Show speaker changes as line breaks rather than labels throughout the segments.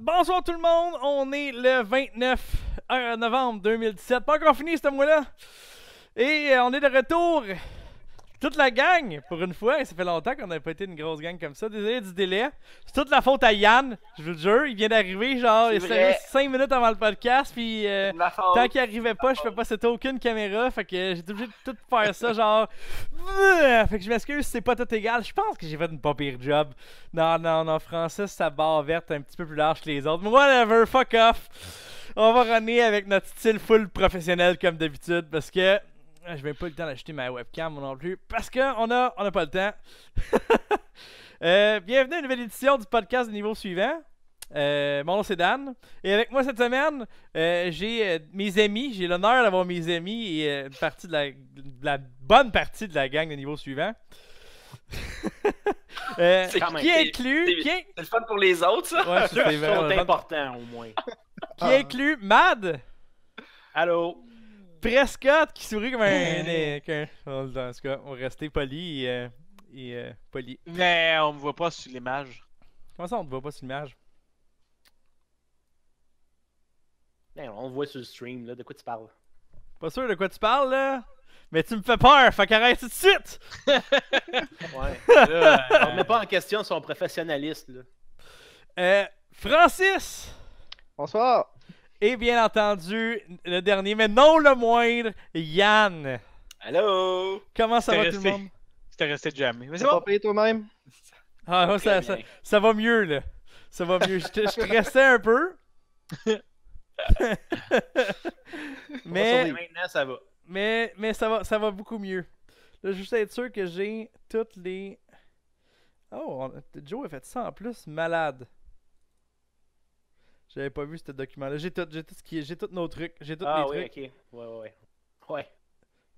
Bonsoir tout le monde, on est le 29 euh, novembre 2017. Pas encore fini ce mois-là. Et euh, on est de retour toute la gang, pour une fois, ça fait longtemps qu'on n'avait pas été une grosse gang comme ça. Désolé du délai. C'est toute la faute à Yann, je vous le jure. Il vient d'arriver, genre, il s'est 5 minutes avant le podcast, puis euh, tant qu'il arrivait pas, je fais pas c'était aucune caméra, fait que j'étais obligé de tout faire ça, genre. fait que je m'excuse c'est pas tout égal. Je pense que j'ai fait une pas pire job. Non, non, non, Francis, sa barre verte est un petit peu plus large que les autres. Mais whatever, fuck off. On va runner avec notre style full professionnel comme d'habitude, parce que ah, Je n'ai pas eu le temps d'acheter ma webcam non plus parce qu'on n'a on a pas le temps. Euh, bienvenue à une nouvelle édition du podcast de niveau suivant. Euh, mon nom c'est Dan. Et avec moi cette semaine, euh, j'ai mes amis. J'ai l'honneur d'avoir mes amis et une partie de la, bonne partie de la gang de niveau suivant.
c'est qui inclut. C'est le fun pour les autres, ça. c'est important au moins. qui
ah. inclut Mad. Allô. Prescott qui sourit comme un. dans ce cas, on restait poli et, euh, euh, poli. Mais on me voit pas sur l'image. Comment ça, on te voit pas sur l'image?
Ben, on on voit sur le stream, là, de quoi tu parles. Pas sûr de quoi tu parles, là? Mais tu me fais peur, fait qu'arrête tout de suite!
ouais. Euh, on
met pas en question son professionnalisme, là. Euh, Francis! Bonsoir! Et bien entendu, le dernier, mais non le moindre, Yann.
Allô? Comment ça va tout le monde? C'était resté jamais. Mais c'est bon. toi-même?
Ah, ça, va mieux, là. Ça va mieux. je, te restais un peu. mais, maintenant, ça va. Mais, mais ça, va, ça va beaucoup mieux. Là, juste être sûr que j'ai toutes les. Oh, Joe a fait ça en plus, malade. J'avais pas vu ce document-là. J'ai tout, j'ai tout ce qui est, j'ai tous nos trucs, j'ai tous ah les trucs. Ah
oui, ok. Ouais, ouais, ouais. Ouais.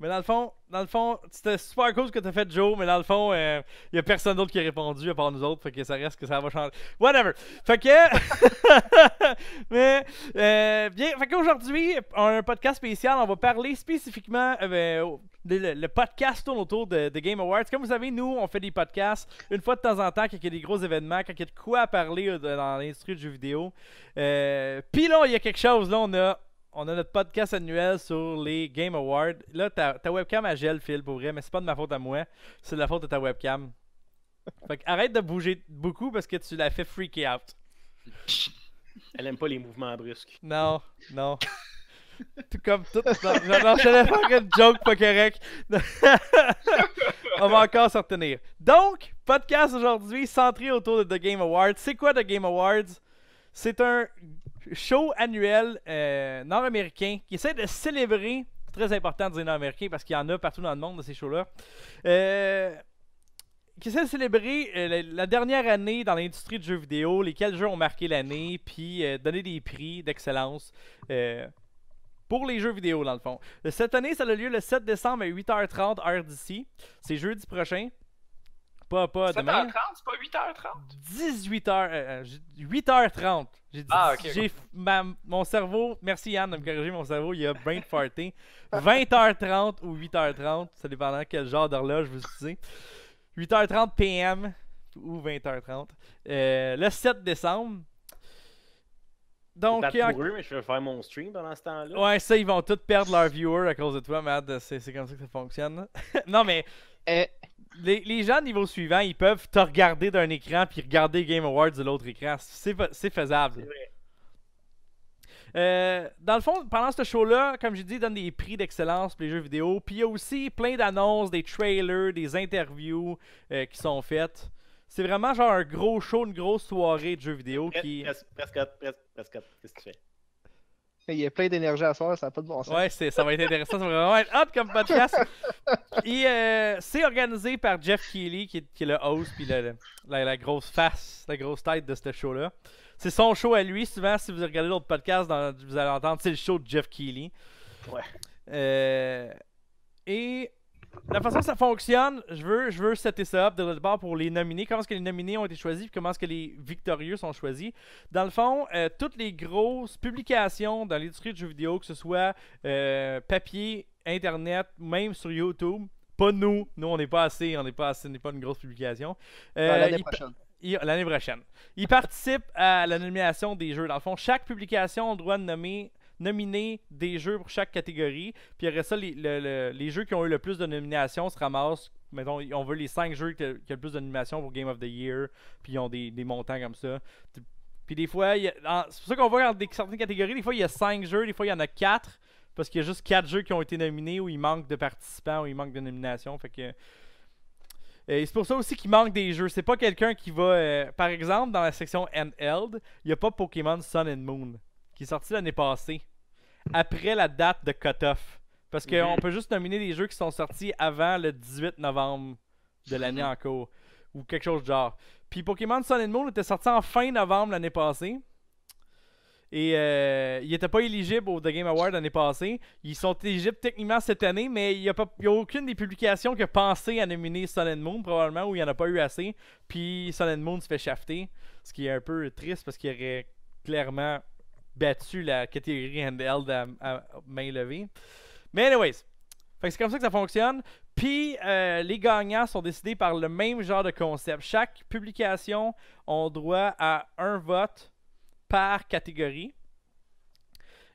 Mais dans le fond, dans le fond, c'était super cool ce que t'as fait, Joe, mais dans le fond, il euh, a personne d'autre qui a répondu à part nous autres, fait que ça reste que ça va changer. Whatever. Fait que. mais, euh, bien. Fait qu'aujourd'hui, on a un podcast spécial, on va parler spécifiquement. Euh, ben, le, podcast tourne autour de, Game Awards. Comme vous savez, nous, on fait des podcasts une fois de temps en temps quand il y a des gros événements, quand il y a de quoi parler dans l'industrie du jeu vidéo. Puis là, il y a quelque chose, là, on a on a notre podcast annuel sur les Game Awards. Là, ta, webcam, a gel, Phil, pour vrai, mais c'est pas de ma faute à moi. C'est de la faute de ta webcam.
arrête de bouger beaucoup parce que tu la fais freaky out. Elle aime pas les mouvements brusques.
Non, non. tout comme tout. Non, non, je vais faire une joke pas correct. On va encore s'en retenir. Donc, podcast aujourd'hui centré autour de The Game Awards. C'est quoi The Game Awards? C'est un show annuel euh, nord-américain qui essaie de célébrer. C'est très important de dire nord-américain parce qu'il y en a partout dans le monde de ces shows-là. Euh, qui essaie de célébrer euh, la, dernière année dans l'industrie de jeux vidéo, lesquels jeux ont marqué l'année, puis donner des prix d'excellence pour les jeux vidéo, dans le fond. Cette année, ça a lieu le 7 décembre à 8h30 heure d'ici. C'est jeudi prochain. Pas, pas 7h30,
c'est pas 8h30?
18h. 8h30. J'ai dit. Ah, mon cerveau, merci Yann de me corriger, mon cerveau, il a brain farté. 20h30 ou 8h30, ça dépendant quel genre d'horloge vous utilisez. 8h30 PM ou 20h30. Euh, le 7 décembre. Donc, euh, mais
je vais faire mon stream pendant ce temps-là. Ouais, ça,
ils vont tous perdre leurs viewers à cause de toi, Mad. C'est comme ça que ça fonctionne. non, mais. Euh, les, les, gens niveau suivant, ils peuvent te regarder d'un écran puis regarder Game Awards de l'autre écran. C'est, c'est faisable. dans le fond, pendant ce show-là, comme je dis, il donne des prix d'excellence pour les jeux vidéo. Puis il y a aussi plein d'annonces, des trailers, des interviews qui sont faites. C'est vraiment genre un gros show, une grosse soirée de jeux vidéo. qui...
Prescott, qu'est-ce que
tu fais? Il y a plein d'énergie à soir, ça n'a pas de bon sens.
Ouais, ça va être intéressant,
ça va vraiment être hot comme podcast. Et euh, c'est organisé par Jeff Keighley, qui, est, le host, puis la, grosse face, la grosse tête de ce show-là. C'est son show à lui. Souvent, si vous regardez d'autres podcasts, vous allez entendre, c'est le show de Jeff Keighley. Ouais. Euh, et la façon ça fonctionne, je veux, je veux setter ça up de le part pour les nominés. Comment est-ce que les nominés ont été choisis et comment est-ce que les victorieux sont choisis. Dans le fond, euh, toutes les grosses publications dans l'industrie du jeu vidéo, que ce soit euh, papier, internet, même sur YouTube, pas nous. Nous, on n'est pas assez, on n'est pas assez, n'est pas une grosse publication. Euh, l'année prochaine. L'année prochaine. Ils participent à la nomination des jeux. Dans le fond, chaque publication a le droit de nommer nominer des jeux pour chaque catégorie. Puis après ça, les, ça les jeux qui ont eu le plus de nominations se ramassent. Mettons, on veut les 5 jeux qui ont le plus de nominations pour Game of the Year. Puis ils ont des, montants comme ça. Puis des fois, c'est pour ça qu'on voit dans certaines catégories, des fois il y a 5 jeux, des fois il y en a 4. Parce qu'il y a juste 4 jeux qui ont été nominés où il manque de participants, où il manque de nominations. Fait que. Euh, et c'est pour ça aussi qu'il manque des jeux. C'est pas quelqu'un qui va. Euh, par exemple, dans la section Handheld, il n'y a pas Pokémon Sun and Moon, qui est sorti l'année passée après la date de cut-off. Parce qu'on mhm. peut juste nominer des jeux qui sont sortis avant le 18 novembre de l'année en cours. Ou quelque chose de genre. Puis Pokémon Sun Moon était sorti en fin novembre l'année passée. Et euh, il n'était pas éligible au The Game Award l'année passée. Ils sont éligibles techniquement cette année, mais il n'y a, aucune des publications qui a pensé à nominer Sun Moon, probablement, ou il n'y en a pas eu assez. Puis Sun Moon se fait shafter, ce qui est un peu triste parce qu'il y aurait clairement battu la catégorie handheld à, main levée. Mais anyways, c'est comme ça que ça fonctionne. Puis euh, les gagnants sont décidés par le même genre de concept. Chaque publication a droit à un vote par catégorie.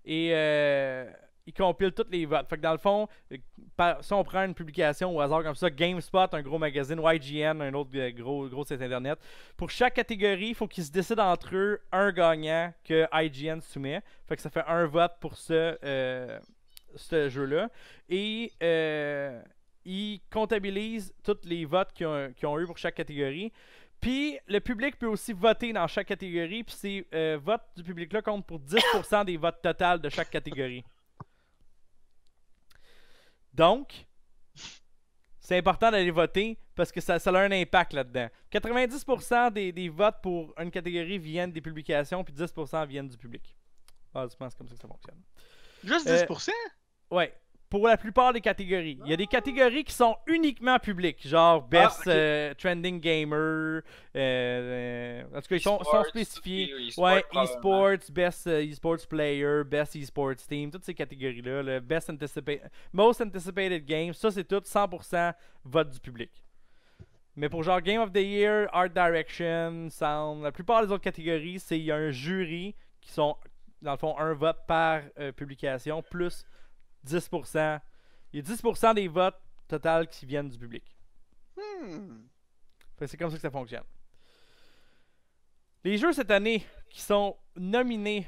Et euh, il compilent tous les votes. Fait dans le fond, euh, si on prend une publication au hasard comme ça, GameSpot, un gros magazine, YGN, un autre euh, gros, gros site internet, pour chaque catégorie, il faut qu'ils se décident entre eux un gagnant que IGN soumet. Fait que ça fait un vote pour ce, euh, jeu-là. Et euh, ils comptabilisent tous les votes qu'ils ont, eu pour chaque catégorie. Puis le public peut aussi voter dans chaque catégorie. Puis ces votes du public-là comptent pour 10% des votes totaux de chaque catégorie. Donc, c'est important d'aller voter parce que ça, a un impact là-dedans. 90% des, votes pour une catégorie viennent des publications, puis 10% viennent du public. Ah, je pense comme ça que ça fonctionne. Juste 10%? Euh, oui pour la plupart des catégories. Il y a des catégories qui sont uniquement publiques, genre ah, Best euh, Trending Gamer, euh, euh, en tout cas, ils sont, spécifiés. eSports, Best eSports Player, Best eSports Team, toutes ces catégories-là, le Best Anticipated, Most Anticipated Game, ça c'est tout 100% vote du public. Mais pour genre Game of the Year, Art Direction, Sound, la plupart des autres catégories, c'est il y a un jury qui sont dans le fond un vote par publication plus 10 Il y a 10 des votes total qui viennent du public.
Hmm.
C'est comme ça que ça fonctionne. Les jeux cette année qui sont nominés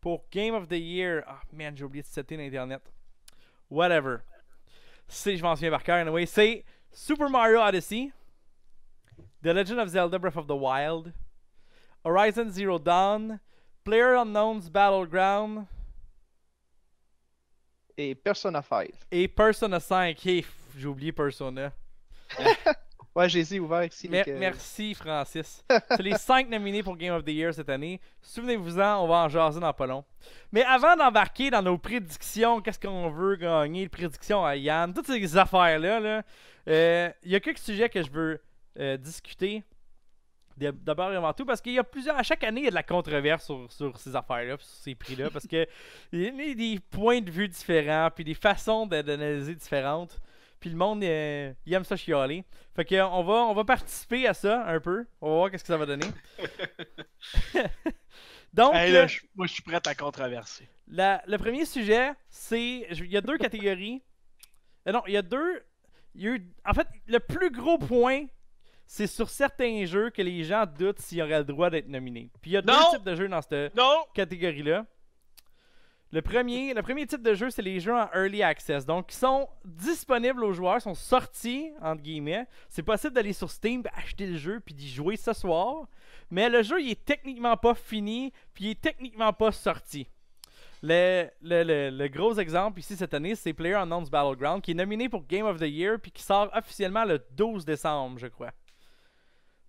pour Game of the Year. Ah oh, man, j'ai oublié de citer l'internet. Whatever. Si je m'en souviens par cœur, anyway. C'est Super Mario Odyssey, The Legend of Zelda Breath of the Wild, Horizon Zero Dawn, Player Unknown's Battleground, et Persona 5. Et Persona 5, j'ai oublié Persona. ouais, j'ai ouvert merci Francis. C'est les 5 nominés pour Game of the Year cette année. Souvenez-vous-en, on va en jaser dans pas long. Mais avant d'embarquer dans nos prédictions, qu'est-ce qu'on veut gagner, prédictions à Yann, toutes ces affaires-là, euh, il là, y a quelques sujets que je veux euh, discuter. D'abord et avant tout, parce qu'il y a plusieurs. À chaque année, il y a de la controverse sur, sur ces affaires-là, sur ces prix-là, parce qu'il y a des points de vue différents, puis des façons d'analyser différentes. Puis le monde, euh, il aime ça chialer. Fait que, on va, on va participer à ça un peu. On va voir qu'est-ce que ça va donner. Donc. moi, je suis prêt à controverser. La, le premier sujet, c'est. Il y a deux catégories. Euh, non, il y a deux. y a en fait, le plus gros point c'est sur certains jeux que les gens doutent y auraient le droit d'être nominés. Puis il y a deux types de jeux dans cette catégorie-là. Le premier, le premier type de jeu, c'est les jeux en early access. Donc, ils sont disponibles aux joueurs, sont sortis, entre guillemets. C'est possible d'aller sur Steam, acheter le jeu, puis d'y jouer ce soir. Mais le jeu, il est techniquement pas fini, puis il est techniquement pas sorti. Le, le, gros exemple ici cette année, c'est PlayerUnknown's Battleground, qui est nominé pour Game of the Year, puis qui sort officiellement le 12 décembre, je crois.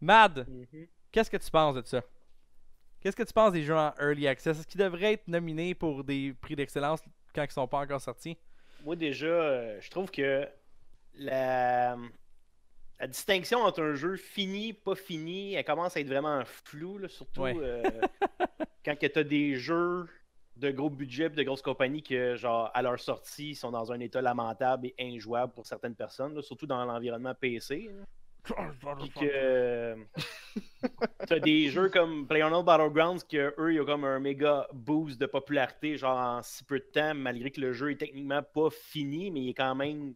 Mad, mhm. qu'est-ce que tu penses de ça? Qu'est-ce que tu penses des jeux en Early Access? Est-ce qu'ils devraient être nominés pour des prix d'excellence quand ils sont pas encore sortis?
Moi, déjà, euh, je trouve que la... distinction entre un jeu fini, pas fini, elle commence à être vraiment floue, surtout euh, quand tu as des jeux de gros budgets de grosses compagnies que, genre, à leur sortie, sont dans un état lamentable et injouable pour certaines personnes, surtout dans l'environnement PC.
Puis
que. Euh, t'as des jeux comme Play PlayerUnknown's Battlegrounds que eux, ils ont comme un méga boost de popularité, genre en si peu de temps, malgré que le jeu est techniquement pas fini, mais il est quand même.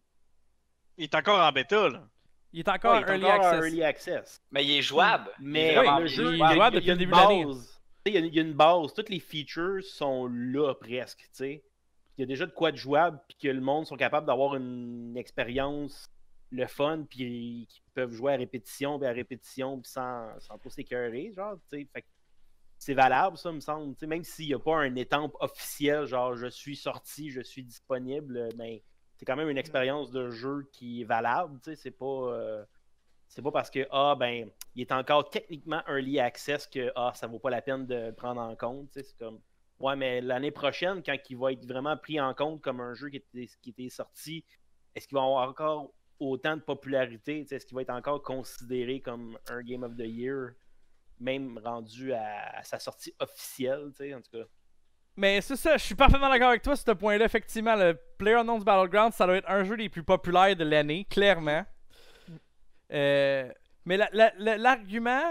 Il est encore en bêta, là. Il est encore, il est early, encore access. En early, access. Mais il est jouable. Mais le jeu, il est jouable depuis le début de l'année. Il y, a une base, toutes les features sont là presque, tu sais. Il y a déjà de quoi de jouable, puis que le monde sont capables d'avoir une expérience le fun, puis qui peuvent jouer à répétition, puis à répétition, puis sans, sans trop s'écœurer, genre, tu sais. c'est valable, ça, me semble. même s'il n'y a pas un étampe officiel, genre, je suis sorti, je suis disponible, mais ben, c'est quand même une expérience de jeu qui est valable, tu sais. C'est pas. Euh, c'est pas parce que, ah, ben, il est encore techniquement un early access que, ah, ça vaut pas la peine de prendre en compte, C'est comme. Ouais, mais l'année prochaine, quand il va être vraiment pris en compte comme un jeu qui était, qui était sorti, est-ce qu'il va avoir encore autant de popularité, est-ce qui va être encore considéré comme un Game of the Year, même rendu à, sa sortie officielle, en tout cas?
Mais c'est ça, je suis parfaitement d'accord avec toi sur ce point-là. Effectivement, le Player PlayerUnknown's Battlegrounds, ça doit être un jeu des plus populaires de l'année, clairement. Euh, mais l'argument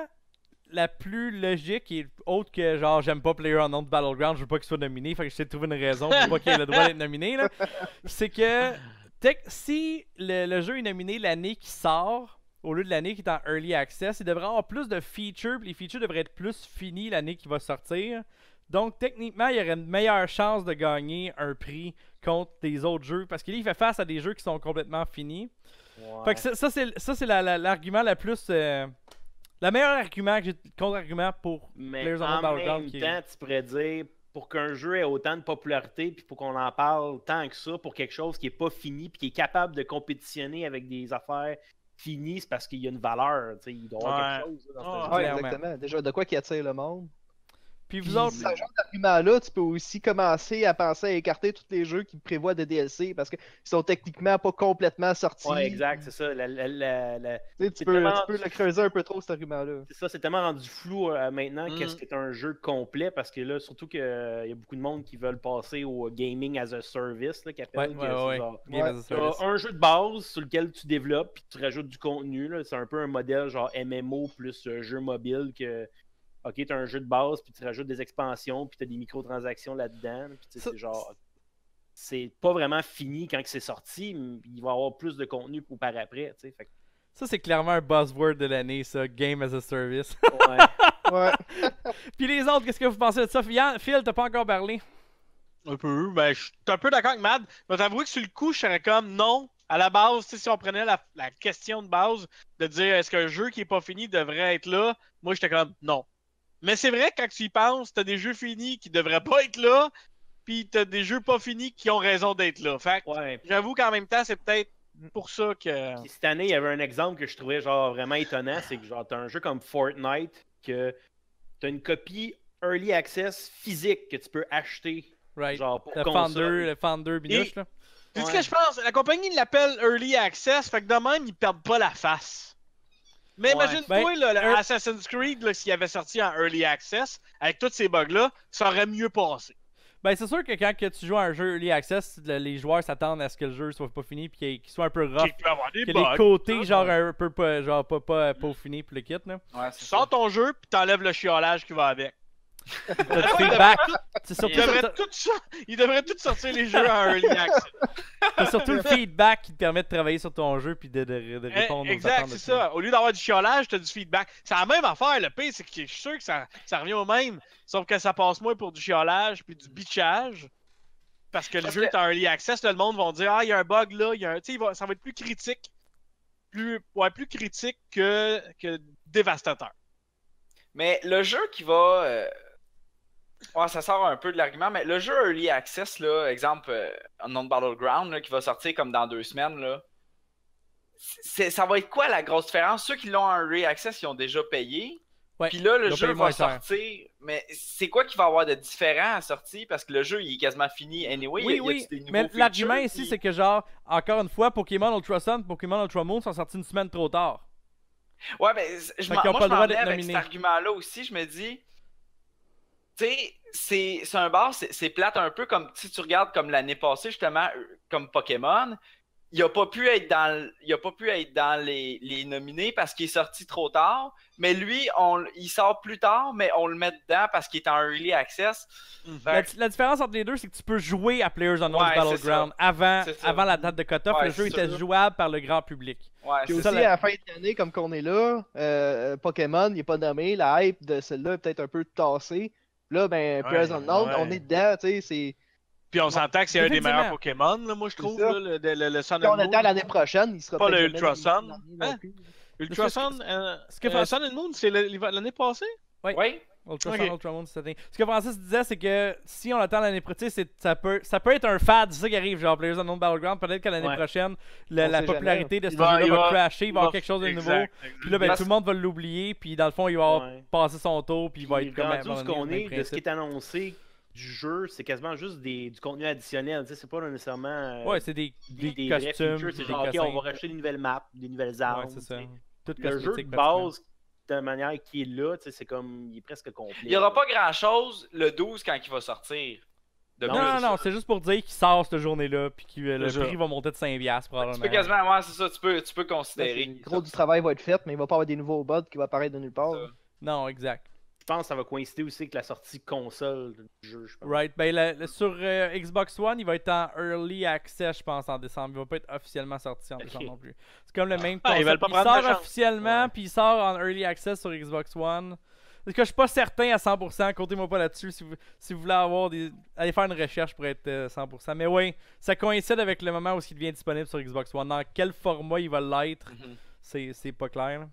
la, plus logique et autre que genre j'aime pas Player PlayerUnknown's Battlegrounds, je veux pas qu'il soit nominé, fait que j'essaie de trouver une raison pour pas qu'il ait le droit d'être nominé, c'est que si le, jeu est nominé l'année qui sort, au lieu de l'année qui est en early access, il devrait avoir plus de features, les features devraient être plus finis l'année qui va sortir. Donc, techniquement, il y aurait une meilleure chance de gagner un prix contre des autres jeux. Parce qu'il fait face à des jeux qui sont complètement finis. que ça, c'est l'argument la, plus, euh, la, plus. le meilleur argument contre-argument pour Mais Players en même temps, tu
pourrais dire pour qu'un jeu ait autant de popularité, puis pour qu'on en parle tant que ça, pour quelque chose qui n'est pas fini, puis qui est capable de compétitionner avec des affaires finies, c'est parce qu'il y a une valeur. Il doit y avoir quelque chose. Dans ah, jeu. ouais, exactement.
Déjà, de quoi qui attire le monde, puis vous autres. Ce genre là tu peux aussi commencer à penser à écarter tous les jeux qui prévoient des DLC parce qu'ils sont techniquement pas complètement sortis. Ouais, exact,
c'est ça. La, Tu, peux, tu, peux, le
creuser un peu trop, cet argument-là.
C'est ça, c'est tellement rendu flou euh, maintenant qu'est-ce mm. qui un jeu complet parce que là, surtout qu'il euh, y a beaucoup de monde qui veulent passer au gaming as a service, qui appelle ouais, un jeu de base sur lequel tu développes puis tu rajoutes du contenu. C'est un peu un modèle genre MMO plus euh, jeu mobile que OK, tu as un jeu de base, puis tu rajoutes des expansions, puis tu as des microtransactions là-dedans. Puis c'est genre. C'est pas vraiment fini quand c'est sorti, mais il va y avoir plus de contenu pour par après.
Ça, c'est clairement un buzzword de l'année, ça, Game as a Service. ouais.
puis les autres, qu'est-ce que vous pensez de ça?
Phil, t'as pas encore parlé? Un peu, ben, je suis un peu d'accord avec Mad. Mais t'avouer que sur le coup, je serais comme non. À la base, si on prenait la, question de base de dire est-ce qu'un jeu qui est pas fini devrait être là, moi j'étais comme non. Mais c'est vrai, quand tu y penses, t'as des jeux
finis qui devraient pas être là, puis t'as des jeux pas finis qui ont raison d'être là. Fait ouais. j'avoue qu'en même temps, c'est peut-être pour ça que. cette année, il y avait un exemple que je trouvais genre vraiment étonnant, c'est que genre t'as un jeu comme Fortnite que t'as une copie early access physique que tu peux acheter. Genre pour le Founder,
le Founder là.
Tu ce que je pense. La compagnie l'appelle Early Access, fait que de même, ils perdent pas la face.
Mais imagine-toi, ben,
Assassin's Creed, s'il avait sorti en Early Access, avec tous ces bugs-là, ça aurait mieux passé.
Ben, c'est sûr que quand que tu joues à un jeu Early Access, les joueurs s'attendent à ce que le jeu soit pas fini, puis qu'il soit un peu rough. y des côtés, genre, un peu pas, genre, pas, pas, pas, fini, le kit, là.
Ouais, Sors ton jeu, puis t'enlèves le chiolage qui va avec
il,
devrait tout sortir les jeux en early access.
C'est surtout le feedback qui te permet de travailler sur ton jeu puis de, eh, répondre Exact, c'est ça. Au lieu d'avoir du chiolage, tu as du feedback. C'est la même affaire. Le pire, c'est que je suis sûr que ça, revient au même. Sauf que ça passe moins pour du chiolage puis du bitchage. Parce que le jeu est en early access. tout le monde va dire Ah, il y a un bug là. un... ça va être plus critique. ouais, plus critique que,
dévastateur.
Mais le jeu qui va. Euh,
Ouais, ça sort un peu de l'argument, mais le jeu Early Access, là, exemple euh, Unknown Battleground, là, qui va sortir comme dans deux semaines, là, ça va être quoi la grosse différence? Ceux qui l'ont un Early Access, ils ont déjà payé. Puis là, le jeu va sortir, mais c'est quoi qui va avoir de différent à sortir? Parce que le jeu, il est quasiment fini anyway. Oui, il y a, oui, mais l'argument ici, c'est que genre, encore une fois, Pokémon Ultra Sun, Pokémon Ultra Moon sont sortis une semaine trop tard. Ouais, ben, je m'en avec cet argument-là aussi, je me dis tu c'est, un bar, c'est, plate un peu comme si tu regardes comme l'année passée, justement, euh, comme Pokémon. Il n'a pas pu être dans, il a pas pu être dans les, nominés parce qu'il est sorti trop tard. Mais lui, il sort plus tard, mais on le met dedans parce qu'il est en early access. Mhm. la, différence entre les deux, c'est que tu peux jouer à Players on Battleground avant, la date de cutoff le jeu était jouable par le grand public. Ouais, aussi, à la fin
de l'année, comme qu'on est là, euh, Pokémon, il n'est pas nommé. La hype de celle-là est peut-être un peu tassée. Là, ben, on est dedans, tu sais, c'est.
Puis on s'entend que c'est un des meilleurs
Pokémon, là, moi je trouve, là, le, le, le Sun on attend l'année prochaine, il sera pas le Ultra Sun. Ultra Sun, euh, euh, Sun
and Moon, c'est l'année passée? Oui. Ce que Francis disait, c'est que si on attend l'année prochaine, ça peut, être un fad, c'est ça qui arrive, genre Players Unknown Battleground. Peut-être que l'année prochaine, la, popularité de ce jeu-là va, crasher, il va, avoir quelque chose de nouveau. Puis là, ben, tout le monde va l'oublier, puis dans le fond, il va passer son tour, puis il va être comme tout ce qu'on est, de ce qui est
annoncé du jeu, c'est quasiment juste du contenu additionnel. C'est pas nécessairement. Euh, ouais, c'est des, des, costumes. ok, on va racheter des nouvelles maps, des nouvelles armes. tout c'est ça. le jeu de base de manière qui est là, c'est comme, il est presque complet. Il n'y aura pas grand-chose
le 12 quand il va
sortir. non, non, non,
c'est juste pour dire qu'il sort cette journée-là, puis que euh, le, prix va monter de 5 probablement. Tu peux quasiment, ouais, c'est ça, tu peux, tu peux ben, considérer. le gros du
travail va être fait, mais il va pas avoir des nouveaux bots qui vont apparaître de nulle part.
Non, exact je pense que ça va coïncider aussi avec la sortie console du jeu.
Right. Ben, sur euh, Xbox One, il va être en early access, je pense, en décembre. Il va pas être officiellement sorti en décembre non plus. C'est comme le même temps. Ah, pas il sort officiellement, puis il sort en early access sur Xbox One. Parce que je suis pas certain à 100%, comptez-moi pas là-dessus si vous, voulez avoir des. Allez faire une recherche pour être 100%. Euh, Mais oui, ça coïncide avec le moment où il devient disponible sur Xbox One. Dans quel format il va l'être, mhm. ce c'est pas clair.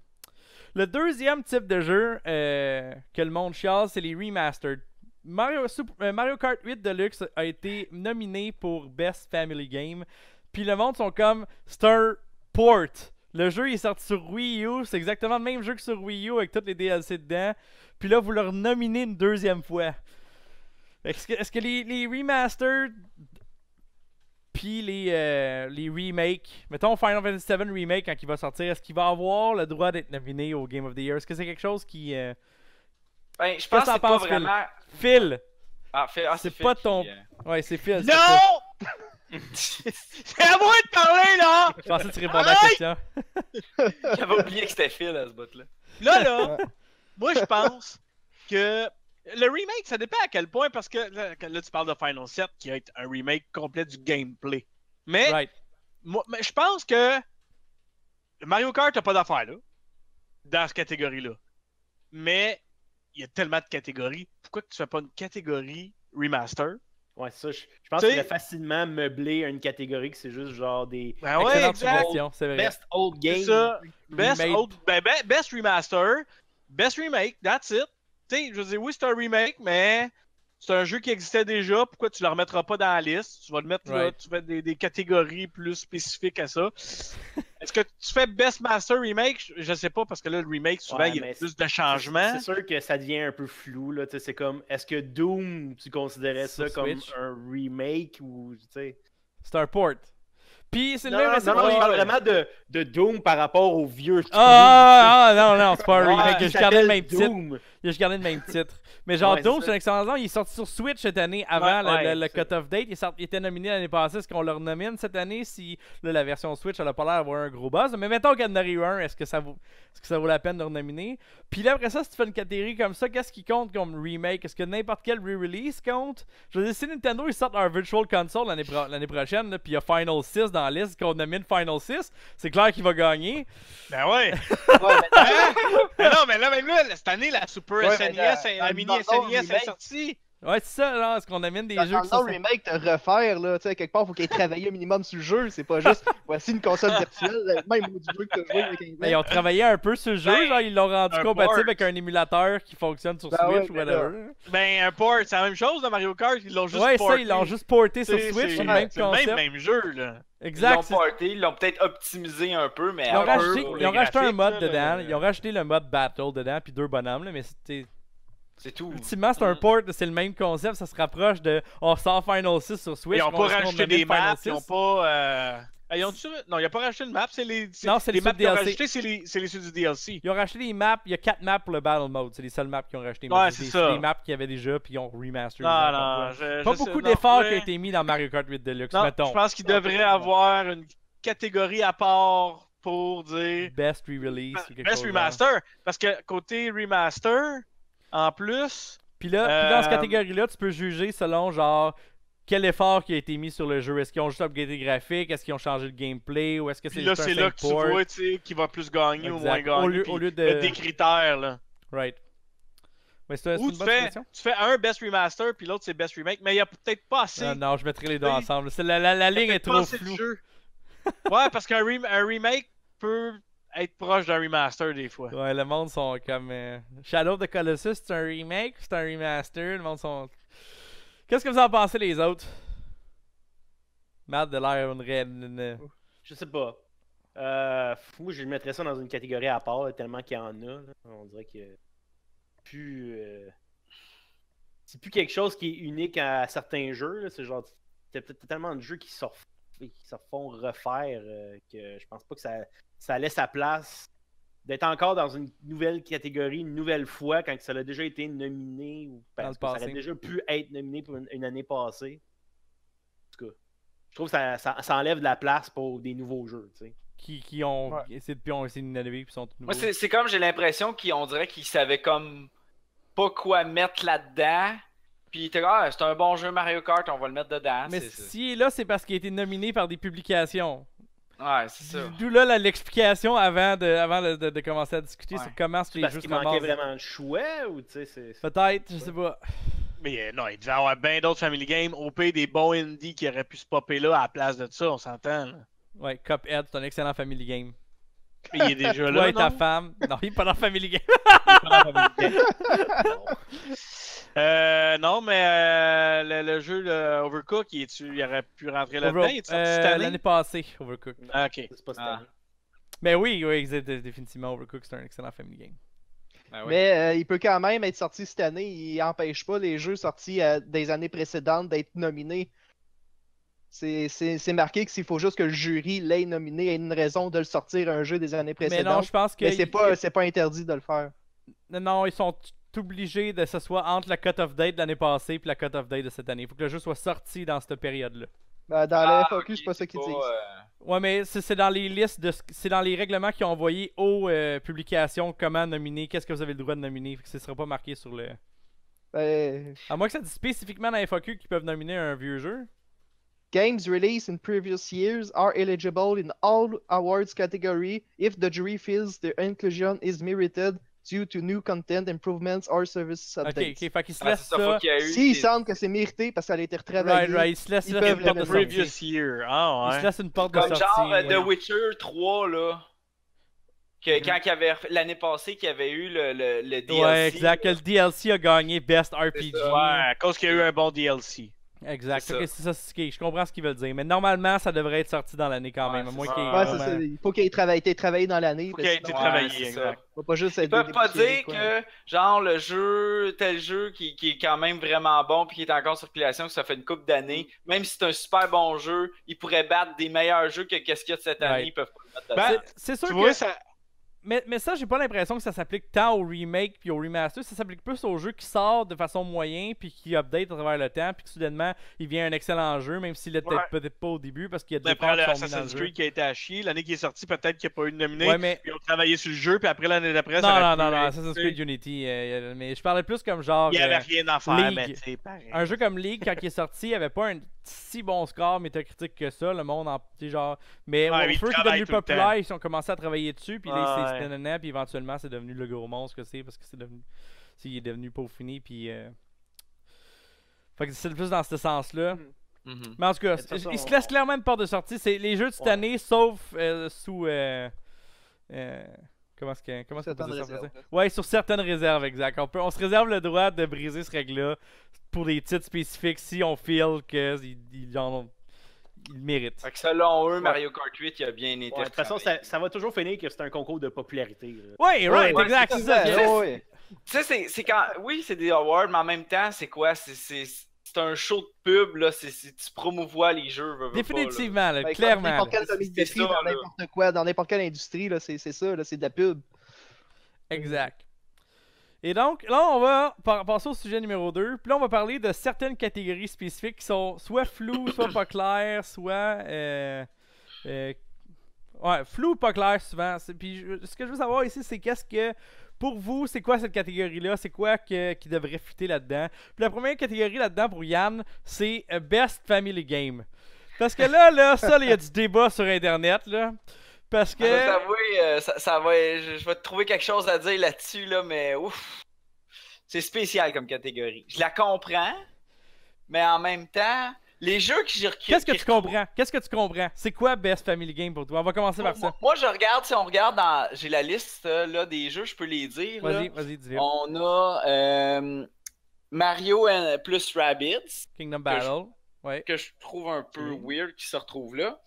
Le deuxième type de jeu euh, que le monde chiale, c'est les remastered. Mario, euh, Kart 8 Deluxe a été nominé pour Best Family Game. Puis le monde sont comme Starport. Le jeu il est sorti sur Wii U, c'est exactement le même jeu que sur Wii U avec toutes les DLC dedans. Puis là, vous leur nominez une deuxième fois. Est-ce que, les, les puis les, euh, les remakes. Mettons Final Fantasy VII Remake quand il va sortir, est-ce qu'il va avoir le droit d'être nominé au Game of the Year Est-ce que c'est quelque chose qui. Euh, ben, je pense que c'est pas vraiment. Phil Ah, Phil, ah, c'est pas ton. Euh, ouais, c'est Phil. Non
J'ai à moi de parler là Je pensais que tu répondais à la question.
J'avais oublié que c'était Phil à ce bot là. Là,
là, moi je pense que le remake, ça dépend à quel
point, parce que là, tu parles de Final 7, qui va être un remake complet du gameplay. Mais, moi, je pense que Mario Kart a pas d'affaire là, dans
cette catégorie-là. Mais il y a tellement de catégories. Pourquoi que tu fais pas une catégorie remaster? Ouais, ça, je, pense pense qu'il a facilement meublé une catégorie que c'est juste genre des ben ouais, c'est vrai. Best old game. Best, old, ben, ben, best
remaster, best remake, that's it sais, je dis oui, c'est un remake, mais c'est un jeu qui existait déjà. Pourquoi tu le remettras pas dans la liste? Tu vas le mettre là, tu fais des, des, catégories plus
spécifiques à ça. Est-ce que tu fais Best Master Remake? Je sais pas, parce que là, le remake, souvent, il y a plus de changements. C'est sûr que ça devient un peu flou. là. C'est comme, est-ce que Doom, tu considérais ça comme un remake ou. C'est un port. Puis c'est le même. Non, non, parle vraiment de, Doom par rapport au vieux. Ah, ah, non,
non, c'est pas un remake. Je gardais le même Doom. titre. Il gardé le même titre. Mais genre, c'est un excellente Il est sorti sur Switch cette année avant le, cut-off date. Il, était nominé l'année passée. Est-ce qu'on le renomine cette année si la version Switch, elle a pas l'air d'avoir un gros buzz? Mais mettons qu'il y un. Est-ce que, ça vaut... est-ce que ça vaut la peine de renominer? Puis là, après ça, si tu fais une catégorie comme ça, qu'est-ce qui compte comme remake? Est-ce que n'importe quel re-release compte? Je veux dire, si Nintendo, ils sortent leur Virtual Console l'année, prochaine, puis il y a Final 6 dans la liste, qu'on nomine Final 6, c'est clair qu'il va gagner. Ben ouais!
Hein? mais... non, mais là,
même cette année, la Super peu. Ouais, SNES, euh, un mini SNES est Ouais, c'est ça, là, ce qu'on amène des jeux. Dans remake,
te refaire, là, tu sais, quelque part, faut qu'ils travaillent au un minimum sur le jeu. C'est pas juste, voici une console virtuelle, même du jeu que t'as joué avec Mais ils ont travaillé
un peu sur le jeu, ben, genre, ils l'ont rendu compatible avec un émulateur qui fonctionne sur ben Switch ou whatever. Ben,
un port, c'est la même chose de Mario
Kart, ils l'ont juste ouais, porté. Ouais, ça, ils l'ont juste porté sur Switch, c'est le même, même jeu, là. Exact. Ils l'ont peut-être optimisé un peu, mais. Ils ont, racheté ils ont racheté un mode dedans. Ils ont rajouté le mode Battle dedans, puis deux bonhommes, là, mais c'était. C'est tout. Ultimement, c'est un mm. port, c'est le même concept, ça se rapproche de. On oh, sort Final 6 sur Switch. Ils ont pas rajouté des maps, ils ont pas. Euh, ils ont Non, ils n'ont pas racheté une map, c'est les. Non, c'est les, maps qu'ils ont racheté, c'est les, suites du DLC. Ils ont racheté les maps, il y a quatre maps pour le Battle Mode, c'est les seules maps qu'ils ont racheté. c'est les maps qu'il y avait déjà, puis ils ont remastered. Euh, pas beaucoup d'efforts qui ont été mis dans Mario Kart 8 Deluxe, mettons. Je pense qu'il devrait avoir une catégorie à part pour dire. Best re-release. Best remaster. Parce que côté remaster, en plus. Puis là, dans cette euh, catégorie-là, tu peux juger selon genre quel effort qui a été mis sur le jeu. Est-ce qu'ils ont juste upgradé les graphique? Est-ce qu'ils ont changé le gameplay? Ou est-ce que c'est Là, c'est là que tu vois
qui va plus gagner ou moins gagner. Au lieu, de...
des critères, là. Right. c'est, Ou tu, fais, tu fais, un Best Remaster, puis l'autre c'est Best Remake, mais il y a peut-être pas assez. Non, ah non, je mettrai les deux ensemble. C'est la, la, ligne est trop floue. ouais, parce qu'un remake peut être proche d'un remaster des fois. Ouais, le monde sont comme. Euh, Shadow of the Colossus, c'est un remake, c'est un remaster. Le monde sont
Qu'est-ce que vous en pensez, les autres? Mad de l'air, une Je sais pas. Euh, moi, je mettrais ça dans une catégorie à part, tellement qu'il y en a. On dirait que. Plus. Euh, c'est plus quelque chose qui est unique à certains jeux. C'est genre. T'as tellement de jeux qui se, qui se font refaire euh, que je pense pas que ça, ça laisse sa place d'être encore dans une nouvelle catégorie, une nouvelle fois, quand ça a déjà été nominé ou parce que ça aurait déjà pu être nominé pour une, année passée. En tout cas, je trouve que ça, enlève de la place pour des nouveaux jeux, tu sais.
Qui, ont essayé de, puis ont essayé puis sont Moi, c'est comme j'ai l'impression qu'on dirait qu'ils savaient comme pas quoi mettre là-dedans. Puis ah, c'est un bon jeu Mario Kart, on va le mettre dedans. Mais si est là, c'est parce qu'il a été nominé par des publications. Ouais, c'est ça. D'où là l'explication avant, de, avant de, commencer à discuter c'est sur comment ce les parce jeux se manquait vraiment de
choix ou tu sais. c'est
Peut-être, je sais pas. Mais euh, non, il
devait avoir bien d'autres Family Games, au pays des bons indies qui auraient pu se popper là à la place de ça, on s'entend.
Ouais, Cuphead, c'est un excellent Family Game. Il est déjà là. et ta femme. Non, il est pas dans Family Game. il est pas dans Family Game. Euh, non. mais euh, le, jeu Overcooked, Overcook, il, aurait pu rentrer là-dedans. Il est sorti euh, L'année passée, Overcook. Ah, ok. pas Mais ah. ben oui, oui, définitivement, Overcook, c'est un excellent Family
Game. Ben mais il peut quand même être sorti cette année. Il n'empêche pas les jeux sortis des années précédentes d'être nominés. C'est marqué qu'il faut juste que le jury l'ait nominé ait une raison de le sortir un jeu des années précédentes. Mais non, je pense que. Mais c'est pas, pas interdit de le faire.
Non, ils sont obligés de que ce soit entre la cut-off date de l'année passée et la cut-off date de cette année. Il faut que le jeu soit sorti dans cette période-là.
Ben, dans la les ah, FAQ, c'est pas ça qu'ils disent. Euh,
ouais, mais c'est dans les listes de. C'est dans les règlements qui ont envoyé aux euh, publications comment nominer, qu'est-ce que vous avez le droit de nominer. Ça que ce sera pas marqué sur le. Ben, à moins que ça dise spécifiquement dans les FAQ qu'ils peuvent nominer un vieux jeu.
Games released in previous years are eligible in all awards category if the jury feels their inclusion is merited due to new content, improvements or service updates. Ok, ok, fait qu'ils se ah, laissent ça. Si sentent que c'est mérité parce qu'elle a été retravaillée, right, right. ils se laissent porte de previous year. Ah, ouais. Ils se laissent une porte Comme de sortie. Comme genre The
Witcher 3, là. Que, mm Quand avait l'année passée qu'il y avait eu le, le, le DLC. Ouais, exact. que Le DLC a gagné Best RPG. Ouais, à cause qu'il y a eu un bon DLC. Exact. je comprends ce qu'ils veut dire. Mais normalement, ça devrait être sorti dans l'année
quand même. il, faut qu'il ait travaillé, travaillé dans l'année. Il faut qu'il ait travaillé, Faut pas juste peuvent pas dire que,
genre, le jeu, tel jeu qui, est quand même vraiment bon puis qui est encore en circulation, que ça fait une coupe d'années, mm. même si c'est un super bon jeu, il pourrait battre des meilleurs jeux que qu'est-ce qu'il y a de cette année. peuvent pas ben, c'est sûr que mais, mais ça, j'ai pas l'impression que ça s'applique tant au remake puis au remaster. Ça s'applique plus aux jeux qui sortent de façon moyenne puis qui update à travers le temps puis que soudainement, il vient un excellent jeu, même s'il était peut-être pas au début parce qu'il y a ben, des Après le Assassin's Creed qui a été à chier, l'année qui est sortie, peut-être qu'il n'y a pas eu de nominé. Puis Ils ont travaillé sur le jeu puis après l'année d'après, ça. Non, non, non, non, Assassin's Creed Unity. Euh, mais je parlais plus comme genre. Il n'y avait euh, rien à faire, Un jeu comme League, quand il est sorti, il avait pas un si bon score métacritique que ça. Le monde en. Genre... Mais ouais, populaire, ils ont commencé à travailler dessus puis et puis éventuellement, c'est devenu le gros monstre que c'est, parce que c'est devenu. il est devenu peaufiné, puis. Euh, fait que c'est plus dans ce sens-là. Mm. Mm-hmm. Mais en tout cas, il, se laisse clairement une porte de sortie. C'est les jeux de cette année, sauf euh, sous. Euh, euh, comment est-ce que comment est-ce Ouais, sur certaines réserves, exact. On, se réserve le droit de briser ce règle-là pour des titres
spécifiques si on feel qu'ils ils en ont il méritent.
que selon eux, Mario Kart 8, il a bien été. de toute
façon, ça, ça, va toujours finir que c'est un concours de popularité. Oui, right, exact. C'est ça.
Tu sais, c'est quand. Oui, c'est des awards, mais en même temps, c'est quoi C'est c'est un show de pub, là, c'est, tu promouvois les jeux. Définitivement, ben, clairement. Dans n'importe quelle industrie, dans n'importe
quoi, dans n'importe quelle industrie, là, c'est, ça, là, c'est de la pub.
Exact. Et donc, là, on va passer au sujet numéro 2. Puis là, on va parler de certaines catégories spécifiques qui sont soit floues, soit pas claires, soit. Euh, euh ouais, floues pas claires souvent. Puis ce que je veux savoir ici, c'est qu'est-ce que. Pour vous, c'est quoi cette catégorie-là C'est quoi qui devrait fitter là-dedans Puis la première catégorie là-dedans pour Yann, c'est euh, Best Family Game. Parce que là, là, ça, il y a du débat sur Internet, là. Parce ah, que. Euh, ça, ça, va, je, vais te trouver quelque chose à dire là-dessus, là, mais ouf. C'est spécial comme catégorie. Je la comprends, mais en même temps, les jeux que j'ai Qu'est-ce que tu comprends Qu'est-ce que tu comprends C'est quoi Best Family Game pour toi On va commencer par ça. Moi, je regarde, si on regarde dans. J'ai la liste euh, là, des jeux, je peux les dire. Vas-y, vas-y, dis le On a euh, Mario plus Rabbids. Kingdom Battle. Que je trouve un peu weird qui se retrouve là.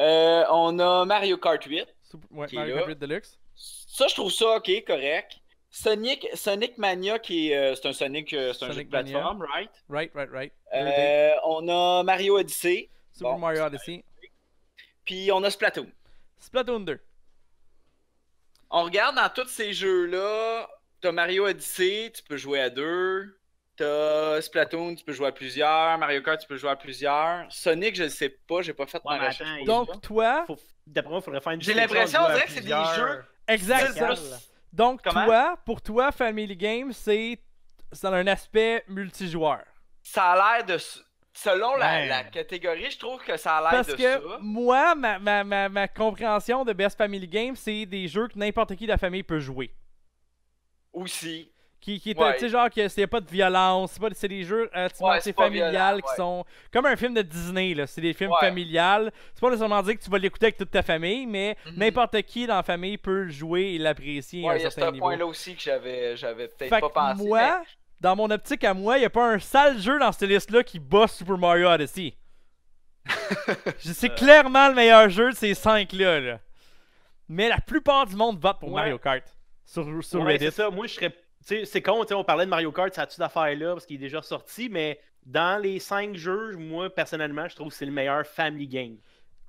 Euh, on a Mario Kart 8. Mario Kart 8 Deluxe. Ça, je trouve ça ok, correct. Sonic, Sonic Mania, qui euh, c'est un Sonic, euh, c'est un jeu de plateforme, right? Right, right, right. on a Mario Odyssey. Super Mario Odyssey. Puis on a Splatoon. Splatoon 2. On regarde dans tous ces jeux-là, t'as Mario Odyssey, tu peux jouer à deux. T'as Splatoon, tu peux jouer à plusieurs. Mario Kart, tu peux jouer à plusieurs. Sonic, je ne sais pas, j'ai pas fait ma recherche. Donc,
toi. D'après moi, il faudrait faire une J'ai l'impression, que c'est des jeux. Exact.
Donc, toi, pour toi, Family Game, c'est dans un aspect multijoueur. Ça a l'air de. Selon la, catégorie, je trouve que ça a l'air de ça. Parce que moi, ma, compréhension de Best Family Game, c'est des jeux que n'importe qui de la famille peut jouer. Aussi. Qui, qui était, tu sais, genre, que c'est pas de violence, c'est, des jeux euh, familiales qui sont. Comme un film de Disney, là. C'est des films familiales. C'est pas nécessairement dire que tu vas l'écouter avec toute ta famille, mais mhm. n'importe qui dans la famille peut le jouer et l'apprécier. à un certain c'est un point là aussi que j'avais, peut-être pas pensé. Moi, dans mon optique à moi, il n'y a pas un sale jeu dans cette liste-là qui bosse Super Mario Odyssey. c'est clairement le meilleur jeu
de ces 5-là. Mais la plupart du monde vote pour Mario Kart sur, sur Reddit. Moi, je serais c'est con, on parlait de Mario Kart, ça a-tu d'affaires-là parce qu'il est déjà sorti, mais dans les cinq jeux, moi, personnellement, je trouve que c'est le meilleur family game.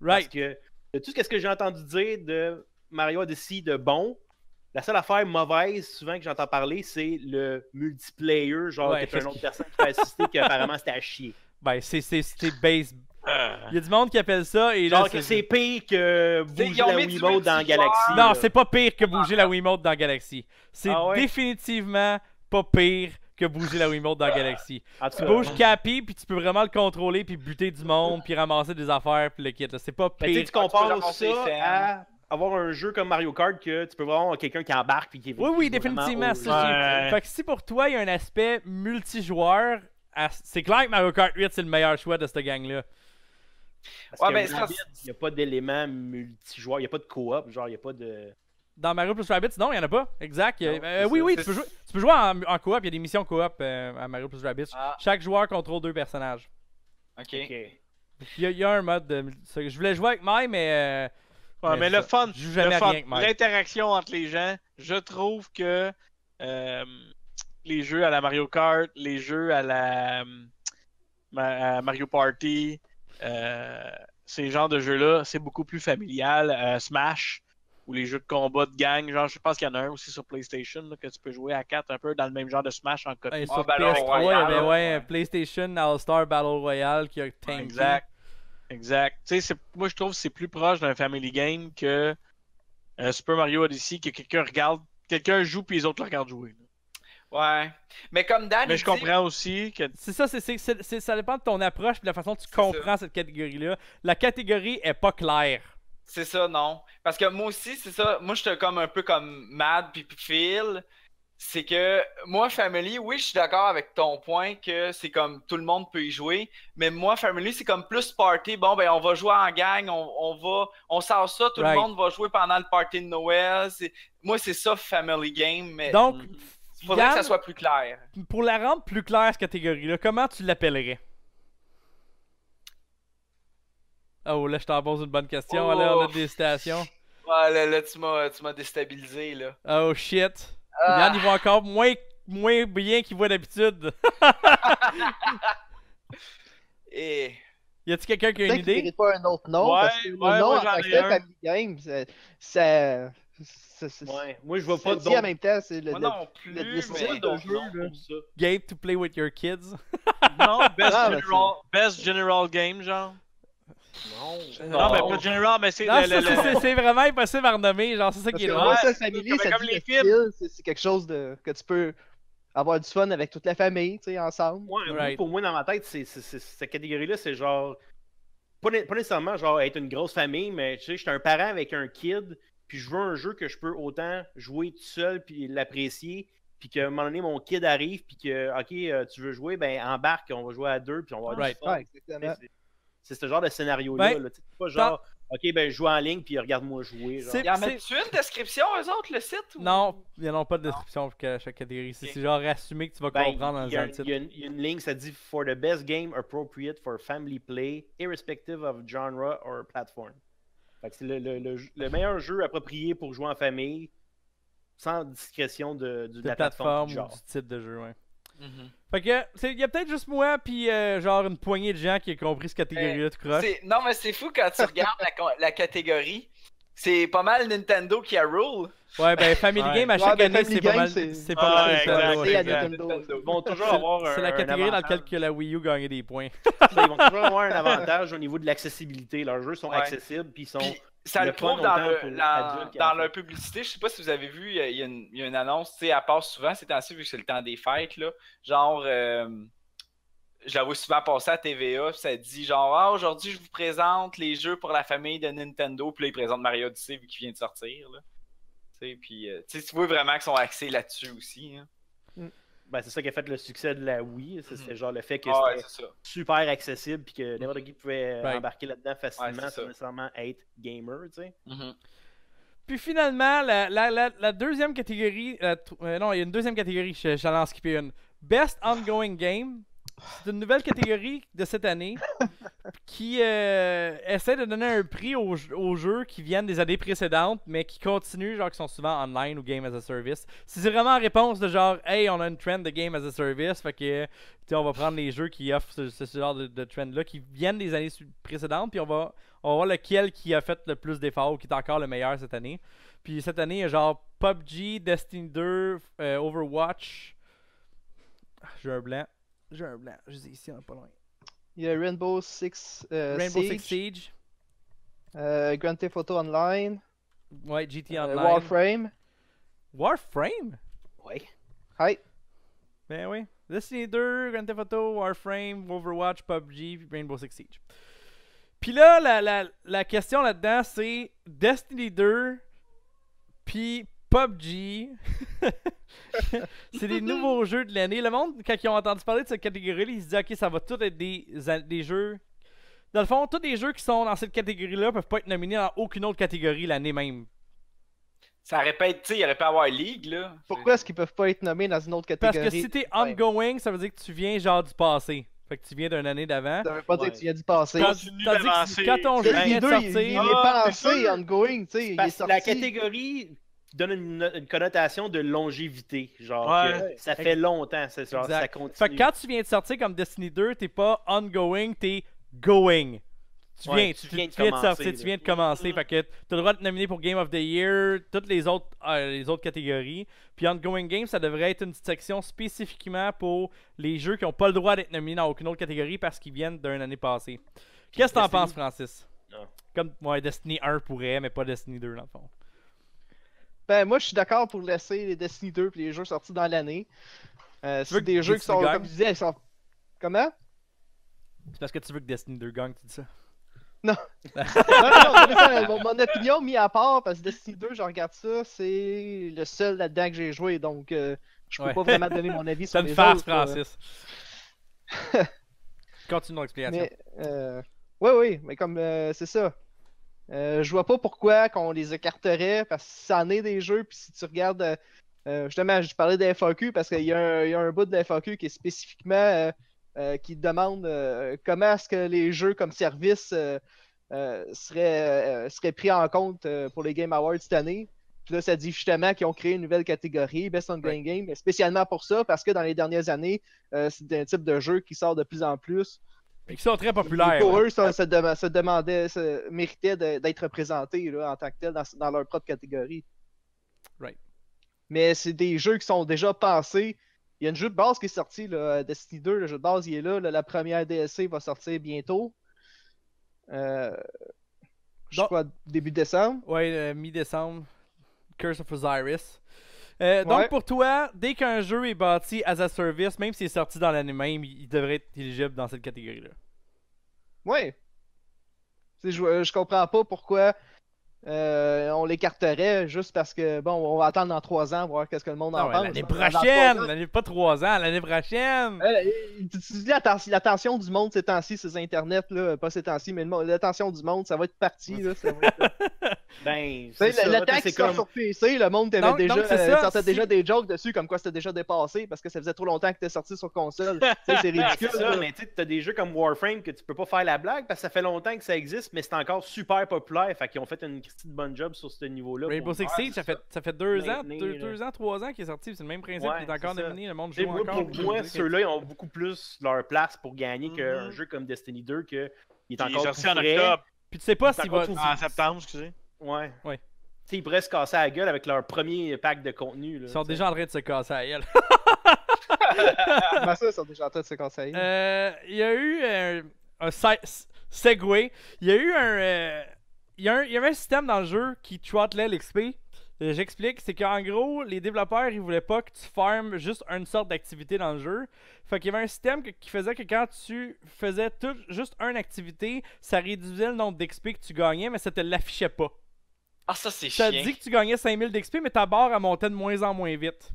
Right. Parce que de tout ce que j'ai entendu dire de Mario Odyssey de bon, la seule affaire mauvaise, souvent, que j'entends parler, c'est le multiplayer, genre, ouais, une autre personne qui peut assister, qu'apparemment, c'était à chier.
Ben, c'est base, il y a du monde qui appelle ça. Et là, Genre que c'est pire
que bouger la Wiimote dans Galaxy. Non, c'est
pas pire que bouger la Wiimote dans Galaxy. C'est ah définitivement pas pire que bouger la Wiimote dans Galaxy. tu bouges capi, puis tu peux vraiment le contrôler, puis buter du monde, puis ramasser des affaires, puis le kit. C'est pas pire. tu compares ah, ça à
avoir un jeu comme Mario Kart que tu peux avoir quelqu'un qui embarque puis qui Oui, oui, définitivement. Ça, Fait que
si pour toi, il y a un aspect multijoueur, c'est clair que Mario Kart 8, c'est le meilleur choix de cette gang-là. Ben, il
n'y a pas d'éléments multijoueur, il n'y a pas de coop, genre, il n'y a pas de.
Dans Mario plus Rabbids, non, il n'y en a pas. Exact. Euh, oui, oui, tu peux, jouer, en, coop, il y a des missions coop euh, à Mario plus Rabbids. Ah. Chaque joueur contrôle deux personnages. Ok. Il, y a, un mode de. Je voulais jouer avec Mai, mais. Euh, ouais, mais, le fun, l'interaction entre les gens, je trouve que euh, les jeux à la Mario Kart, les jeux à la Mario Party, euh, ces genres de jeux-là, c'est beaucoup plus familial. Euh, Smash, ou les jeux de combat de gang. Genre, je pense qu'il y en a un aussi sur PlayStation que tu peux jouer à 4 un peu dans le même genre de Smash en copie. Ben, ah, sur ben, ouais, PlayStation All-Star Battle Royale qui a tanké. Exact. Exact. Tu sais, moi, je trouve que c'est plus proche d'un Family Game que euh, Super Mario Odyssey, que quelqu'un regarde, quelqu'un joue puis les autres regardent jouer. Ouais. Mais comme Dan. Mais je comprends aussi que. C'est ça, c'est, ça dépend de ton approche et de la façon que tu comprends cette catégorie-là. La catégorie est pas claire. C'est ça, non. Parce que moi aussi, c'est ça. Moi, te comme un peu comme Mad puis Phil. C'est que moi, Family, oui, je suis d'accord avec ton point que c'est comme tout le monde peut y jouer. Mais moi, Family, c'est comme plus party. Bon, ben, on va jouer en gang, on, va, on sort ça, tout le monde va jouer pendant le party de Noël. Moi, c'est ça, Family Game. Donc, mm-hmm. Faudrait que ça soit plus clair. Pour la rendre plus claire, cette catégorie-là, comment tu l'appellerais? Oh, là, je t'en pose une bonne question. Oh, là, on a des citations. Ouais, là, là tu m'as déstabilisé, là. Oh, shit. Ah. Yann, il voit encore moins, bien qu'il voit d'habitude. Et... Eh. Y a-t-il quelqu'un qui a une idée?
pas un autre nom, ouais, parce que ouais, le nom en tant que Family Games, euh, ça... Ouais, moi je vois pas d'autres. en même temps, c'est le. le, style de jeu, Game to play with your kids. non, best, ah, general,
best general game, genre. Non. non, mais pas General, mais c'est. C'est vraiment impossible à renommer, genre, c'est ça qui est drôle.
c'est quelque chose de, que tu peux avoir du fun avec toute la famille, tu sais, ensemble. Ouais, pour moi, dans ma
tête, c'est, cette catégorie-là, c'est genre. Pas, pas, nécessairement genre être une grosse famille, mais tu sais, je suis un parent avec un kid, puis je veux un jeu que je peux autant jouer tout seul, puis l'apprécier, puis qu'à un moment donné, mon kid arrive, puis que, OK, euh, tu veux jouer, ben embarque, on va jouer à deux, puis on va C'est ce genre de scénario-là. Ben, c'est pas genre, OK, ben joue en ligne, puis regarde-moi jouer. C'est Y une
description, eux autres, le site Non, il y en a pas de description pour chaque catégorie. C'est genre assumer que tu vas ben, comprendre dans un titre.
Il y, a une ligne, ça dit For the best game appropriate for family play, irrespective of genre or platform c'est le, le, le, meilleur jeu approprié pour jouer en famille, sans discrétion de, la plateforme, ou du type de jeu. Mm-hmm. Fait que, il y a peut-être juste moi, puis
euh, genre une poignée de gens qui ont compris cette catégorie-là tu ben, crois?
Non, mais c'est fou quand tu regardes la,
catégorie, c'est pas mal Nintendo qui a rule. Ouais, ben Family Game à chaque ben, année, c'est pas mal. C'est pas mal. Ils vont toujours avoir un. C'est la catégorie dans laquelle que la Wii U
gagnait des points. ils vont toujours avoir un avantage au niveau de l'accessibilité. Leurs jeux sont accessibles, puis ils sont. ça le, prouve dans,
la, dans leur publicité. Je sais pas si vous avez vu, il y a une, y a une annonce, tu sais, elle passe souvent ces temps-ci, vu que c'est le temps des fêtes, là. Genre. Euh, je la vois souvent passer à TVA, puis ça dit genre ah, aujourd'hui je vous présente les jeux pour la famille de Nintendo, puis là ils présentent Mario Odyssey vu qu'il vient de sortir. Là. sais puis, euh, tu vois vraiment qu'ils sont axés
là-dessus aussi. Hein. Mm. Ben, c'est ça qui a fait le succès de la Wii. C'est mm-hmm. genre le fait que ah, c'est c'était super accessible puis que n'importe qui pouvait euh, embarquer là-dedans facilement sans nécessairement être gamer. Tu sais.
Mm-hmm. Puis finalement, la, deuxième catégorie. Euh, non, il y a une deuxième catégorie, j'allais en skipper une. Best Ongoing Game. C'est une nouvelle catégorie de cette année qui euh, essaie de donner un prix aux, jeux qui viennent des années précédentes, mais qui continuent, genre qui sont souvent online ou game as a service. Si c'est vraiment en réponse de genre, hey, on a une trend de game as a service, fait que on va prendre les jeux qui offrent ce, genre de, trend-là, qui viennent des années précédentes, puis on va, on voir lequel qui a fait le plus d'efforts ou qui est encore le meilleur cette année. Puis cette année, genre PUBG, Destiny 2, euh, Overwatch. Ah, j'ai un blanc.
J'ai un blanc, je dis ici, on est pas loin. Il y a Rainbow Six euh, Rainbow Siege. Six Siege. Euh, Grand Theft Auto Online.
Ouais, GT euh, Online. Warframe.
Warframe? Ouais. Hi.
Ben oui. Destiny 2, Grand Theft Auto, Warframe, Overwatch, PUBG, Rainbow Six Siege. Puis là, la, la, la question là-dedans, c'est Destiny 2, puis PUBG. c'est des nouveaux jeux de l'année. Le monde, quand ils ont entendu parler de cette catégorie, là ils se disent Ok, ça va tout être des, des jeux. Dans le fond, tous les jeux qui sont dans cette catégorie-là peuvent pas être nominés dans aucune autre catégorie l'année même. Ça répète, tu sais, il aurait pas avoir League, là. Pourquoi est-ce
qu'ils peuvent pas être nommés dans une autre catégorie? Parce que si
t'es ongoing, ça veut dire que tu viens genre du passé. Fait que tu
viens d'une année d'avant. Ça veut pas dire que tu viens du passé. Quand, quand ton jeu vient de sortir... Il, il est ah, passé,
ongoing, tu sais, il est sorti. La
catégorie donne une, connotation de longévité. Genre, ça fait longtemps, c'est ça continue. Fait que quand
tu viens de sortir comme Destiny 2, t'es pas ongoing, t'es going. Tu viens, tu, viens, de commencer, sortir, tu viens de commencer. Mm-hmm. Fait que t'as le droit de te nominer pour Game of the Year, toutes les autres, euh, les autres catégories. Puis Ongoing Game, ça devrait être une section spécifiquement pour les jeux qui n'ont pas le droit d'être nominés dans aucune autre catégorie parce qu'ils viennent d'une année passée. Qu'est-ce que t'en penses, Francis? Ah. Comme ouais, Destiny 1 pourrait, mais pas Destiny 2 dans le fond.
Ben, moi, je suis d'accord pour laisser les Destiny 2 et les jeux sortis dans l'année. Euh, c'est des jeux qui sont, comme disais, Comment
C'est parce que tu veux que Destiny 2 gagne, tu dis ça. Non. non,
non, mon opinion mis à part, parce que Destiny 2, je regarde ça, c'est le seul là-dedans que j'ai joué, donc euh, je peux pas vraiment donner mon avis sur les C'est une farce, euh. Francis. Continue l'explication. explication. Euh, oui, oui, mais comme c'est ça. Euh, je vois pas pourquoi qu'on les écarterait, parce que ça en est des jeux, puis si tu regardes. Euh, euh, justement, je parlais des FAQ parce qu'il y, a un bout de FAQ qui est spécifiquement qui demande comment est-ce que les jeux comme service seraient, pris en compte pour les Game Awards cette année. Puis là, ça dit justement qu'ils ont créé une nouvelle catégorie, Best on Game, spécialement pour ça, parce que dans les dernières années, c'est un type de jeu qui sort de plus en plus. Et sont très populaires. pour eux, ça, se, se demandait, méritait d'être présenté en tant que tel dans, leur propre catégorie. Right. Mais c'est des jeux qui sont déjà passés. Il y a un jeu de base qui est sorti, là, euh, Destiny 2, le jeu de base, il est là. la première DLC va sortir bientôt. Euh, je crois début décembre. Ouais, euh, mi-décembre. Curse of Osiris. Euh, donc, pour
toi, dès qu'un jeu est bâti as a service, même s'il est sorti dans l'année même, il devrait être éligible dans cette catégorie-là.
Oui. Je, euh, je comprends pas pourquoi euh, on l'écarterait juste parce que, bon, on va attendre dans trois ans, voir qu'est-ce que le monde en pense. L'année prochaine! L'année
pas trois ans, l'année prochaine!
Euh, tu, l'attention du monde ces temps-ci, ces internets, là, pas ces temps-ci, mais l'attention du monde, ça va être parti. Là, ben, c'est ça, le comme... sur PC, le monde t'avait déjà, euh, sortait déjà des jokes dessus, comme quoi c'était déjà dépassé parce que ça faisait trop longtemps que t'es sorti sur console. c'est ben, ridicule. mais tu as
des jeux comme Warframe que tu peux pas faire la blague parce que ça fait longtemps que ça existe, mais c'est encore super populaire. Fait qu'ils ont fait une de bon job sur ce niveau-là. Rainbow Six Siege, ça fait, ça fait deux, ans, deux, deux,
ans, trois ans qu'il est sorti. C'est le même principe. Ouais, il est encore dominé. Le monde joue moi, encore. Pour moi, ceux-là ils ont
beaucoup plus leur place pour gagner mhm. qu'un jeu comme Destiny 2 que est encore sorti en octobre. Puis tu sais pas s'il va. Ah, en septembre, excusez. Ouais. Ouais. T'sais, ils pourraient se casser à la gueule avec leur premier pack de contenu. Là, ils sont déjà en train
de
se casser à la gueule. ça, ils sont déjà en train de se casser la gueule.
Euh, il y a eu euh, un, un segway. Il y a eu un. Euh, il y, avait un système dans le jeu qui trottelait l'XP. Euh, j'explique, c'est qu'en gros, les développeurs, ils voulaient pas que tu farmes juste une sorte d'activité dans le jeu. Fait qu'il y avait un système qui faisait que quand tu faisais juste une activité, ça réduisait le nombre d'XP que tu gagnais, mais ça te l'affichait pas. Ah, ça c'est chiant. T'as dit que tu gagnais 5000 d'XP, mais ta barre, elle montait de moins en moins vite.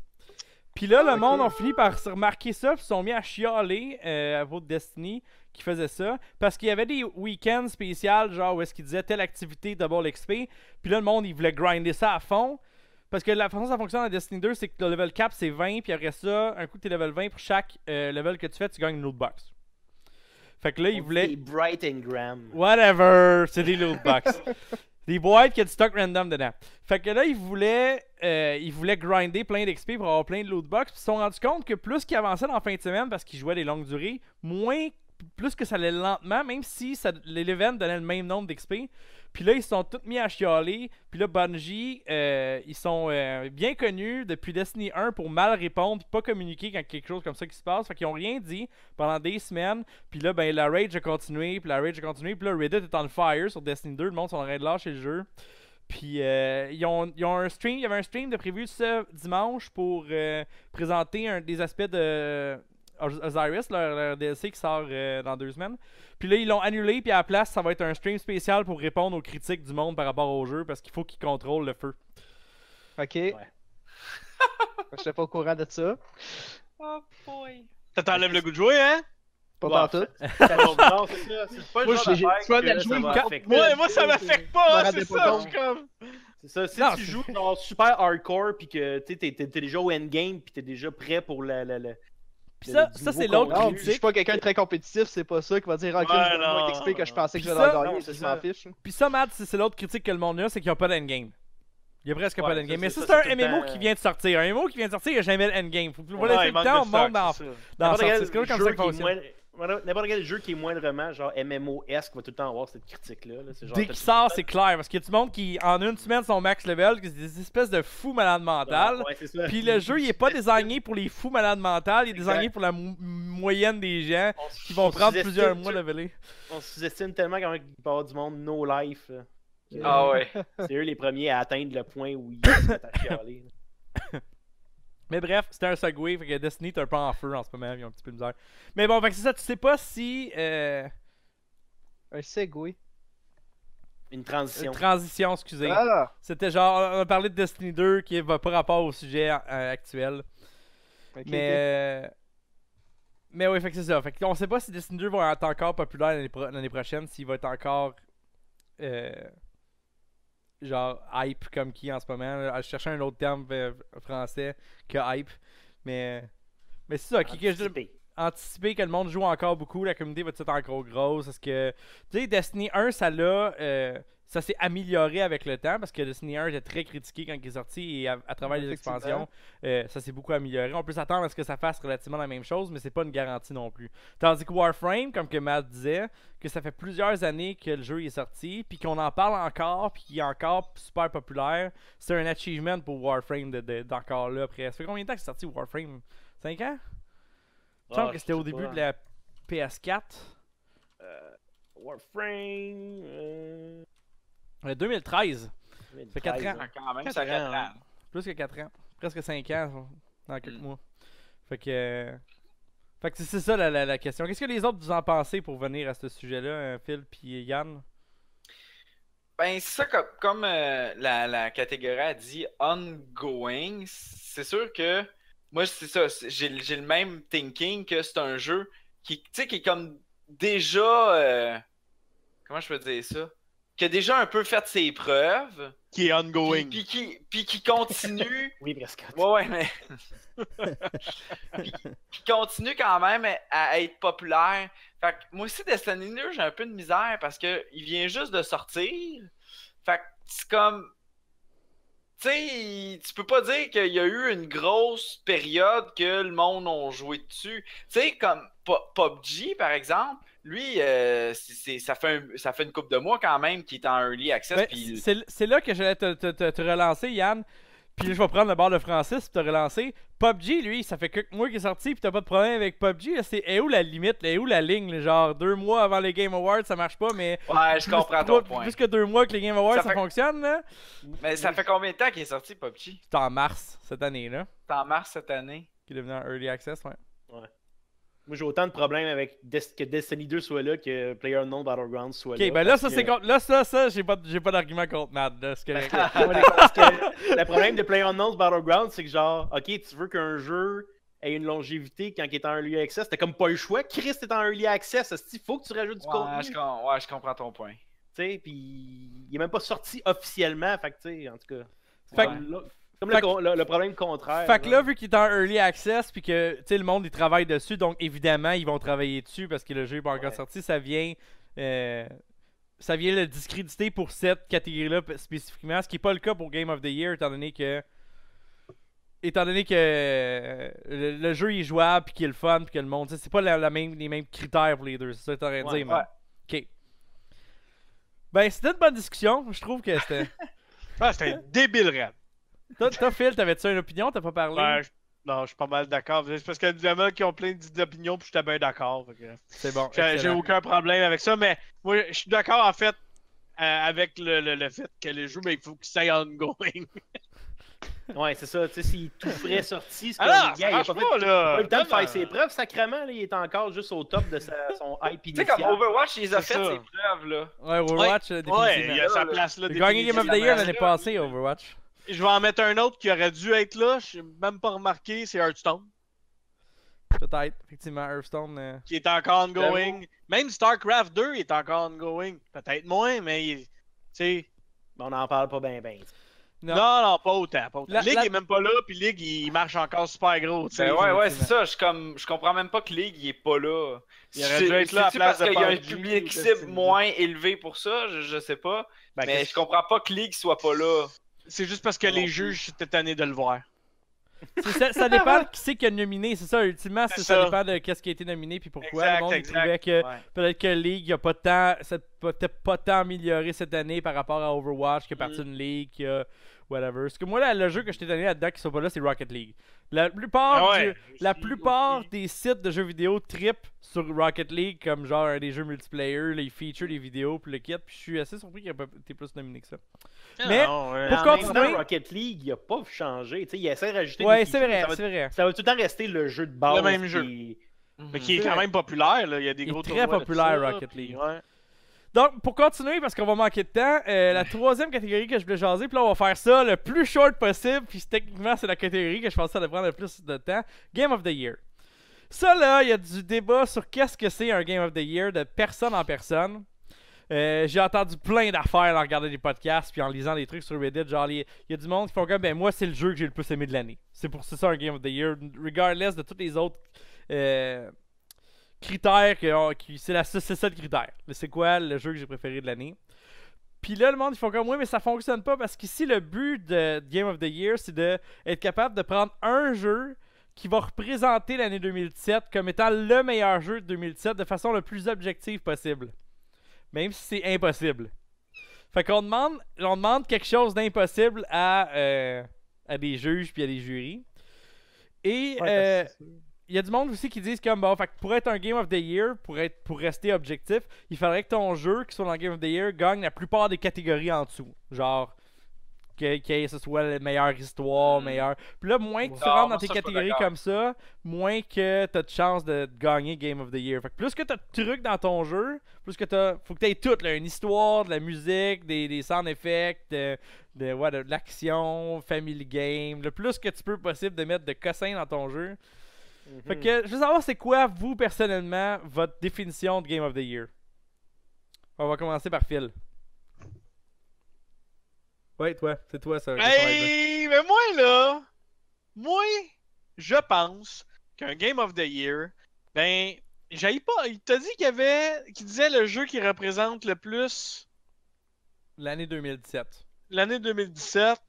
Puis là, le ah, monde ont fini par se remarquer ça, puis ils sont mis à chialer euh, à votre Destiny, qui faisait ça. Parce qu'il y avait des week-ends spéciaux, genre où est-ce qu'ils disaient telle activité, double XP. Puis là, le monde, il voulait grinder ça à fond. Parce que la façon ça fonctionne dans Destiny 2, c'est que le level cap, c'est 20. Puis après ça, un coup que t'es level 20, pour chaque euh, level que tu fais, tu gagnes une loot box. Fait que là, ils voulaient. Whatever, c'est des loot box. des boîtes qui a du stock random dedans. Fait que là, ils voulaient, euh, ils voulaient grinder plein d'XP pour avoir plein de loot box. Puis ils se sont rendus compte que plus qu'ils avançaient dans la fin de semaine parce qu'ils jouaient des longues durées, moins plus que ça allait lentement, même si l'event donnait le même nombre d'XP. Puis là, ils sont tous mis à chialer. Puis là, Bungie, euh, ils sont euh, bien connus depuis Destiny 1 pour mal répondre, pas communiquer quand quelque chose comme ça qui se passe. Fait qu'ils ont rien dit pendant des semaines. Puis là, ben, la rage a continué, puis la rage a continué. Puis là, Reddit est en fire sur Destiny 2. Le monde sont en de de chez le jeu. Puis euh, ils, ont, un stream, il y avait un stream de prévu ce dimanche pour présenter un des aspects de Osiris, leur, DLC qui sort euh, dans deux semaines. Puis là, ils l'ont annulé, puis à la place, ça va être un stream spécial pour répondre aux critiques du monde par rapport au jeu, parce qu'il faut qu'ils contrôlent le feu. Ok. Ouais. Je suis pas
au courant de ça.
Oh boy.
Ça t'enlève le goût de jouer, hein? Pas partout. non, c'est
ça. C'est pas le moi, de jeu que moi, moi, ça m'affecte pas, c'est ça. C'est ça. Si tu joues genre super hardcore puis que tu es déjà au endgame puis t'es déjà prêt pour le... la,
puis ça, ça c'est l'autre critique. Je suis pas quelqu'un de très compétitif, c'est pas ça qui va dire Ok, ah, ouais, je t'explique que je pensais que j'allais gagner, je m'en fiche. Puis
ça, Matt, c'est l'autre critique que
le monde a, c'est qu'ils a pas d'endgame. Il y a presque pas d'endgame. Mais ça, c'est un MMO qui euh, vient de sortir. Un MMO qui vient de sortir, il n'y a jamais d'endgame. Faut pas laisser le temps au monde d'en sortir. C'est comme ça que fonctionne.
N'importe quel jeu qui est moindrement genre MMO-esque va tout le temps avoir cette critique-là. c'est Genre, Dès qu'il sort,
c'est clair. Parce qu'il y a du monde qui, en une semaine, sont max level, qui des espèces de fous malades mentales. Puis le jeu, il est pas désigné pour les fous malades mentales, il est désigné pour la moyenne des gens qui vont prendre plusieurs mois de leveler.
On sous-estime tellement quand même qu'il du monde no life. Ah ouais. c'est eux les premiers à atteindre le point où ils sont à chialer.
Mais bref, c'était un segway, fait que Destiny est un peu en feu en ce moment, ils ont un petit peu de misère. Mais bon, fait que c'est ça, tu sais pas si.
Euh, un segway. Une transition. Une transition, excusez. Voilà. Ah!
C'était genre, on a parlé de Destiny 2 qui va pas rapport au sujet euh, actuel. mais. Euh, mais oui, fait que c'est ça. Fait on sait pas si Destiny 2 va être encore populaire l'année prochaine, s'il va être encore. Euh genre hype comme qui en ce moment. Je cherchais un autre terme euh, français que hype. Mais, mais c'est ça. Anticiper. Que, anticiper que le monde joue encore beaucoup. La communauté va être encore grosse. est-ce que, tu sais, Destiny 1, ça l'a. Euh, ça s'est amélioré avec le temps parce que Destiny 1 était très critiqué quand il est sorti et à, travers les expansions, euh, ça s'est beaucoup amélioré. On peut s'attendre à ce que ça fasse relativement la même chose, mais c'est pas une garantie non plus. Tandis que Warframe, comme que Matt disait, que ça fait plusieurs années que le jeu est sorti, puis qu'on en parle encore, puis qu'il est encore super populaire, c'est un achievement pour Warframe d'encore là après. Ça fait combien de temps que c'est sorti Warframe 5 ans ah, Je pense que c'était au début de la
PS4. Euh, Warframe. Euh,
2013. 2013 fait 4 hein. ans. Plus que 4 ans. Presque 5 ans dans quelques mm. mois. Fait que. Euh, fait que c'est ça la, question. Qu'est-ce que les autres vous en pensez pour venir à ce sujet-là, euh, Phil puis Yann? Ben, ça, comme, euh, la, catégorie a dit ongoing, c'est sûr que moi, c'est ça, j'ai, le même thinking que c'est un jeu qui, qui est comme déjà. comment je peux dire ça? qui a déjà un peu fait ses preuves. Qui est ongoing. Puis, qui, continue. oui, presque. Ouais, ouais, mais. qui continue quand même à être populaire. Fait que moi aussi, Destiny 2, j'ai un peu de misère parce que il vient juste de sortir. Fait que c'est comme. Tu sais, tu peux pas dire qu'il y a eu une grosse période que le monde a joué dessus. Tu sais, comme PUBG, par exemple lui, euh, c'est, ça, fait ça fait une coupe de mois quand même qu'il est en early access. Ben, c'est, là que j'allais te, te, relancer, Yann. Puis je vais prendre le bord de Francis pour te relancer. PUBG, lui, ça fait quelques mois qu'il est sorti, puis t'as pas de problème avec PUBG. Là, c'est où la limite, là, où la ligne, genre deux mois avant les Game Awards, ça marche pas, mais. Ouais, je comprends ton point. Plus que deux mois que les Game Awards, ça, fonctionne, là. Mais ça fait combien de temps qu'il est sorti PUBG C'est en mars cette année, là. C'est en mars
cette année. Qui est devenu en early access, ouais. Ouais. Moi, j'ai autant de problèmes avec que Destiny 2 soit là que Player Unknown Battlegrounds soit là. Ok, ben là, ça, c'est
contre... là, ça, ça j'ai pas, pas d'argument contre Matt. que... le
problème de Player Unknown Battlegrounds, c'est que genre, ok, tu veux qu'un jeu ait une longévité quand il est en early access, t'as comme pas le choix. Chris est en early access, il faut que tu rajoutes du contenu. ouais, je comprends ton point. Tu sais, puis il est même pas sorti officiellement, fait que tu sais, en tout cas. Fait que comme le, problème contraire. Fait que là, vu qu'il est
en early access, puis que le monde il travaille dessus, donc évidemment, ils vont travailler dessus parce que le jeu n'est pas encore sorti, ça vient. Euh, ça vient le discréditer pour cette catégorie-là spécifiquement, ce qui n'est pas le cas pour Game of the Year, étant donné que. Étant donné que euh, le, jeu est jouable, puis qu'il est fun, puis que le monde. C'est pas la, même, les mêmes critères pour les deux, c'est ça que dire, Ok. Ben, c'était une bonne discussion, je trouve que c'était. ah, c'était débile, rap. Toi, toi, Phil, t'avais-tu une opinion? T'as pas parlé? Ben, Non, je suis pas mal d'accord. C'est parce qu'il y a des gens qui ont plein d'opinions, puis j'étais bien d'accord. C'est bon. J'ai aucun
problème avec ça, mais
moi, je suis d'accord en fait euh, avec le, fait qu'elle
les jeux, mais ben, il faut qu'ils soient ongoing. ouais, c'est ça. Tu sais, s'il tout ferait sorti, c'est comme, il a temps de faire ses preuves, sacrément, il est encore juste au top de son hype initial. Tu sais, comme Overwatch, ils a fait ses preuves,
là. Ouais, Overwatch, ouais, définitivement. Ouais, il a sa place, là. Il a gagné Game of the Year l'année passée,
Overwatch je vais en mettre un autre qui aurait dû être là. Je n'ai même pas remarqué, c'est Hearthstone. Peut-être, effectivement, Hearthstone. Euh, qui est encore ongoing.
Même StarCraft 2 est encore ongoing. Peut-être moins, mais. Tu sais. On n'en parle pas bien, bien.
Non. non. pas autant. Pas autant. est même pas là, puis League il marche encore
super gros. Ben ouais, ouais, c'est
ça. Je, comme, comprends même pas que League il est pas là. Il aurait dû être là à place parce qu'il y a un public cible moins élevé pour ça, je, ne sais pas. Ben, mais je comprends pas que League soit pas là. C'est juste parce que les juges étaient tannés de le voir. Ça, dépend dépend qui c'est qui a nominé, c'est ça, ultimement, ça. dépend de qu'est-ce qui a été nominé puis pourquoi. le monde trouvait que peut-être que League n'a pas tant, peut-être pas tant amélioré cette année par rapport à Overwatch, que est partie d'une mm. League qui whatever. Parce que moi, là, le jeu que je t'ai donné là-dedans qui sont pas là, c'est Rocket League. La plupart, ah la plupart des sites de jeux vidéo trip sur Rocket League comme genre des jeux multiplayer, les features, les vidéos, puis le kit. Puis je suis assez surpris qu'il été plus nominé que ça.
Ah mais pour ah, continuer. Rocket League, il a pas changé. T'sais, il essaie de rajouter. Ouais, c'est vrai, c'est vrai. Ça va tout le temps rester le jeu de base. Le même jeu. Qui... Mais qui est quand même populaire. Là. Il y a des gros trucs Très populaire, Rocket League. ouais.
Donc, pour continuer, parce qu'on va manquer de temps, euh, la troisième catégorie que je voulais jaser, puis là, on va faire ça le plus short possible, puis techniquement, c'est la catégorie que je pensais de prendre le plus de temps Game of the Year. Ça, là, il y a du débat sur qu'est-ce que c'est un Game of the Year de personne en personne. Euh, j'ai entendu plein d'affaires en regardant des podcasts puis en lisant des trucs sur Reddit. Genre, il y, a du monde qui font comme, ben moi, c'est le jeu que j'ai le plus aimé de l'année. C'est pour ça un Game of the Year, regardless de toutes les autres. Euh, Critère qui c'est, la, ça le critère. C'est quoi le jeu que j'ai préféré de l'année? Puis là, le monde, ils font comme oui, mais ça fonctionne pas parce qu'ici, le but de Game of the Year, c'est d'être capable de prendre un jeu qui va représenter l'année 2017 comme étant le meilleur jeu de 2017 de façon le plus objective possible. Même si c'est impossible. Fait qu'on demande, on demande quelque chose d'impossible à, euh, à des juges puis à des jurys. Et il y a du monde aussi qui disent comme bon, fait pour être un Game of the Year, pour être pour rester objectif, il faudrait que ton jeu qui soit dans Game of the Year gagne la plupart des catégories en dessous. Genre que, ce soit la meilleure histoire, hmm. meilleure. Puis là, moins que tu rentres dans tes catégories comme ça, moins que tu as de chances de gagner Game of the Year. Fait plus que tu as de trucs dans ton jeu, plus que tu Faut que tu aies tout, une histoire, de la musique, des, des sound effects, de, de, l'action, family game. Le plus que tu peux possible de mettre de cossin dans ton jeu, Mhm. Fait que je veux savoir c'est quoi, vous, personnellement, votre définition de Game of the Year. On va commencer par Phil. Ouais, toi, c'est toi ça. Hey, mais moi là, moi, je pense qu'un Game of the Year, ben, j'aille pas. Il t'a dit qu'il y avait, qu'il disait le jeu qui représente le plus. L'année 2017. L'année 2017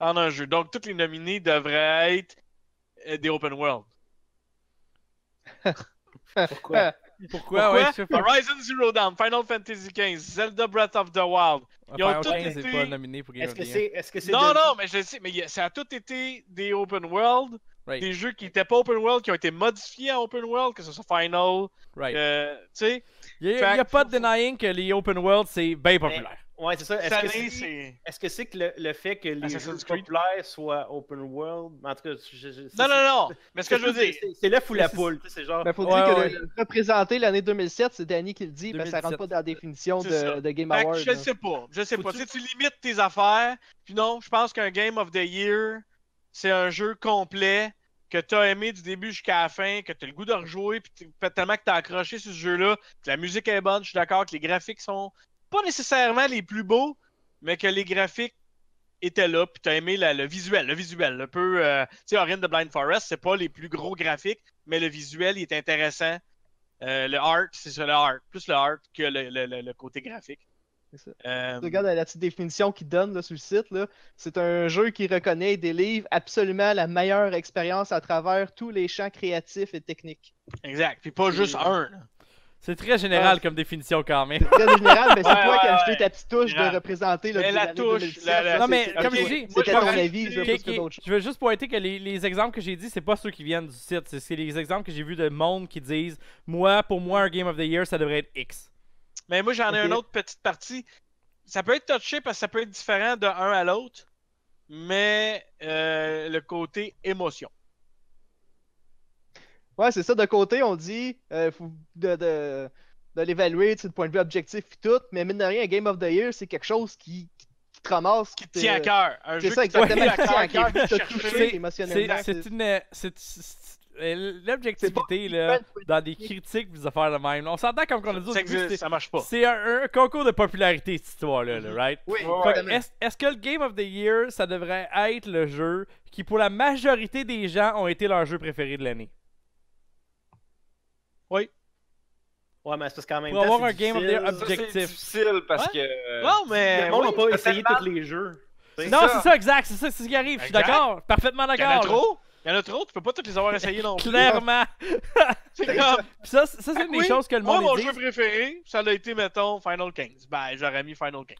en un jeu. Donc, toutes les nominés devraient être euh, des open world.
Pourquoi Pourquoi, Ouais, Horizon
Zero Dawn, Final Fantasy XV, Zelda Breath of the Wild. Ils ont tout été... Est pas nominé pour Est-ce que c'est est -ce est Non, non, mais je sais, mais ça a tout été des open world, des jeux qui n'étaient pas open world, qui ont été modifiés en open world, que ce soit Final, right. euh, tu sais. Il y a, a, pas de denying que les open world, c'est bien populaire. Mais...
Oui, c'est ça. Est-ce que c'est que, le, fait que les jeux populaires soient open world En tout non, non, non. Mais ce que, je veux dire, c'est l'œuf ou la poule. Il Mais faut dire que
représenter l'année 2007, c'est Danny qui le dit, mais ben, ça ça rentre pas dans la définition de, de, Game Year. Ben, je ne sais
pas, je sais pas. Tu... tu limites tes affaires. Puis non, je pense qu'un Game of the Year, c'est un jeu complet que tu as aimé du début jusqu'à la fin, que tu as le goût de rejouer, puis tellement que tu as accroché sur ce jeu-là, que la musique est bonne, je suis d'accord, que les graphiques sont pas nécessairement les plus beaux, mais que les graphiques étaient là, puis t'as aimé le visuel, le visuel, un peu, euh, tu sais, Orion de Blind Forest, c'est pas les plus gros graphiques, mais le visuel, il est intéressant. Euh, le art, c'est ça, le art, plus le art que le, côté graphique. Ça. Euh, Regarde
la petite définition qu'il donne là, sur le site. C'est un jeu qui reconnaît et délivre absolument la meilleure expérience à travers tous les champs créatifs et techniques.
Exact. Puis pas juste un. C'est très général ah. comme définition quand même. C'est très général, mais c'est toi qui as
ajouté ta petite touche de représenter le la touche. la, Non, mais comme j'ai dit, ton avis, Je
veux juste pointer que les, exemples que j'ai dit, c'est pas ceux qui viennent du site. C'est les exemples que j'ai vus de monde qui disent Moi, pour moi, un Game of the Year, ça devrait être X. Mais moi, j'en ai une autre petite partie. Ça peut être touché parce que ça peut être différent de un à l'autre, mais euh, le côté émotion.
Ouais, c'est ça. De côté, on dit euh, faut de, de, de l'évaluer de point de vue objectif et tout, mais mine de rien, Game of the Year, c'est quelque chose qui, qui, te ramasse. Qui te tient à cœur. C'est ça, exactement. Qui tient à cœur, qui te touche émotionnellement. C'est
une. Euh, euh, l'objectivité, là, dans des critiques, vous affaires de même. On s'entend comme qu'on a dit au début. Ça marche pas. C'est un, concours de popularité, cette histoire-là, mm-hmm. right? Oui, Est-ce que le Game of the Year, ça devrait être le jeu qui, pour la majorité des gens, ont été leur
jeu préféré de l'année? Oui. Ouais, mais c'est parce quand même. Pour avoir un game objectif. C'est difficile parce que. Non, mais. on n'a pas essayé tous les jeux. Non, c'est ça,
exact. C'est ça, ce qui arrive. Je suis d'accord. Parfaitement d'accord. Il y en a trop. Il y en a trop. Tu peux pas tous les avoir essayés non plus. Clairement. c'est comme. ça, ça c'est une des choses que le monde. Moi, mon jeu préféré, ça l'a été, mettons, Final Kings. Ben, j'aurais mis Final Kings.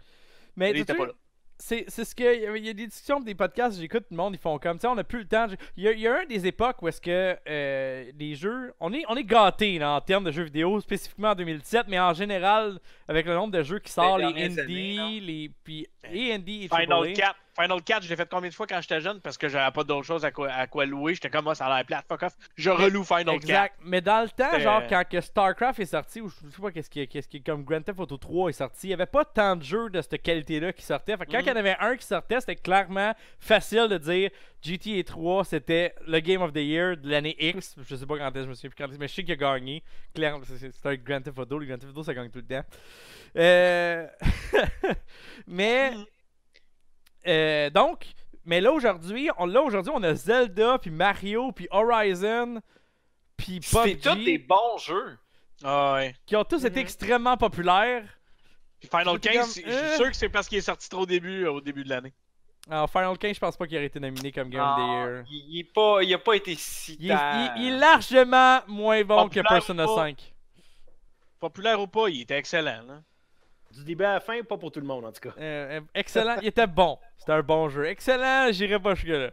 Mais il pas là c'est ce que. Il y, a des discussions des podcasts, j'écoute tout le monde, ils font comme ça, on n'a plus le temps. Il y, a un des époques où est-ce que euh, les jeux. On est, on est gâtés en termes de jeux vidéo, spécifiquement en 2017, mais en général, avec le nombre de jeux qui sortent, les, les les. Puis, les et Final Cap. Final 4, je l'ai fait combien de fois quand j'étais jeune parce que j'avais pas d'autre chose à quoi, louer. J'étais comme, moi, ça a l'air
plate, fuck off. Je reloue Final exact.
Mais dans le temps, genre, quand que StarCraft est sorti, ou je sais pas qu'est-ce qui, est, comme Grand Theft Auto 3 est sorti, il y avait pas tant de jeux de cette qualité-là qui sortaient. Fait que quand mm. il y en avait un qui sortait, c'était clairement facile de dire GTA 3, c'était le Game of the Year de l'année X. Je sais pas quand est-ce, je me souviens plus quand est mais je sais qu'il a gagné. Clairement, c'est un Grand Theft Auto. Le Grand Theft Auto, ça gagne tout le temps. Euh... mais. Mm. Euh, donc, mais là aujourd'hui, on, là aujourd'hui, on a Zelda, puis Mario, puis Horizon, puis PUBG. C'est tous des bons jeux. Ah ouais. Qui ont tous été mhm. extrêmement populaires. Puis Final 15, je suis hein? sûr que c'est parce qu'il est sorti trop au début, euh, au début de l'année. Alors, ah, Final 15, je pense pas qu'il aurait été nominé comme Game of the ah, Year. Il, n'a pas, il a pas été si. Il, est largement moins bon que Persona 5. Populaire ou pas, il était excellent. Du débat à la fin, pas pour tout le monde en tout cas. Euh, excellent, il était bon. C'est un bon jeu. Excellent, j'irai pas jusque-là.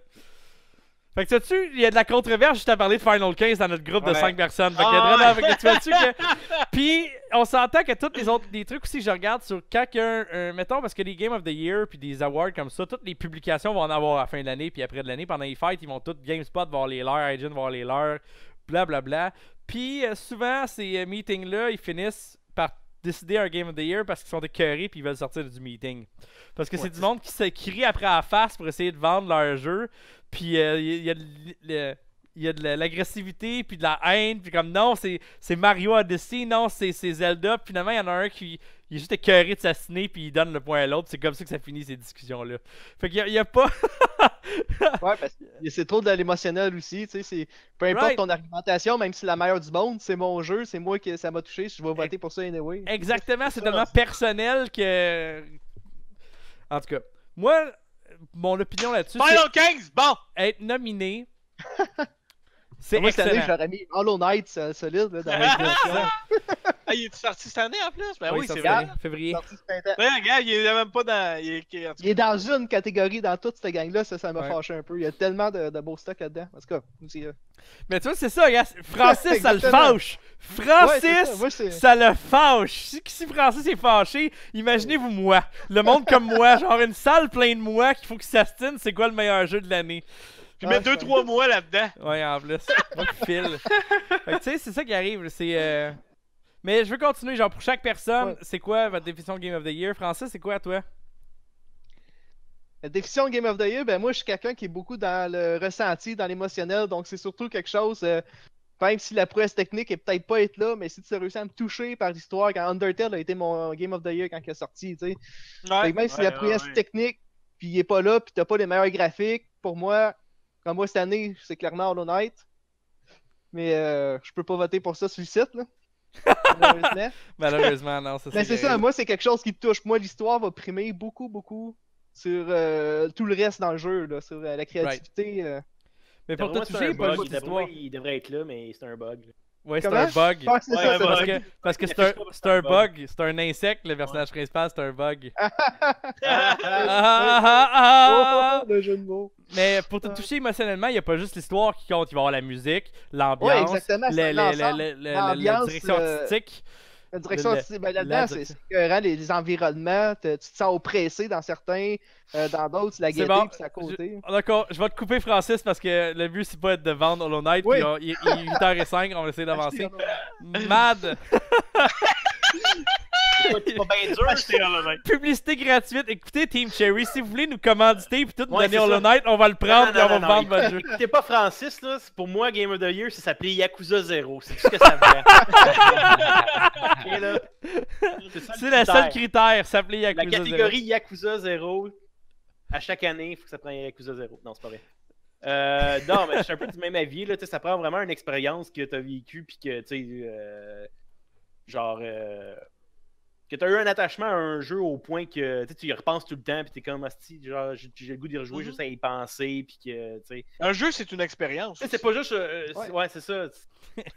Fait que tu sais tu il y a de la controverse je à parler de Final 15 dans notre groupe de 5 personnes. Fait que, oh, vraiment, fait que que... Puis on s'entend que tous les autres des trucs aussi je regarde sur quelqu'un... mettons parce que les Game of the Year puis des awards comme ça, toutes les publications vont en avoir à la fin de l'année puis après de l'année pendant les fights, ils vont toutes GameSpot voir les leurs, IGN voir les leurs, blablabla. Bla. Puis euh, souvent ces meetings là, ils finissent décider un Game of the Year parce qu'ils sont écœurés puis ils veulent sortir du meeting. Parce que c'est du monde qui se crie après la face pour essayer de vendre leur jeu. Puis il euh, y, a, y a de l'agressivité, puis de la haine, puis comme non, c'est Mario Odyssey, non, c'est Zelda. Puis finalement, il y en a un qui, il est juste écœuré de sa ciné puis il donne le point à l'autre. C'est comme ça que ça finit ces discussions-là.
Fait qu'il n'y a, pas. ouais, parce que c'est trop de l'émotionnel aussi. Tu peu importe ton argumentation, même si c'est la meilleure du monde, c'est mon jeu, c'est moi que ça m'a touché, je vais voter pour ça anyway.
Exactement, c'est tellement personnel que. En tout cas, moi,
mon opinion là-dessus. Final 15,
bon! Être nominé.
C'est Moi, cette année, j'aurais mis Hollow Knight solide là, dans mes version.
ah, il est sorti cette année en plus? Ben oui, c'est vrai. Février. Il est sorti regarde, il est même pas dans. Il est, dans
une catégorie dans toute cette gang-là, ça, ça m'a fâché un peu. Il y a tellement de, de beaux stocks là-dedans. En tout cas,
Mais tu vois, c'est ça, regarde. Francis, ça le fâche. Francis, ça. le fâche. Si, Francis est fâché, imaginez-vous moi. Le monde comme moi, genre une salle pleine de moi qu'il faut qu'il s'astine, c'est quoi le meilleur jeu de l'année? Tu mets 2-3 ah, mois là-dedans. Ouais, en plus. Moi, file. tu sais, c'est ça qui arrive. C'est. Euh, mais je veux continuer, genre, pour chaque personne, c'est quoi votre définition Game of the Year? Francis, c'est quoi, toi?
La définition Game of the Year, ben moi, je suis quelqu'un qui est beaucoup dans le ressenti, dans l'émotionnel, donc c'est surtout quelque chose, euh, même si la prouesse technique est peut-être pas être là, mais si tu réussis à me toucher par l'histoire, quand Undertale a été mon Game of the Year quand il est sorti, tu sais. même si la prouesse technique, puis il est pas là, puis t'as pas les meilleurs graphiques, pour moi, comme moi, cette année, c'est clairement Hollow Knight. Mais euh, je peux pas voter pour ça sur le site, là. Malheureusement. Malheureusement, non, ça Mais c'est ça, moi, c'est quelque chose qui touche. Moi, l'histoire va primer beaucoup, beaucoup sur euh, tout le reste dans le jeu, là, sur euh, la créativité. Mais pour te toucher, il, bug, devrait,
il devrait être là, mais c'est un bug. Ouais, c'est un bug. parce, Que, c'est un,
bug. C'est un insecte, le personnage principal, c'est un bug. Mais pour te ah. toucher émotionnellement, il n'y a pas juste l'histoire qui compte. Il va y avoir la musique, l'ambiance, la, direction artistique.
Ben, la direction là c'est que Les, les environnements, tu te sens oppressé dans certains, euh, dans d'autres, la guetter, bon. à côté.
Ah, d'accord, je vais te couper, Francis, parce que le but, c'est pas être de vendre Hollow Knight. Puis il, il est 8h05, on va essayer d'avancer. Mad! Publicité gratuite. Écoutez, Team Cherry, si vous voulez nous
commanditer puis tout nous donner Hollow on va le prendre et on va vendre votre jeu. Écoutez pas Francis, là. Pour moi, Game of the Year, ça s'appelait Yakuza Zero. C'est tout ce que ça veut C'est le seul critère, s'appeler Yakuza 0. La catégorie Yakuza Zero. à chaque année, il faut que ça prenne Yakuza Zero. Non, c'est pas vrai. Euh, non, mais je suis un peu du même avis. Là, ça prend vraiment une expérience que tu as vécue, puis que, tu sais, euh, genre, euh, que tu as eu un attachement à un jeu au point que tu y repenses tout le temps, puis tu es comme, j'ai le goût d'y rejouer mhm. juste à y penser, puis que, Un jeu, c'est une expérience. C'est pas juste. Euh, ouais, c'est ça.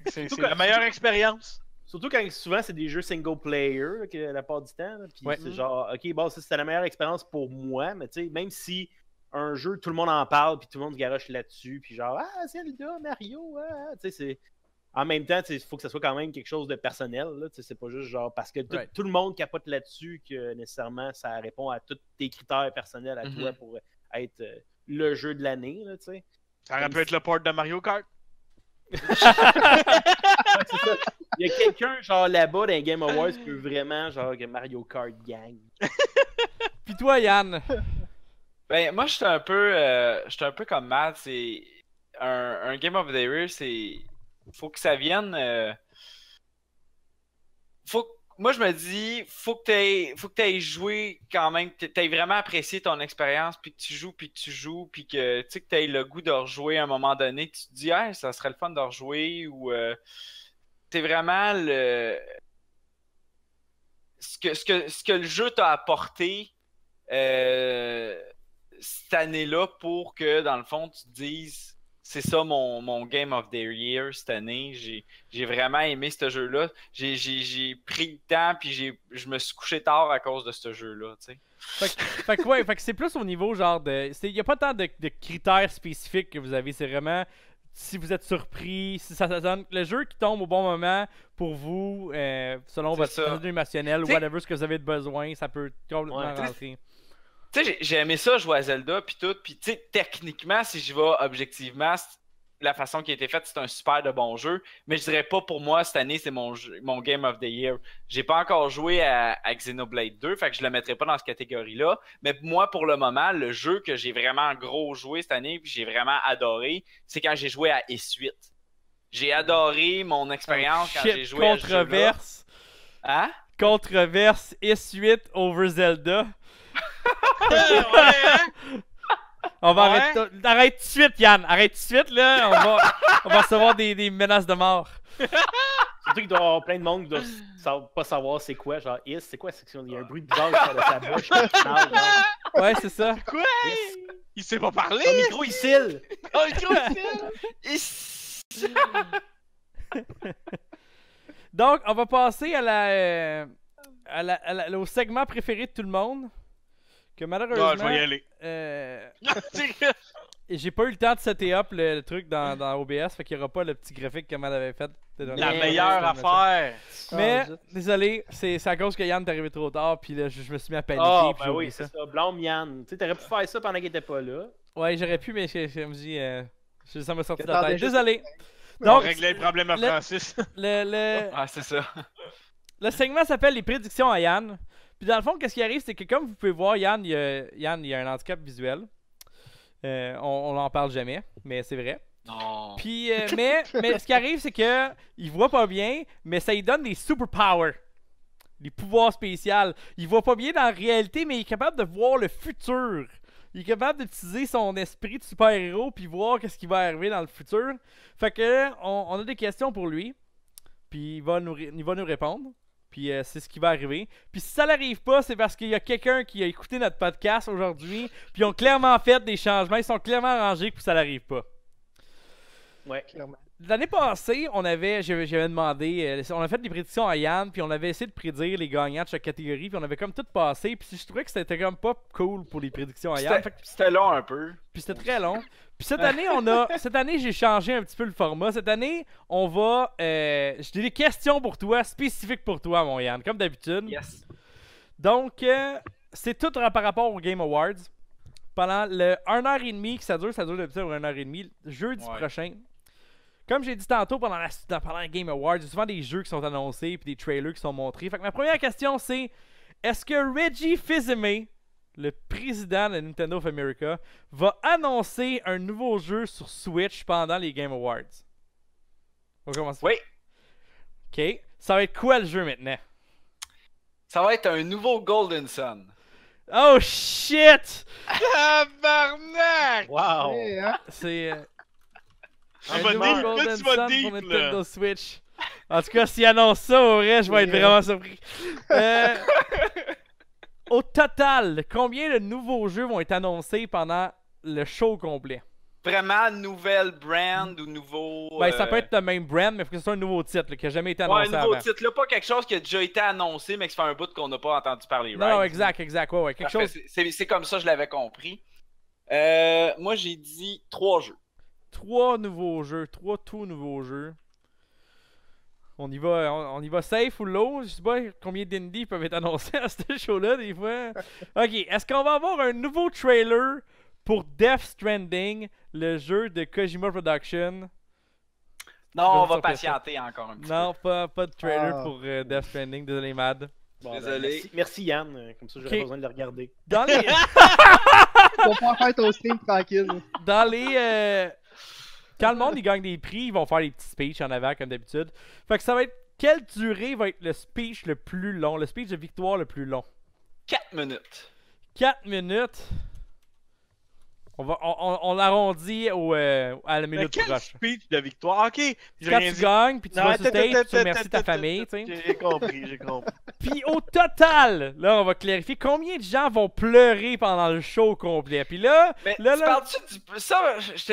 C'est la meilleure expérience. Surtout quand souvent c'est des jeux single player que, la part du temps. Puis c'est genre, ok, bon, c'était la meilleure expérience pour moi, mais tu même si un jeu, tout le monde en parle, puis tout le monde garoche là-dessus, puis genre,
ah, Zelda, Mario, ah, ah
tu en même temps, il faut que ce soit quand même quelque chose de personnel. C'est pas juste genre parce que tout, le monde capote là-dessus que nécessairement ça répond à tous tes critères personnels à mhm. toi pour être euh, le jeu de l'année. Ça aurait pu être le port de Mario Kart. il y a quelqu'un genre là-bas dans Game Awards qui veut vraiment genre que Mario Kart gagne. Puis toi Yann.
Ben moi je un peu euh, un peu comme Matt, un, un, Game of the Year c'est faut que ça vienne. Euh, moi, je me dis, faut que tu aies... faut joué quand même, que tu aies vraiment apprécié ton expérience, puis que tu joues, puis que tu joues, puis que tu que aies le goût de rejouer à un moment donné, tu te dis, ça serait le fun de rejouer, ou. Euh, tu es vraiment le. Ce que, ce que, ce que le jeu t'a apporté euh, cette année-là pour que, dans le fond, tu te dises c'est ça mon, Game of the Year cette année. J'ai vraiment aimé ce jeu-là. J'ai pris le temps, puis je me suis couché tard à cause de ce jeu-là. Fait, fait, que que c'est plus au niveau genre de. Il n'y a pas tant de, critères spécifiques que vous avez. C'est vraiment si vous êtes surpris, si ça, ça donne. Le jeu qui tombe au bon moment pour vous, euh, selon votre situation ou whatever ce que vous avez de besoin, ça peut complètement rentrer tu sais, j'ai aimé ça jouer à Zelda, puis tout. Puis, tu sais, techniquement, si je vais objectivement, la façon qui a été faite, c'est un super de bon jeu. Mais je dirais pas pour moi, cette année, c'est mon, mon Game of the Year. J'ai pas encore joué à, Xenoblade 2, fait que je le mettrais pas dans cette catégorie-là. Mais moi, pour le moment, le jeu que j'ai vraiment gros joué cette année, puis j'ai vraiment adoré, c'est quand j'ai joué à E8. J'ai adoré mon expérience quand oh, j'ai joué à Controverse. Hein? Controverse S8 over Zelda. Hein? On va arrêter. Arrête tout de suite, Yann. Arrête tout de suite, là. On va, on va recevoir des, des menaces de mort.
Surtout qu'il doit y avoir plein de monde qui doivent pas savoir c'est quoi, genre is, c'est quoi section Il y a un bruit bizarre qui sort de sa bouche. ouais, c'est ça.
Quoi Il
Il sait pas parler Un micro icile
Un micro icile
Donc, on va passer euh, à la, à la, au segment préféré de tout le monde. Que malheureusement. Non, je vais y aller. Euh, j'ai pas eu le temps de setter up le, truc dans, dans, OBS, fait qu'il n'y aura pas le petit graphique que m'avait avait fait. La meilleure affaire! Ah, mais, désolé, c'est à cause que Yann est arrivé trop tard, puis là, je, me suis mis à paniquer. Ah, ben oui, c'est
ça. Blâme Yann. Tu t'aurais pu faire ça pendant qu'il était pas là.
Ouais, j'aurais pu, mais je, me dis. ça m'a sorti de la tête. Désolé!
Donc, On régler le problème à Francis.
Le, le... Ah, c'est ça. Le segment s'appelle Les prédictions à Yann. Puis dans le fond, qu'est-ce qui arrive, c'est que comme vous pouvez voir, Yann, il a, un handicap visuel. Euh, on n'en parle jamais, mais c'est vrai. Non. Puis, euh, mais, ce qui arrive, c'est que il voit pas bien, mais ça lui donne des superpowers. Des pouvoirs spéciaux. Il voit pas bien dans la réalité, mais il est capable de voir le futur. Il est capable d'utiliser son esprit de super-héros puis voir qu'est-ce qui va arriver dans le futur. Fait que on, a des questions pour lui. Puis va nous, il va nous répondre. Puis euh, c'est ce qui va arriver. Puis si ça n'arrive pas, c'est parce qu'il y a quelqu'un qui a écouté notre podcast aujourd'hui. Puis ils ont clairement fait des changements. Ils sont clairement arrangés pour que ça n'arrive pas. Ouais, clairement. L'année passée, on avait, j'avais demandé, euh, on a fait des prédictions à Yann, puis on avait essayé de prédire les gagnants de chaque catégorie, puis on avait comme tout passé, puis je trouvais que c'était comme pas cool pour les prédictions à Yann. C'était long un peu. Puis c'était très long. Puis cette année, on a, cette année, j'ai changé un petit peu le format. Cette année, on va, euh, j'ai des questions pour toi, spécifiques pour toi, mon Yann, comme d'habitude. Yes. Donc, euh, c'est tout par rapport aux Game Awards pendant le 1h30 que ça dure, ça dure d'habitude 1h30. Jeudi prochain, comme j'ai dit tantôt pendant la, Game Awards, il y a souvent des jeux qui sont annoncés puis des trailers qui sont montrés. Fait que ma première question c'est est-ce que Reggie Fizeme, le président de Nintendo of America, va annoncer un nouveau jeu sur Switch pendant les Game Awards On commence. Oui. OK. Ça va être quoi le jeu maintenant Ça va être un nouveau Golden Sun. Oh shit! Tabarnak! Ah, wow! C'est. Euh, ah, bah, un deep, pour Nintendo Switch. En tout cas, s'ils annoncent ça, au je vais être vraiment surpris. Euh, au total, combien de nouveaux jeux vont être annoncés pendant le show complet?
Vraiment nouvelle brand ou nouveau.
Ben, ça euh, peut être le même brand, mais il faut que ce soit un nouveau titre qui n'a jamais été annoncé. Ouais, un nouveau titre, là, pas quelque chose qui a déjà été annoncé, mais qui fait un bout qu'on n'a pas entendu parler. Non, exact, exact. Ouais, quelque chose. C'est comme ça, je l'avais compris. Euh, moi, j'ai dit trois jeux trois nouveaux jeux, trois tout nouveaux jeux. On y va, on, y va safe ou low. Je sais pas combien d'indies peuvent être annoncés à ce show-là des fois. ok, est-ce qu'on va avoir un nouveau trailer pour Death Stranding, le jeu de Kojima Production?
Non, on va patienter encore un petit peu.
Non, pas, pas, de trailer ah. pour euh, Death Stranding, désolé Mad.
Ben, désolé. merci, Yann, comme ça j'aurais besoin de le regarder.
Dans les... Pour pas faire ton stream tranquille.
Dans les, euh, quand le monde il gagne des prix, ils
vont faire des petits speeches en avant comme d'habitude. Fait que ça va être quelle durée va être le speech le plus long, le speech de victoire le plus long 4 minutes. 4 minutes. On, va, on, on, l'arrondit au, euh, à la minute quel proche. speech de Ok. Quand tu gagnes, puis tu vas sur tu remercies ta famille. tu sais. J'ai compris, j'ai compris. Puis au total, là, on va clarifier combien de gens vont pleurer pendant le show complet. Puis là, Mais là, tu là... tu Ça, je je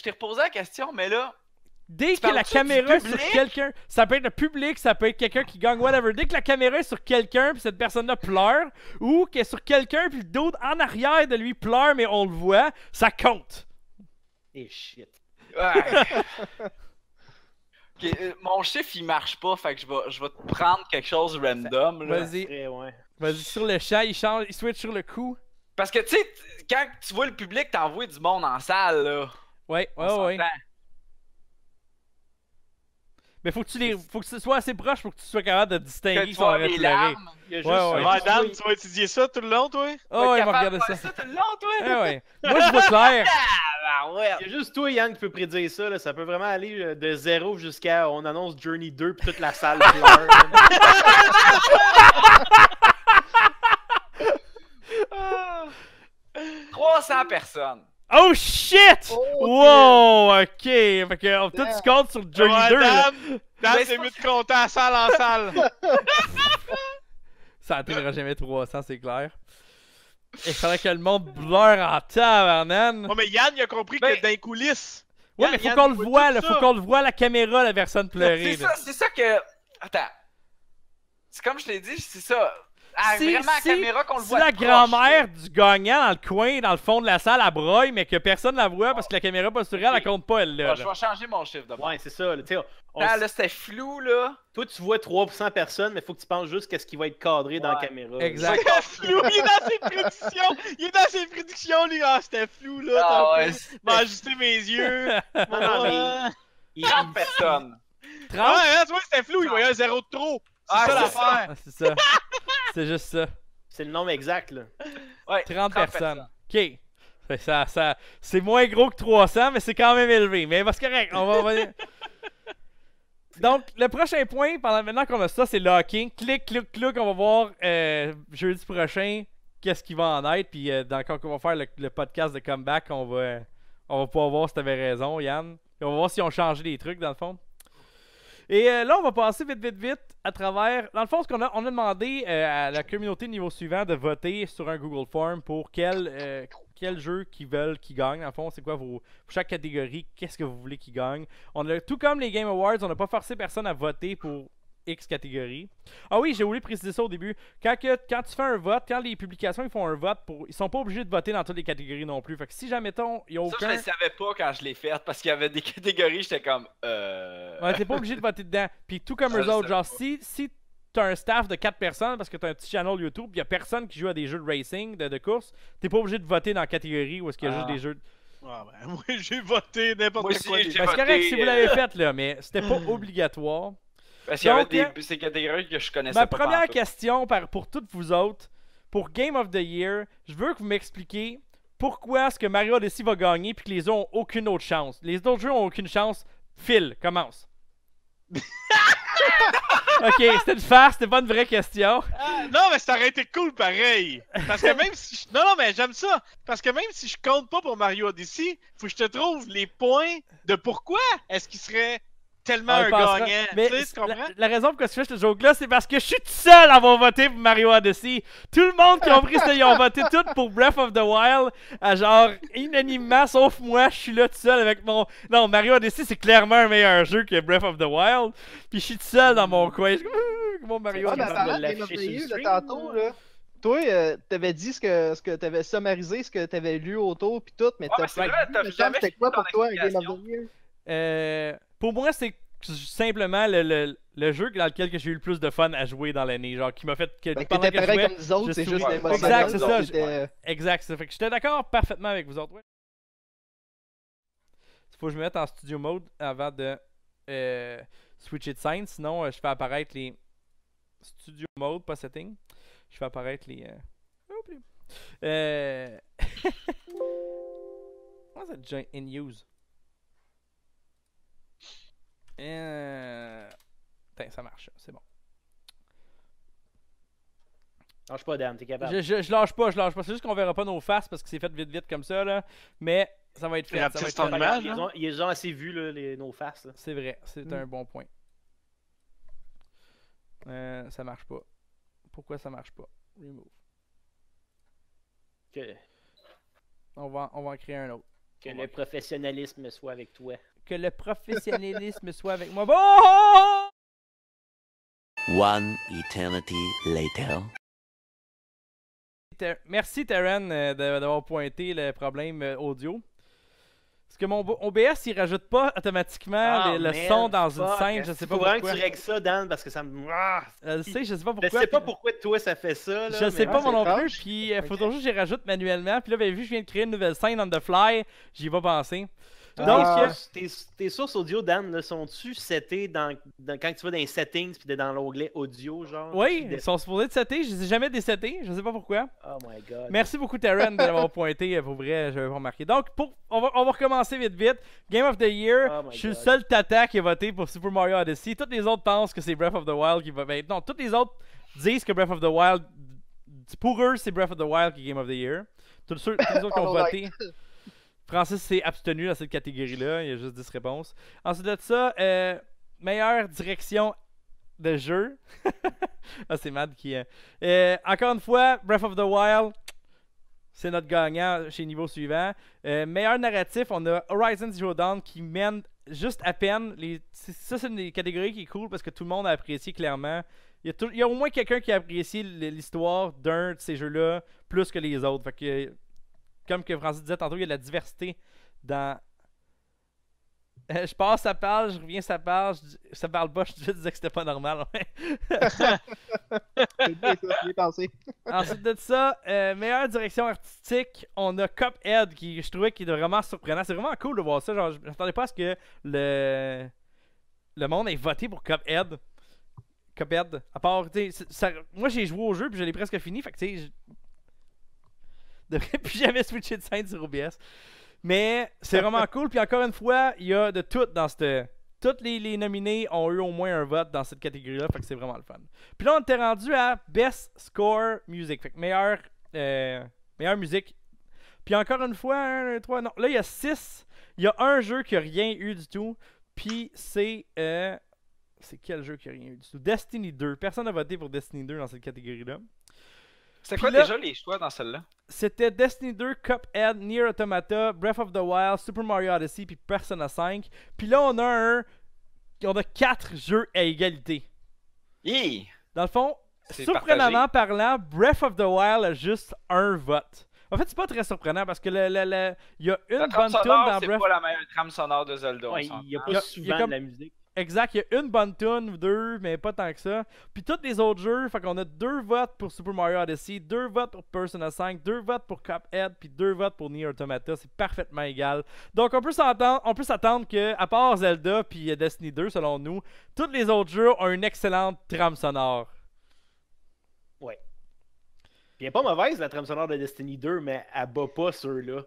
t'ai reposé la question, mais là, Dès que la caméra est sur quelqu'un, ça peut être le public, ça peut être quelqu'un qui gagne, whatever. Dès que la caméra est sur quelqu'un, puis cette personne-là pleure, ou qu'elle est sur quelqu'un, puis d'autres en arrière de lui pleure, mais on le voit, ça compte.
Et eh, shit. Ouais.
Euh, mon chiffre, il marche pas, fait que je vais, te prendre quelque chose random. Vas-y. Vas-y, sur le chat, il, change, il switch sur le coup. Parce que, tu sais, quand tu vois le public, t'envoies du monde en salle, là. Ouais, ouais, ouais. Mais faut que tu les. Faut que ce sois assez proche pour que tu sois capable de distinguer ça avec
arrêtés. Ouais, ouais, Madame, tu
vas étudier ça tout le long, toi? Oh, ouais, il va regarder ça. ça tout
le long, toi? ouais. Moi, je vois clair.
Il y a juste toi, Yann, qui peut prédire ça. Là. Ça peut vraiment aller euh, de zéro jusqu'à on annonce Journey 2 puis toute la salle pleure. 300
ah! personnes. Oh shit! Oh, wow! Ok! Fait que toi, tu comptes sur le ouais, 2. Dame, c'est mieux de compter à salle en salle. ça atteindra jamais 300, c'est clair. Il fallait que le monde pleure en tabarnane. Oh, mais Yann, il a compris que dans les coulisses. Ouais, mais faut qu'on le voit, là. Faut qu'on le voit à la caméra, la personne pleurer. C'est ça, c'est ça que. Attends. C'est comme je l'ai dit, c'est ça ah, vraiment caméra qu'on le si la grand-mère du gagnant dans le coin, dans le fond de la salle, à broye, mais que personne la voit parce que la caméra posturale, elle compte pas, elle. Là, Je vais
changer mon chiffre de Ouais, c'est ça. Là, ah, là, c'était flou, là. Toi, tu vois 3% personne, mais faut que tu penses juste qu'est-ce qui va être cadré dans la caméra. Exact.
flou, il est dans ses prédictions. Il est dans ses prédictions, lui. Ah, c'était flou, là. Ah, ouais, mes yeux. Ah! Il... est personne.
ouais, tu vois, c'était flou, il voyait un zéro de trop. Ah, c'est ça ah, C'est ça. C'est juste ça. C'est le nombre exact, là. Ouais, 30, personnes. OK.
Ça, ça, c'est moins gros que 300, mais c'est quand même élevé. Mais c'est correct, on va... Donc, le prochain point, pendant maintenant qu'on a ça, c'est Locking. Clic, clic, on va voir euh, jeudi prochain qu'est-ce qui va en être. Puis euh, quand on va faire le, podcast de comeback, on va, on va pouvoir voir si t'avais raison, Yann. on va voir si on change des trucs, dans le fond. Et euh, là, on va passer vite, vite, vite à travers. Dans le fond, ce qu'on a, on a demandé euh, à la communauté niveau suivant de voter sur un Google Form pour quel, euh, quel jeu qu'ils veulent qu'ils gagnent. Dans le fond, c'est quoi vos. Pour chaque catégorie, qu'est-ce que vous voulez qu'ils gagnent. On a, tout comme les Game Awards, on n'a pas forcé personne à voter pour X catégorie Ah oui, j'ai voulu préciser ça au début. Quand, que, quand tu fais un vote, quand les publications ils font un vote, pour, ils sont pas obligés de voter dans toutes les catégories non plus. si jamais ton, y a aucun... Ça, je le savais pas quand je l'ai fait parce qu'il y avait des catégories, j'étais comme. Euh... Ouais, t'es pas obligé de voter dedans. Puis tout comme eux autres, genre, si, si as un staff de 4 personnes parce que tu as un petit channel YouTube, il y a personne qui joue à des jeux de racing, de, de course, t'es pas obligé de voter dans la catégorie où est-ce qu'il y a juste ah. des jeux. Ben, moi j'ai voté n'importe quoi. Ben, c'est correct si vous l'avez euh. fait là, mais c'était pas obligatoire. Parce qu'il y avait des, euh, ces catégories que je connaissais ma Ma première question pour toutes vous autres, pour Game of the Year, je veux que vous m'expliquiez pourquoi est-ce que Mario Odyssey va gagner puis que les autres ont aucune autre chance. Les autres jeux ont aucune chance. Phil, commence. ok, c'était une farce, c'était pas une vraie question. Ah, non, mais ça aurait été cool pareil. Parce que même si. Je... Non, non, mais j'aime ça. Parce que même si je compte pas pour Mario Odyssey, faut que je te trouve les points de pourquoi est-ce qu'il serait tellement un gagnant. Mais tu sais, ce La, la, raison pour laquelle je fais ce joke-là, c'est parce que je suis tout seul à avoir voté pour Mario Odyssey. Tout le monde qui a pris ça, ils ont voté tout pour Breath of the Wild, genre unanimement, sauf moi, je suis là tout seul avec mon. Non, Mario Odyssey, c'est clairement un meilleur
jeu que Breath of the Wild. Puis je suis tout seul dans mon coin. mon Mario Odyssey. là toi, euh, t'avais dit ce que, ce que t'avais summarisé, ce que t'avais lu autour, puis tout, mais ouais, t'as fait C'était quoi pour toi un Game of the Euh. Pour
moi, c'est simplement le, jeu dans lequel j'ai eu le plus de fun à jouer dans l'année. Genre, qui m'a fait. Que, pendant pareil comme autres, c'est juste Exact, c'est ça. Exact. fait que j'étais d'accord parfaitement avec vous autres. Ouais. Faut que je me mette en studio mode avant de euh, switcher de scène. Sinon, euh, je fais apparaître les. Studio mode, pas setting. Je fais apparaître les. Euh... euh... What's joint in use? Euh... ça marche, c'est bon.
Lâche pas, Dan, t'es capable. Je,
lâche pas, je lâche pas. C'est juste qu'on verra pas nos faces parce que c'est fait vite, vite comme ça, là. Mais ça va être fait. ça hein?
ils, ont, assez vu les, nos faces. C'est vrai, c'est un hmm. bon point.
Euh, ça marche pas. Pourquoi ça marche pas? Remove.
Ok. On va, on va en créer un autre. Que le professionnalisme soit avec toi. Que le professionnalisme
soit avec moi. Bon!
One eternity
later.
Merci, Taren, euh, d'avoir pointé le problème euh, audio. Parce que mon OBS, il rajoute pas automatiquement ah, le son dans une scène. Je sais pas pourquoi. que tu règles
ça, Dan, parce que ça me. Ah! je sais, je sais pas pourquoi. Je sais pas pourquoi toi ça fait ça. Là, je sais pas moi non plus.
Puis il euh, faut toujours que j'y rajoute manuellement. Puis là, ben, vu je viens de créer une nouvelle scène on the fly, j'y vais penser. Ah, Donc, ah. Euh,
tes, sources, tes, sources audio, Dan, sont-tu setées dans, quand tu vas dans les settings puis dans l'onglet audio, genre? Oui, ils sont supposés de settés. Je ne ai jamais désettés. Je ne sais pas pourquoi. Oh my God. Merci
beaucoup, Taren, de pointé. Euh, pour vrai, je pas remarqué. Donc, pour, on, va, recommencer vite, vite. Game of the Year. Oh je suis le seul tata qui a voté pour Super Mario Odyssey. Toutes les autres pensent que c'est Breath of the Wild qui va... Ben, non, toutes les autres disent que Breath of the Wild... Pour eux, c'est Breath of the Wild qui est Game of the Year. Tous, tous les autres qui ont oh voté... Francis s'est abstenu dans cette catégorie-là. Il y a juste 10 réponses. Ensuite de ça, euh, meilleure direction de jeu. ah, c'est Mad qui. est. Euh, euh, encore une fois, Breath of the Wild, c'est notre gagnant chez niveau suivant. meilleur narratif, on a Horizon Zero Dawn qui mène juste à peine. Les... Ça, c'est une catégorie qui est cool parce que tout le monde apprécie clairement. Il y a, au moins quelqu'un qui apprécie l'histoire d'un de ces jeux-là plus que les autres. Fait que comme que Francis disait tantôt, il y a la diversité dans. Je passe sa page, je reviens sa page, je... ça parle pas, je disais que c'était pas normal. pensé. Ensuite de ça, euh, meilleure direction artistique, on a Cuphead qui je trouvais qui est vraiment surprenant. C'est vraiment cool de voir ça. Genre, je pas à ce que le le monde ait voté pour Cuphead. Cuphead. À part, ça... moi j'ai joué au jeu puis je l'ai presque fini. Fait que tu sais, devrait plus jamais de scène sur OBS. Mais c'est vraiment cool. Puis encore une fois, il y a de tout dans cette. Toutes les, les, nominés ont eu au moins un vote dans cette catégorie-là. Fait que c'est vraiment le fun. Puis là, on était rendu à Best Score Music. Fait que euh, meilleure, musique. Puis encore une fois, 3, non. Là, il y a 6. Il y a un jeu qui a rien eu du tout. Puis c'est. Euh, c'est quel jeu qui a rien eu du tout Destiny 2. Personne n'a voté pour Destiny 2 dans cette catégorie-là. C'était quoi déjà les choix dans celle-là C'était Destiny 2, Cuphead, Nier Automata, Breath of the Wild, Super Mario Odyssey, puis Persona 5. Puis là, on a un. On a quatre jeux à égalité. Dans le fond, surprenamment parlant, Breath of the Wild a juste un vote. En fait, c'est pas très surprenant parce que le, le, le... il y a une bonne tune dans Breath. C'est pas la meilleure trame sonore de Zelda. il y a pas souvent de la musique. Exact, il y a une bonne tune ou deux, mais pas tant que ça. Puis tous les autres jeux, fait qu'on a deux votes pour Super Mario Odyssey, deux votes pour Persona 5, deux votes pour Cuphead, puis deux votes pour Nier Automata, c'est parfaitement égal. Donc on peut s'attendre, on peut s'attendre que à part Zelda puis euh, Destiny 2 selon nous, tous les autres jeux ont une excellente trame sonore.
Ouais. Puis est pas mauvaise la trame sonore de Destiny 2, mais elle bat pas ceux-là.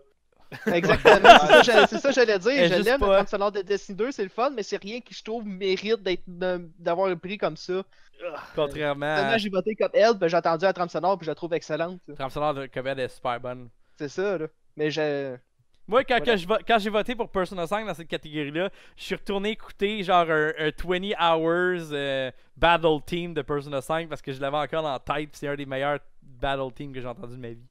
Exactement, c'est ça, que j'allais dire. je l'aime, le sonore de Destiny 2, c'est le fun, mais c'est rien qui, je trouve, mérite d'avoir un prix comme ça. Contrairement. À... j'ai voté elle ben, j'ai entendu la trame sonore, puis je la trouve excellente. La
trame sonore de Cuphead est super bonne. C'est ça, là. Mais je Moi, quand, j'ai voté pour Persona 5 dans cette catégorie-là, je suis retourné écouter genre un, 20 Hours euh, Battle Team de Persona 5 parce que je l'avais encore en tête. C'est un des meilleurs Battle Team que j'ai entendu de ma vie.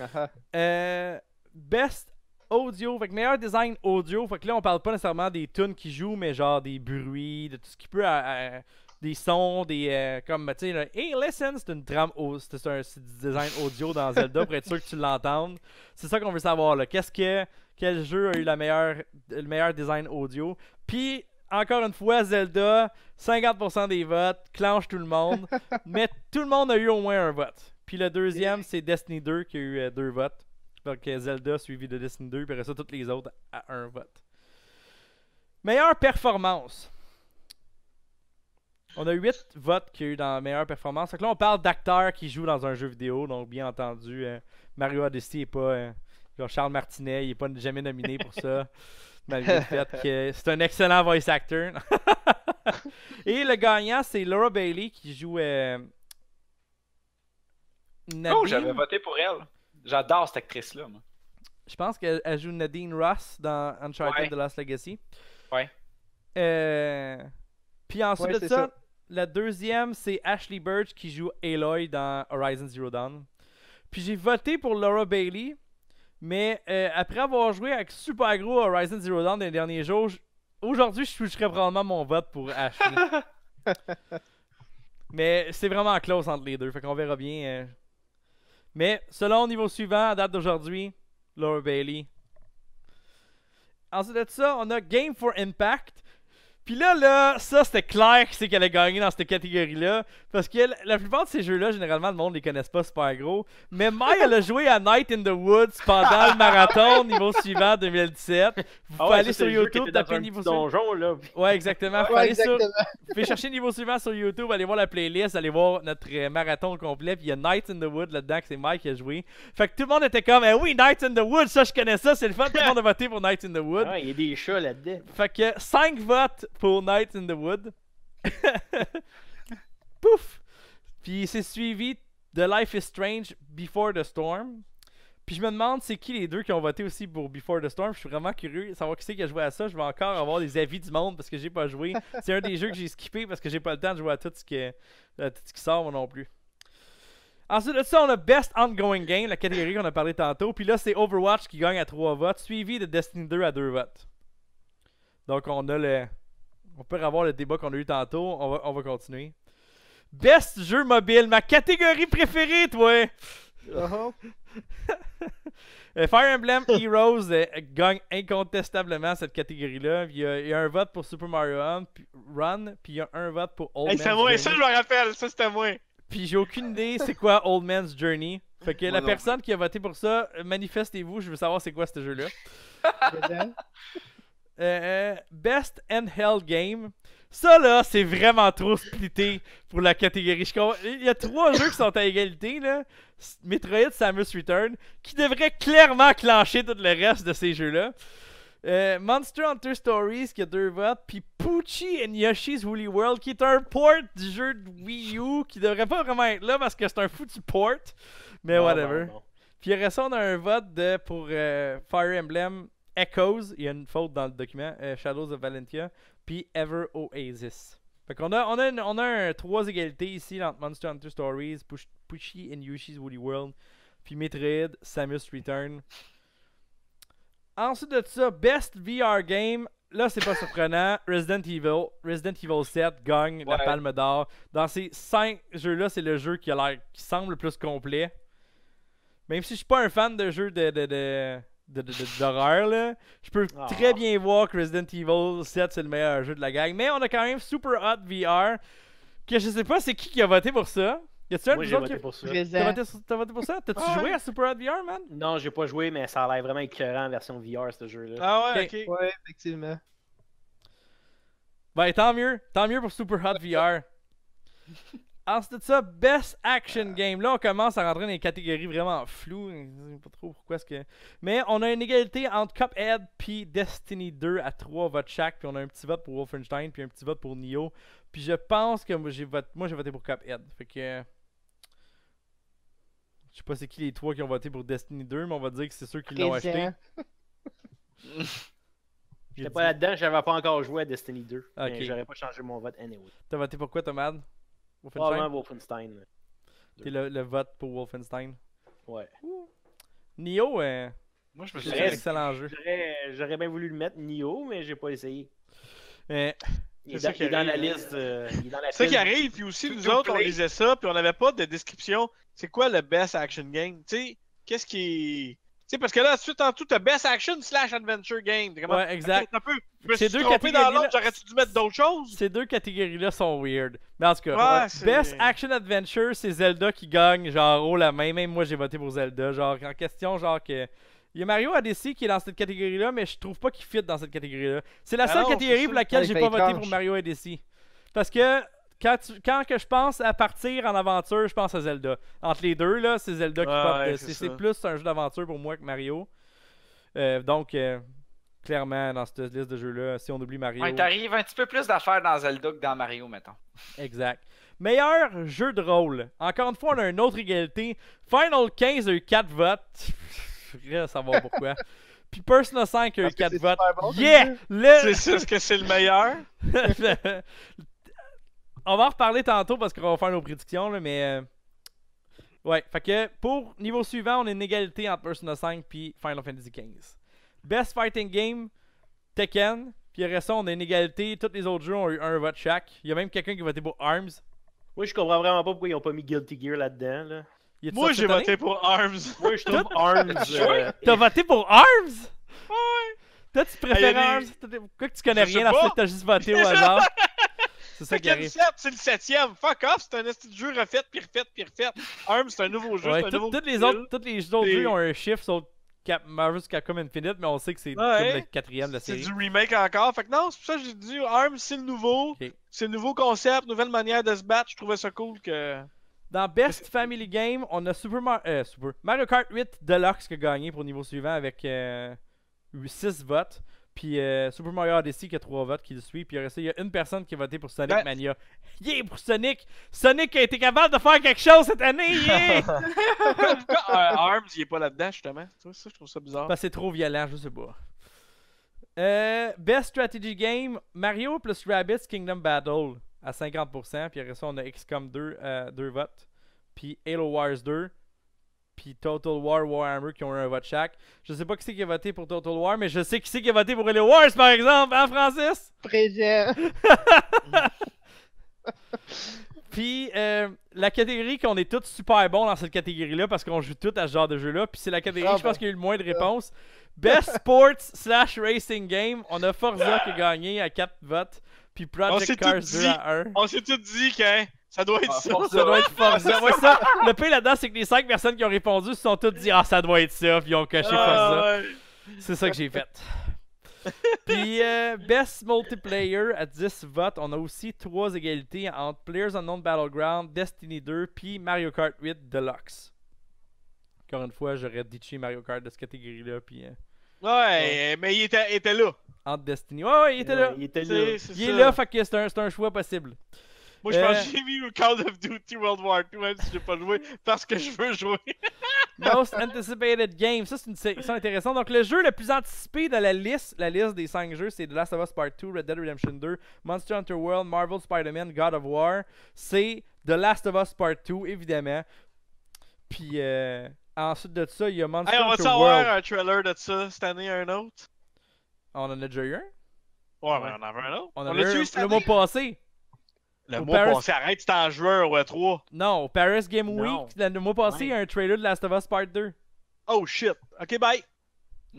Ah ah. euh, Best audio, fait meilleur design audio. Fait que là, on parle pas nécessairement des tunes qui jouent, mais genre des bruits, de tout ce qui peut. Euh, euh, des sons, des. Euh, comme, tu sais, Hey, listen, c'est une trame. C'est un design audio dans Zelda pour être sûr que tu l'entendes. C'est ça qu'on veut savoir, Qu'est-ce que. Quel jeu a eu la meilleure, le meilleur design audio? Puis, encore une fois, Zelda, 50% des votes, clenche tout le monde. mais tout le monde a eu au moins un vote. Puis le deuxième, c'est Destiny 2 qui a eu deux votes. Donc Zelda suivi de Destiny 2, puis ça, toutes les autres à un vote. Meilleure performance. On a 8 votes qu'il y a eu dans meilleure performance. Donc là, on parle d'acteurs qui jouent dans un jeu vidéo. Donc, bien entendu, hein, Mario Odyssey n'est pas. Hein, Charles Martinet, il n'est pas jamais nominé pour ça. malgré le fait que c'est un excellent voice actor. Et le gagnant, c'est Laura Bailey qui joue. Euh, oh, j'avais voté pour elle. J'adore cette actrice-là, moi. Je pense qu'elle joue Nadine Ross dans Uncharted The Last Legacy. Ouais. Euh, puis ensuite de ça, la deuxième, c'est Ashley Birch qui joue Aloy dans Horizon Zero Dawn. Puis j'ai voté pour Laura Bailey, mais euh, après avoir joué avec super gros Horizon Zero Dawn les derniers jours, aujourd'hui, je toucherais probablement mon vote pour Ashley. mais c'est vraiment close entre les deux, fait qu'on verra bien. Euh, mais selon le niveau suivant, à date d'aujourd'hui, Laura Bailey. Ensuite de ça, on a Game for Impact. Puis là, là, ça, c'était clair que c'est qu'elle a gagné dans cette catégorie-là. Parce que la plupart de ces jeux-là, généralement, le monde les connaisse pas super gros. Mais Mike elle a joué à Night in the Woods pendant le marathon niveau suivant 2017. Ah vous pouvez aller sur YouTube, taper niveau suivant. donjon, là. Ouais, exactement. Vous, ouais, Sur... chercher niveau suivant sur YouTube, aller voir la playlist, aller voir notre euh, marathon complet. Puis il y a Night in the Woods là-dedans, que c'est Mike qui a joué. Fait que tout le monde était comme, eh oui, Night in the Woods, ça, je connais ça, c'est le fun. Tout le monde a voté pour Night in the Woods. Ouais, il y a des chats là-dedans. Fait que 5 votes pour Night in the Wood. Pouf! Puis c'est suivi de Life is Strange Before the Storm. Puis je me demande c'est qui les deux qui ont voté aussi pour Before the Storm. Je suis vraiment curieux savoir qui c'est qui a joué à ça. Je vais encore avoir des avis du monde parce que j'ai pas joué. C'est un des jeux que j'ai skippé parce que j'ai pas le temps de jouer à tout ce qui, qui sort non plus. Ensuite de ça, on a Best Ongoing Game, la catégorie qu'on a parlé tantôt. Puis là, c'est Overwatch qui gagne à 3 votes, suivi de Destiny 2 à 2 votes. Donc on a le, on peut revoir le débat qu'on a eu tantôt. On va, continuer. Best jeu mobile, ma catégorie préférée, toi! Uh-huh. Fire Emblem Heroes euh, gagne incontestablement cette catégorie-là. Il, y a un vote pour Super Mario Run, puis, Run, puis il y a un vote pour Old Man's Journey. Ça, je me rappelle, ça c'était moi. Puis j'ai aucune idée c'est quoi Old Man's Journey. Fait que la personne qui a voté pour ça, manifestez-vous, je veux savoir c'est quoi ce jeu-là. Euh, euh, Best hell Game. Ça là, c'est vraiment trop splitté pour la catégorie. Il y a trois jeux qui sont à égalité là. Metroid Samus Return, qui devrait clairement clencher tout le reste de ces jeux-là. Euh, Monster Hunter Stories qui a deux votes, puis Poochie and Yoshi's Woolly World qui est un port du jeu de Wii U qui devrait pas vraiment être là parce que c'est un foutu port, mais whatever. Puis il reste ça, on a un vote pour euh, Fire Emblem Echoes, il y a une faute dans le document, euh, Shadows of Valentia, puis Ever Oasis. Fait qu'on a, on a, on a un, trois égalités ici entre Monster Hunter Stories, Pushy and Yoshi's Woody World, puis Metroid, Samus Return. Ensuite de ça, Best VR Game, là c'est pas surprenant, Resident Evil, Resident Evil 7 gagne la Palme d'Or. Dans ces cinq jeux-là, c'est le jeu qui a l'air, qui semble le plus complet. Même si je suis pas un fan de jeux de, de, de d'horreur, là, je peux ah. très bien voir que Resident Evil 7, c'est le meilleur jeu de la gang. Mais on a quand même Super Hot VR, que je sais pas c'est qui qui a voté pour ça. tu un
voté, pour ça. T'as voté, pour ça? T'as-tu ah, joué à
Super Hot VR, man?
Non, j'ai pas joué, mais ça a l'air vraiment écœurant en version VR, ce jeu-là. Ah ouais,
ok. Ouais, effectivement. Ben, tant
mieux. Tant mieux pour Super Hot VR. Ensuite de ça, Best Action euh. Game. Là, on commence à rentrer dans des catégories vraiment floues. Je sais pas trop pourquoi ce que. Mais on a une égalité entre Cuphead puis Destiny 2 à 3 votes chaque. Puis on a un petit vote pour Wolfenstein puis un petit vote pour Nioh. Puis je pense que moi j'ai voté, voté pour Cuphead. Fait que. Je sais pas c'est qui les trois qui ont voté pour Destiny 2, mais on va dire que c'est ceux qui l'ont acheté.
J'étais pas là-dedans, j'avais pas encore joué à Destiny 2. J'aurais pas changé mon vote anyway.
T'as voté pour quoi, Tomad? Wolfenstein. vraiment
Wolfenstein. T'es
le, le, vote pour Wolfenstein. Ouais. Nio, euh, moi je me suis excellent jeu.
J'aurais bien voulu le mettre Nio, mais j'ai pas essayé. C'est euh, il, est ça est dans la liste. Euh, ça qui arrive,
puis aussi nous autres, on lisait ça, puis on n'avait pas de description. C'est quoi le best action game? Tu sais, qu'est-ce qui sais, parce que là, suite en tout, t'as Best Action slash Adventure Game. Ouais, exact. Un peu. deux dans l'autre, j'aurais-tu dû mettre d'autres choses? Ces deux catégories-là sont weird. Mais en tout cas, Best Action Adventure, c'est Zelda qui gagne, genre, haut oh, la main. Même moi, j'ai voté pour Zelda. Genre, en question, genre que... Il y a Mario Odyssey qui est dans cette catégorie-là, mais je trouve pas qu'il fit dans cette catégorie-là. C'est la ah seule catégorie pour laquelle j'ai pas voté pour Mario Odyssey. Parce que quand, que je pense à partir en aventure, je pense à Zelda. Entre les deux, là, c'est Zelda qui pop. c'est plus un jeu d'aventure pour moi que Mario. Euh, donc, euh, clairement, dans cette liste de jeux-là, si on oublie Mario. Ouais, t'arrives un petit peu plus d'affaires dans Zelda que dans Mario, mettons. Exact. Meilleur jeu de rôle. Encore une fois, on a une autre égalité. Final 15 a eu 4 votes. je voudrais savoir pourquoi. Puis Persona 5 a eu 4 votes. yeah! C'est sûr que c'est le meilleur. on va en reparler tantôt parce qu'on va faire nos prédictions, là, mais. Euh, ouais, fait que pour niveau suivant, on est une égalité entre Persona 5 puis Final Fantasy XV. Best Fighting Game, Tekken. Puis après ça, on a une égalité. Tous les autres jeux ont eu un vote chaque. Il y a même quelqu'un qui a voté pour Arms. Oui, je comprends vraiment pas pourquoi ils ont pas mis Guilty Gear
là-dedans. Là. Moi, j'ai voté pour Arms. Moi, je trouve Arms. Euh, t'as voté pour Arms Ouais. Toi, tu préfères Arms.
Quoi que tu connais rien à tu t'as juste voté au hasard. C'est le 7 C'est le septième. Fuck off, c'est un jeu refait, puis refait, puis refait. ARMS c'est un nouveau jeu. Ouais, un toutes les autres, toutes les autres jeux ont un shift sur Cap Marvel's Capcom Infinite, mais on sait que c'est ouais, le quatrième de la série. C'est du remake encore. Fait que non, c'est pour ça que j'ai dit ARMS c'est le nouveau. C'est le nouveau concept, nouvelle manière de se battre. Je trouvais ça cool que. Dans Best Family Game, on a Super, euh, Mario Kart 8 Deluxe qui a gagné pour niveau suivant avec 6 euh, votes. Puis euh, Super Mario Odyssey qui a trois votes qui le suit. Puis il y a une personne qui a voté pour Sonic ben, Mania. Yeah, pour Sonic! Sonic a été capable de faire quelque chose cette année! Yeah! Euh, Arms, il est pas là-dedans, justement? Tu vois, ça, je trouve ça bizarre. Parce ben, c'est trop violent, je sais pas. Euh, best Strategy Game, Mario plus Rabbids Kingdom Battle à 50%. Puis après ça, on a XCOM 2, 2 votes. Puis Halo Wars 2 puis Total War Warhammer qui ont eu un vote chaque. Je sais pas qui c'est qui a voté pour Total War, mais je sais qui c'est qui a voté pour les Wars, par exemple, hein, Francis? Présent. puis euh, la catégorie qu'on est tous super bons dans cette catégorie-là parce qu'on joue tous à ce genre de jeu-là. Puis c'est la catégorie, je pense, qu'il y a eu le moins de réponses. Best Sports slash Racing Game, on a Forza qui a gagné à 4 votes. Puis Project Cars 2 à 1. On s'est tous dit que ça doit être ah, ça. Ça doit être Forza. ça. Le pire là-dedans, c'est que les 5 personnes qui ont répondu se sont toutes dit Ah, ça doit être ça, puis ils ont caché pas ah, ça. C'est ça que j'ai fait. puis, euh, best multiplayer à 10 votes. On a aussi 3 égalités entre Players Unknown Battleground, Destiny 2, puis Mario Kart 8 Deluxe. Encore une fois, j'aurais chez Mario Kart de cette catégorie-là, puis. Euh, ouais, mais il était, là. Entre Destiny. Ouais, ouais, il était là. Il était là. Est, il est là, fait que c'est un choix possible. Moi, je pense euh. que j'ai mis Call of Duty World War II, même si j'ai pas joué, parce que je veux jouer. Most Anticipated Game. Ça, c'est une section intéressante. Donc, le jeu le plus anticipé de la liste, la liste des 5 jeux, c'est The Last of Us Part 2, Red Dead Redemption 2, Monster Hunter World, Marvel Spider-Man, God of War. C'est The Last of Us Part 2, évidemment. Puis, euh, ensuite de ça, il y a Monster Hunter World. On va avoir
un trailer de ça
cette année, un autre On en a déjà eu un Ouais, mais on en avait un autre. On, on a, eu, le mois passé.
Le mois Paris... passé,
arrête, c'est en joueur ouais, 3. Non, Paris Game Week, le mois passé, il y a un trailer de Last of Us Part 2. Oh shit. Ok, bye.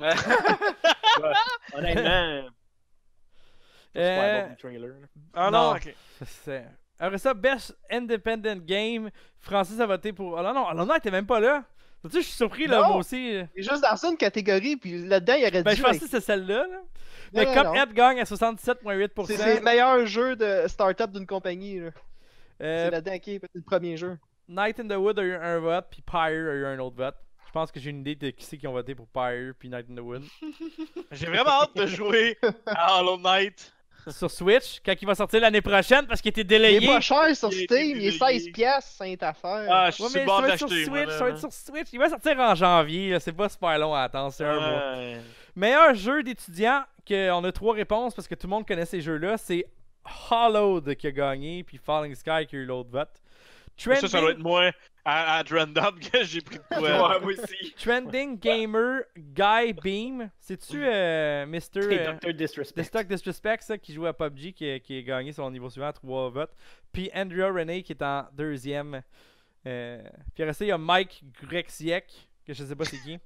Honnêtement. Euh...
euh le trailer.
Ah non, ok. Après ça, Best Independent Game. Francis a voté pour. Ah non, non, non, t'es même pas là. Tu sais, je suis surpris là, moi aussi. Il est juste dans
une catégorie, puis là-dedans, il y aurait ben, dû. Ben, je pensais que c'est celle-là. Là. Mais Cuphead
gang à 67,8%. C'est le meilleur
jeu de start-up d'une compagnie. là euh, C'est la peut-être le premier jeu. Night in the Wood
a eu un vote, puis Pyre a eu un autre vote. Je pense que j'ai une idée de qui c'est qui ont voté pour Pyre puis Night in the Wood.
j'ai vraiment hâte de jouer
à Hollow Knight sur Switch quand il va sortir l'année prochaine parce qu'il était délayé. Il est pas cher
sur Steam, il est 16 pièces, c'est affaire. Ah, je suis ça sur Switch, sur
Switch, il va sortir en janvier, c'est pas super long à attendre, c'est un mois. Meilleur jeu d'étudiant, on a trois réponses parce que tout le monde connaît ces jeux-là, c'est Hollowed qui a gagné, puis Falling Sky qui a eu l'autre vote. Ça, ça doit être moins à, à Random que j'ai pris de quoi. moi aussi. Trending Gamer Guy Beam. C'est-tu euh, Mister... Mr. Euh, Disrespect. Disrespect, ça, qui joue à PUBG, qui, a gagné son niveau suivant trois votes. Puis Andrea René qui est en deuxième. Euh... Puis il y a Mike Grexiek, que je ne sais pas c'est qui.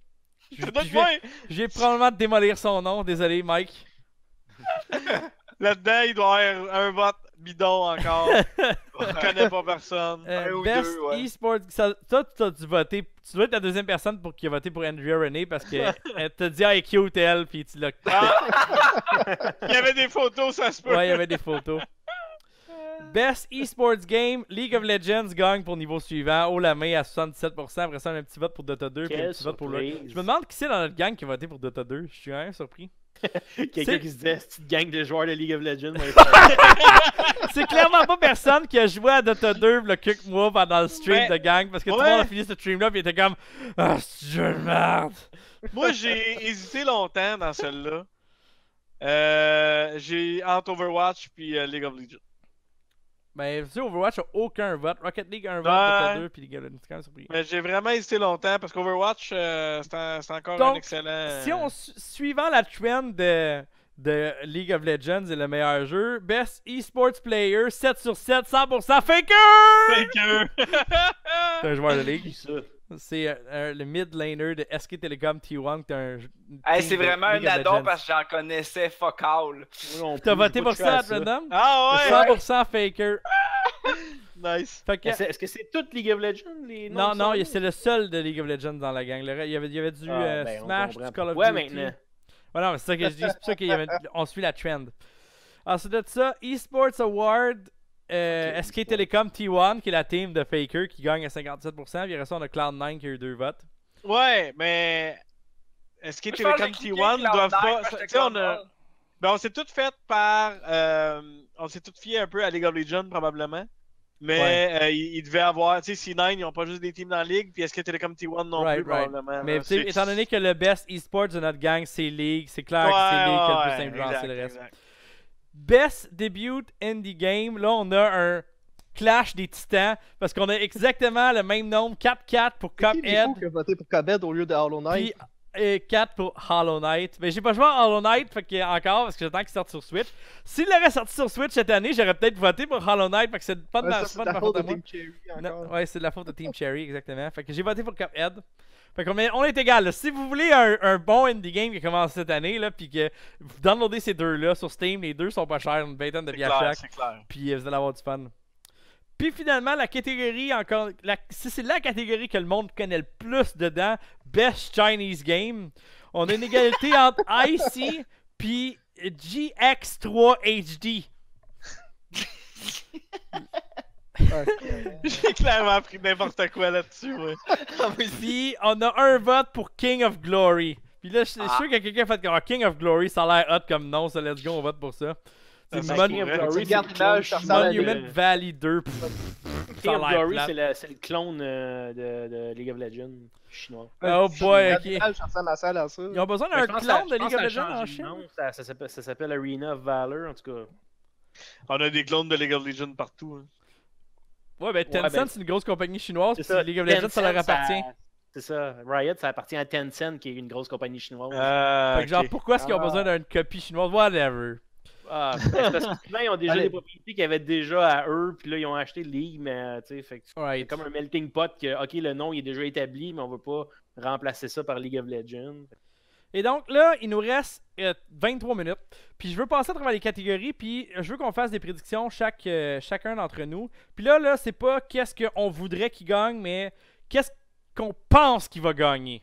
Je vais, probablement démolir son nom, désolé Mike. Là-dedans, il doit y avoir un vote bidon encore. Je connais pas personne. Euh, best eSports. Ça, tu as tu voter... Tu dois être la deuxième personne pour qui a voté pour Andrea René parce qu'elle t'a dit IQ ah, elle est puis tu l'as. Ah! il y avait des photos, ça se peut. Ouais, il y avait des photos. Best Esports Game, League of Legends gagne pour niveau suivant. Haut la main à 77%. Après ça, un petit vote pour Dota 2. Puis un vote pour Je me demande qui c'est dans notre gang qui a voté pour Dota 2. Je suis un surpris. Quelqu'un qui se disait, petite gang de joueurs de League of Legends. c'est clairement pas personne qui a joué à Dota 2 le kick moi pendant le stream de gang parce que tout le monde a fini ce stream-là et était comme Ah, c'est jeu de merde. Moi, j'ai hésité longtemps dans celle là euh, j'ai entre Overwatch puis euh, League of Legends. Mais tu sais, Overwatch a aucun vote. Rocket League a un vote, Dota 2, puis League of Legends surpris. Mais j'ai vraiment hésité longtemps parce qu'Overwatch, euh, c'est encore un excellent. Si on euh, suivant la trend de, League of Legends est le meilleur jeu, Best Esports Player, 7 sur 7, 100% Faker! Faker! c'est un joueur de League. C'est le mid laner de SK Telecom T1 un. c'est vraiment un addon parce que j'en connaissais fuck all. T'as voté pour ça, Brandon? Ah ouais! 100% faker. nice. Est-ce que c'est toute League of Legends? Les non, non, c'est le seul de League of Legends dans la gang. Il, y avait, il y avait, du ah, euh, ben, Smash, du Call of Duty. Ouais, maintenant. c'est ça que je dis. C'est pour ça qu'on suit la trend. Ensuite de ça, Esports Award est-ce Est-ce que Telecom T1, qui est la team de Faker, qui gagne à 57%. Puis reste, on a Cloud9 qui a eu deux votes.
Ouais, mais. Est-ce que Telecom
T1 doivent pas. on a... Ben, on s'est tout fait par. Euh, on s'est tout fié un peu à League of Legends, probablement. Mais euh, il devait ils, devaient avoir. Tu sais, C9, ils n'ont pas juste des teams dans la ligue. Puis que Telecom T1 non plus, probablement. Mais étant donné que le best esports de notre gang, c'est League, c'est clair que c'est League qui a le plus le reste. Best debut in the game. Là, on a un clash des titans parce qu'on a exactement le même nombre
4-4 pour Cuphead. Qui pour au lieu de Hollow Knight?
et 4 pour Hollow Knight. Mais j'ai pas joué à Hollow Knight fait que, encore parce que j'attends qu'il sorte sur Switch. S'il l'avait sorti sur Switch cette année, j'aurais peut-être voté pour Hollow Knight parce que c'est pas de, ma, faute de Team Cherry ouais, c'est de la faute de Team Cherry, exactement. Fait que j'ai voté pour Cuphead. Fait qu'on on est égal. Si vous voulez un, un, bon indie game qui commence cette année, là, puis que vous downloadez ces deux-là sur Steam, les deux sont pas chers, une vingtaine de billets chaque. Puis euh, vous allez avoir du fun. Puis finalement, la catégorie, encore, si c'est la catégorie que le monde connaît le plus dedans, Best Chinese Game. On a une égalité entre IC puis GX3 HD. J'ai clairement pris n'importe quoi là-dessus. Ah ouais. puis on a un vote pour King of Glory. Puis là, je suis qu'il ah. sûr que quelqu'un a fait que ah, King of Glory, ça a l'air hot comme non, ça let's go, on vote pour ça. C'est Monument Valley 2.
King of Glory, c'est le, clone euh, de, League of Legends chinois. Oh boy, ok.
Ils ont besoin d'un clone de League of Legends en Chine.
ça, s'appelle Arena of Valor, en tout cas. On a
des clones de League of Legends partout. Hein.
Ouais, ben Tencent, ben, c'est une grosse compagnie chinoise, League of Legends, ça leur appartient. C'est ça. Riot, ça appartient à Tencent, qui est une grosse compagnie chinoise. Euh, genre, pourquoi est-ce qu'ils ont ah. besoin
d'une copie chinoise? Whatever. Ah, ben, parce que ils ont déjà des
propriétés qu'ils avaient déjà à eux, puis là, ils ont acheté league, mais euh, tu sais, c'est comme un melting pot que, OK, le nom, il est déjà établi, mais on veut pas remplacer ça par League of Legends. Et donc là, il nous reste 23 euh, minutes. Puis je veux passer à travers les catégories, puis je veux qu'on fasse des
prédictions chaque, euh, chacun d'entre nous. Puis là, là, c'est pas qu'est-ce qu'on voudrait qu'il gagne, mais qu'est-ce qu'on pense qu'il va gagner.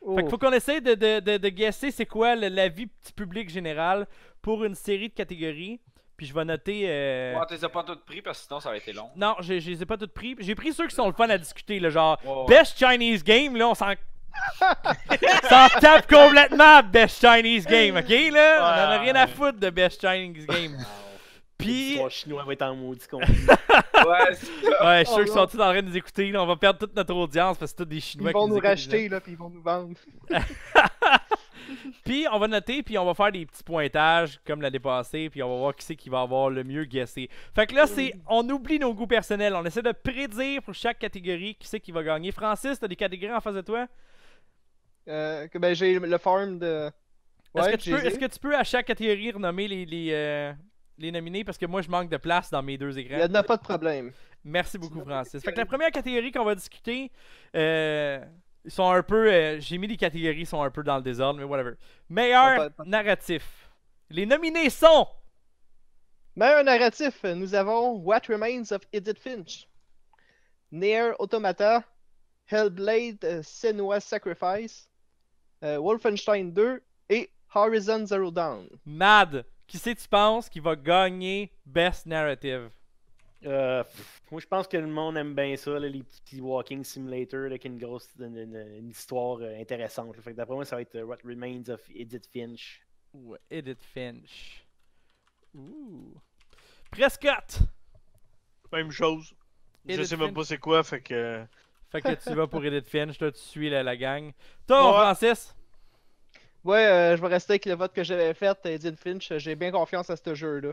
Fait qu'il oh. faut qu'on essaye de, de, de, de guesser c'est quoi l'avis petit public général pour une série de catégories. Puis je vais noter. Euh... Ouais, tu les as pas toutes pris parce que sinon ça aurait été long. Non, je, ne les ai pas toutes pris. J'ai pris ceux qui sont le fun à discuter, là, genre Best Chinese Game, là, on s'en. s'en tape complètement Best Chinese Game, ok, là? on en a rien à foutre de Best Chinese Game. Ah, puis. les chinois va être en maudit con. Ouais, ouais, je suis sûr qu'ils oh, sont tous en train de nous écouter. On va perdre toute notre audience parce que c'est tous des Chinois Ils vont nous, racheter,
là, puis ils vont nous vendre.
puis on va noter, puis on va faire des petits pointages comme l'année passée, puis on va voir qui c'est qui va avoir le mieux guessé. Fait que là, c'est on oublie nos goûts personnels. On essaie de prédire pour chaque catégorie qui c'est qui va gagner. Francis, t'as des catégories en face de toi
euh, ben, J'ai le farm de. Ouais, est-ce, que tu peux, est-ce que,
tu peux à chaque catégorie renommer les, euh, les nominés parce que moi, je manque de place dans mes deux écrans. Il n'y a pas de problème. Merci beaucoup, Francis. Fait la première catégorie qu'on va discuter, euh, ils sont un peu. Euh, j'ai mis les catégories, sont un peu dans le désordre, mais whatever.
Meilleur narratif. Les nominés sont. Meilleur narratif, nous avons What Remains of Edith Finch, Near Automata, Hellblade euh, Sacrifice, Wolfenstein 2 et Horizon Zero Dawn.
Mad, qui c'est tu penses qui va gagner Best Narrative?
Euh, moi, je pense que le monde aime bien ça, les petits walking simulators là, qui est une grosse histoire euh, intéressante. Fait que d'après moi, ça va être euh, What Remains of Edith Finch.
Ouh, Edith Finch. Ouh. Prescott! Même chose. je sais même pas c'est quoi, fait que. Fait que tu vas pour Edith Finch, toi tu suis la, gang. Toi,
Francis! Ouais, euh, je vais rester avec le vote que j'avais fait, Edith Finch. J'ai bien confiance à ce jeu-là.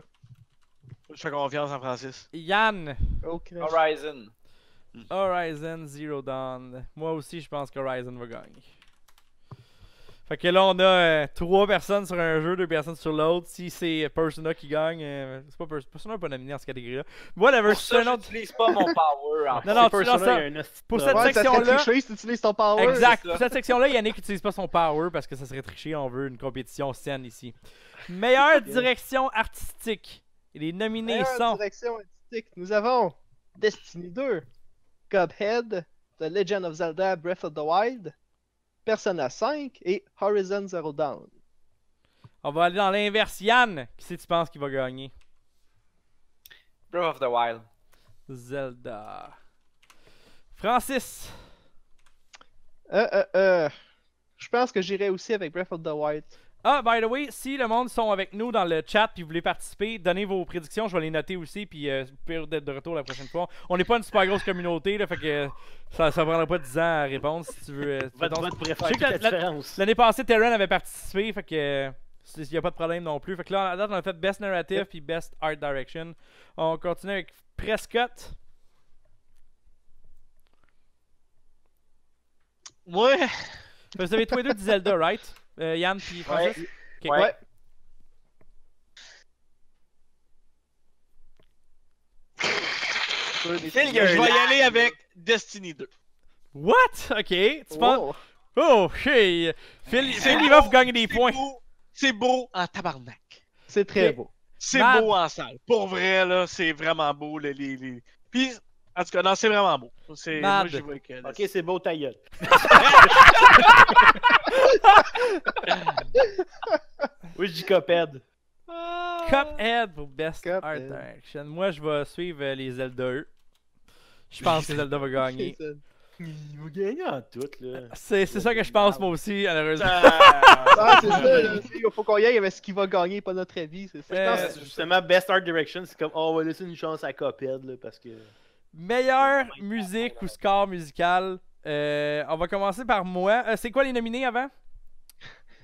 Je
confiance en Francis. Yann! Oh, Horizon. Horizon Zero Dawn. Moi aussi, je pense qu'Horizon va gagner. Fait que là, on a euh, trois personnes sur un jeu, deux personnes sur l'autre. Si c'est Persona qui gagne, euh, c'est pas Persona, Persona pas nominé dans cette catégorie-là. Whatever, pour ça, un autre. J'utilise pas mon power. En non, non, Persona, ça, pour cette section-là. si tu utilises ton power. Exact. Pour cette section-là, Yannick n'utilise pas son power parce que ça serait triché. On veut une compétition saine ici. Meilleure direction artistique. Les nominés Meilleure sont. direction
artistique. Nous avons Destiny 2, Cuphead, The Legend of Zelda, Breath of the Wild, Persona 5 et Horizon Zero Dawn.
On va aller dans l'inverse. Yann, qui c'est tu penses qui va gagner? Breath of the Wild. Zelda. Francis.
Euh, euh, euh. Je pense que j'irai aussi avec Breath of the Wild.
Ah, by the way, si le monde sont avec nous dans le chat puis vous voulez participer, donnez vos prédictions, je vais les noter aussi, puis euh, pire d'être de retour la prochaine fois. On n'est pas une super grosse communauté, là, fait que euh, ça, prendra pas 10 ans à répondre si tu veux. Euh, la L'année passée, Terran avait participé, fait que il n'y a pas de problème non plus. Fait que là, on a fait Best Narrative puis Best Art Direction. On continue avec Prescott. Ouais! Vous avez tous les deux de Zelda, right? Euh, Yann puis Francis? Ouais. je vais y aller avec Destiny 2. What? Ok, tu oh. penses. Oh, hey! Phil, Phil va vous gagner des points. C'est beau en tabarnak.
C'est très beau.
C'est beau en salle. Pour vrai,
là, c'est vraiment beau. Les, les, Puis, en tout cas, non, c'est vraiment beau. C'est... Moi, Ok, c'est beau, ta oui, je dis Cuphead. Cuphead pour Best Art Direction.
Moi, je vais suivre euh, les Zelda 2 Je pense que Zelda vont gagner.
Ils
vont gagner en tout, là. C'est
ça que je pense, moi aussi, malheureusement. Ah, ah, c'est ah, ça,
il faut qu'on y aille ce qui va gagner, pas notre avis. C'est ça. Euh, je pense que
justement, Best Art Direction, c'est comme, oh, on va laisser une chance à Cuphead, parce que.
Meilleure musique ou score musical, euh, on va commencer par moi. Euh, c'est quoi les nominés avant?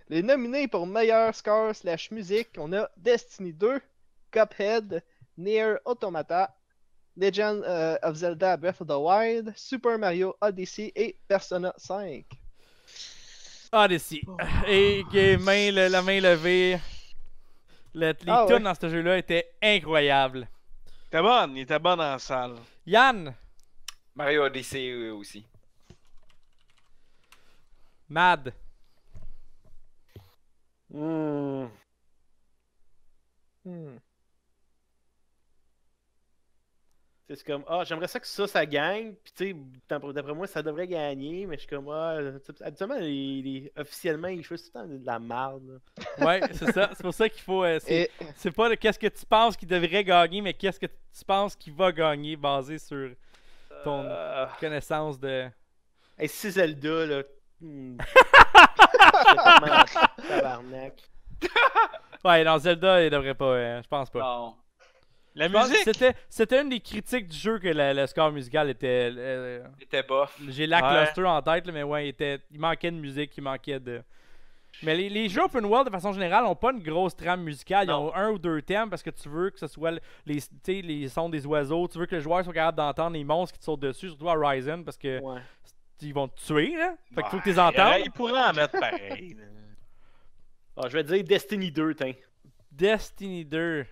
Les nominés pour meilleur score slash musique, on a Destiny 2, Cuphead, Near Automata, Legend euh, of Zelda Breath of the Wild, Super Mario Odyssey et Persona 5.
Odyssey. Et, la main levée. les ah, dans ce jeu-là étaient incroyables. était bon, il était bon en salle. Yann! Mario Odyssey euh, aussi. Mad.
Hmm. Hmm. C'est comme, ah, j'aimerais ça que ça, ça gagne. Puis, tu sais, d'après moi, ça devrait gagner. Mais je suis comme, ah, officiellement, ils fait tout le temps de la merde. Ouais, c'est ça. C'est pour ça
qu'il faut. Euh, c'est pas le qu'est-ce que tu penses qu'il devrait gagner, mais qu'est-ce que tu penses qu'il va gagner basé sur ton euh. connaissance de. Et si Zelda, là, Hmm. ouais, dans Zelda, il devrait pas, hein. je pense pas. La musique! C'était, c'était une des critiques du jeu que le, score musical était. Euh, était bof. J'ai la cluster en tête, mais ouais, il, était, il manquait de musique, il manquait de. Mais les, jeux open world, de façon générale, n'ont pas une grosse trame musicale. Ils ont un ou deux thèmes parce que tu veux que ce soit les, les sons des oiseaux. Tu veux que le joueur soit capable d'entendre les monstres qui te sautent dessus, surtout à Horizon, parce que ils vont te tuer, là. Hein? Fait qu'il faut que tu les entendes. Ils pourraient en mettre pareil. Ah, je vais dire Destiny 2, tiens. Destiny 2.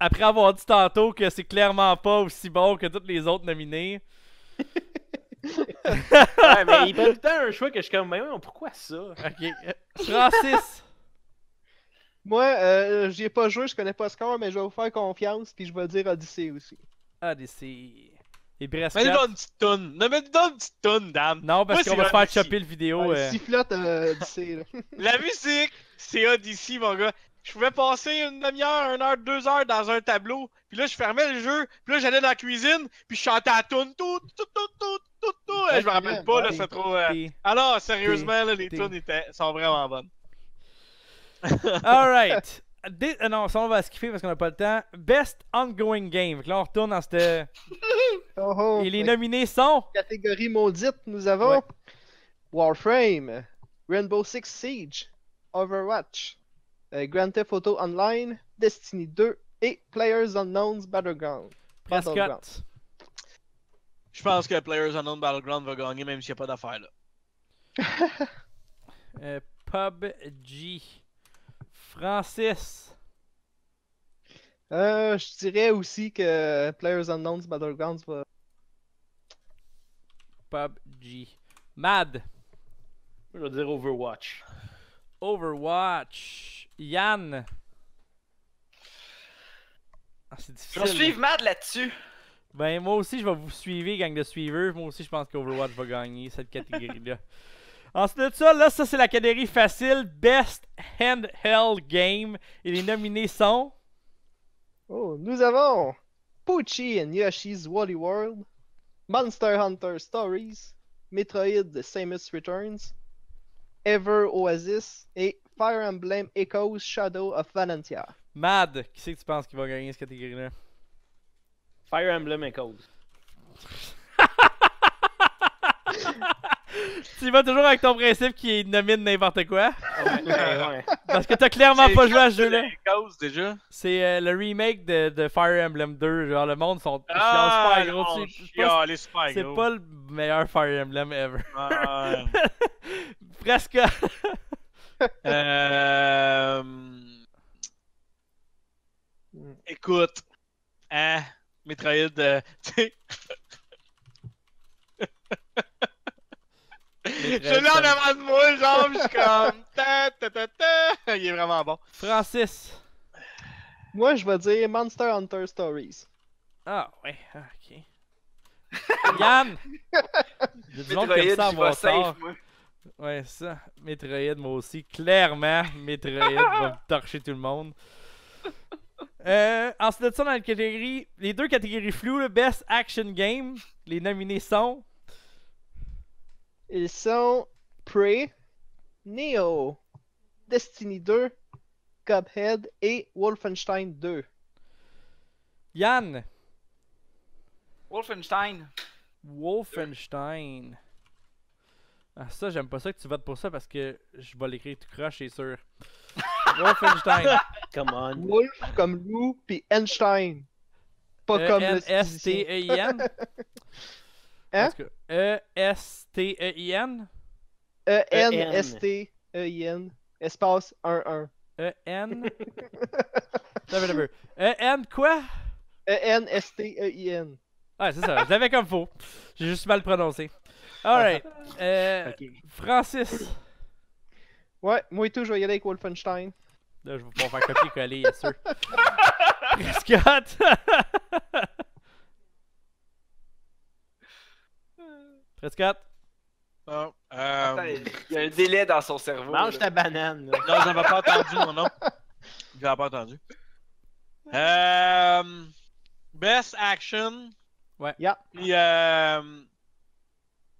Après avoir dit tantôt que c'est clairement pas aussi bon que toutes les autres nominées.
mais il prend tout un choix que je suis comme, mais pourquoi ça?
Francis! Moi, euh, j'y ai pas joué, je connais pas ce score, mais je vais vous faire confiance, puis je vais dire Odyssey aussi. Odyssey.
Et Mais donne une petite toune. Non, mais donne une petite toune, dame. Non,
parce qu'on va faire choper le vidéo. euh... Sifflotte euh, là.
La musique, c'est Odyssey, mon gars. Je pouvais passer une demi-heure, une heure, deux heures dans un tableau. Puis là, je fermais le jeu. Puis là, j'allais dans la cuisine. Puis je chantais à toune. Tout, tout, tout, tout, tout, tout. Ouais, euh, je me rappelle pas, là, c'est trop. Euh. Alors, sérieusement, là, les tunes sont vraiment bonnes. Alright. Euh, non, ça on va se kiffer parce qu'on n'a pas le temps. Best ongoing game. Là, on retourne dans cette.
oh, oh, Et les nominés sont. Catégorie maudite, nous avons Warframe, Rainbow Six Siege, Overwatch, euh, Grand Theft Auto Online, Destiny 2 et Players Unknown's Battleground. Battleground. Je pense
que Players Unknown Battleground va gagner même s'il n'y a pas d'affaires là. Euh, PUBG. Francis.
Euh, je dirais aussi que Players Unknown's Battlegrounds va.
PUBG. Mad. Je vais dire Overwatch. Overwatch. Yann. Ah, je vais suivre Mad là-dessus. Ben, moi aussi, je vais vous suivre, gang de suiveurs. Moi aussi, je pense qu'Overwatch va gagner cette catégorie-là. Ensuite de ça, là, ça c'est la catégorie facile, Best Handheld Game. Et les nominés sont.
Oh, nous avons Poochie and Yoshi's Wally World, Monster Hunter Stories, Metroid The Samus Returns, Ever Oasis et Fire Emblem Echoes Shadow of Valentia.
Mad, qui c'est que tu penses qui va gagner cette catégorie-là? Fire Emblem Echoes. tu vas toujours avec ton principe qui nomine n'importe quoi. Ouais, Parce que t'as clairement pas joué à ce jeu-là. C'est euh, le remake de, Fire Emblem 2. Genre, le monde sont ah, super gros C'est pas le meilleur Fire Emblem ever. Ah, Presque. euh... Hum, écoute, hein, Metroid, euh,
je l'ai en avant de moi, genre, je suis comme. Ta, ta, ta, Il est vraiment bon. Francis. Moi, je vais dire Monster Hunter Stories.
Ah, ouais, ok. Yann! J'ai du monde comme ça à Ouais, ça. Metroid, moi aussi. Clairement, Metroid va me torcher tout le monde. Euh, ensuite de ça, dans la catégorie, les deux catégories floues, le Best Action Game, les nominés
sont ils sont Prey, Neo, Destiny 2, Cuphead et Wolfenstein 2. Yann!
Wolfenstein! Wolfenstein! Ah, ça, j'aime pas ça que tu votes pour ça parce que je vais
l'écrire tout croche, c'est sûr. Wolfenstein! Come on! Wolf
comme Lou, puis Einstein!
Pas euh, comme le. s t e n
E-S-T-E-I-N.
E-N-S-T-E-I-N. E e e Espace 1-1. E-N. E-N quoi? E-N-S-T-E-I-N.
Ouais, c'est ça. Je l'avais comme
faux. J'ai
juste mal prononcé. Alright. Euh, Francis.
Ouais, moi et tout, je vais y aller avec Wolfenstein. Là, je vais pouvoir faire copier-coller, sûr. Prescott!
Prescott? Non. Euh...
il y a un délai dans son cerveau. Mange ta
banane. Là. Non, j'avais pas entendu mon nom. J'avais pas entendu.
Euh... Best action. Ouais. Yep. Puis, euh...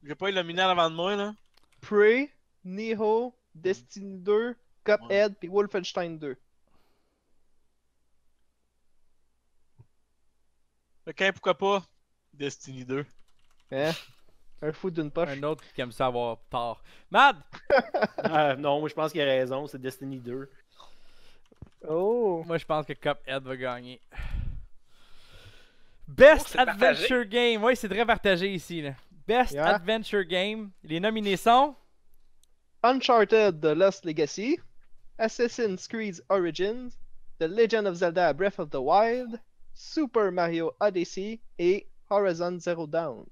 J'ai pas minel avant de moi, là. Prey, Niho, Destiny 2, Cuphead, puis Wolfenstein 2. Ok, pourquoi pas Destiny 2. Hein?
Un fou d'une poche. Un autre qui aime ça avoir Mad! Euh, non, moi je pense qu'il a raison, c'est Destiny 2. Oh! Moi je pense que Cuphead va gagner. Best oh, Adventure Game. Oui, c'est très partagé ici. Best Adventure Game. Les nominations. sont
Uncharted The Lost Legacy, Assassin's Creed Origins, The Legend of Zelda Breath of the Wild, Super Mario Odyssey et Horizon Zero Dawn.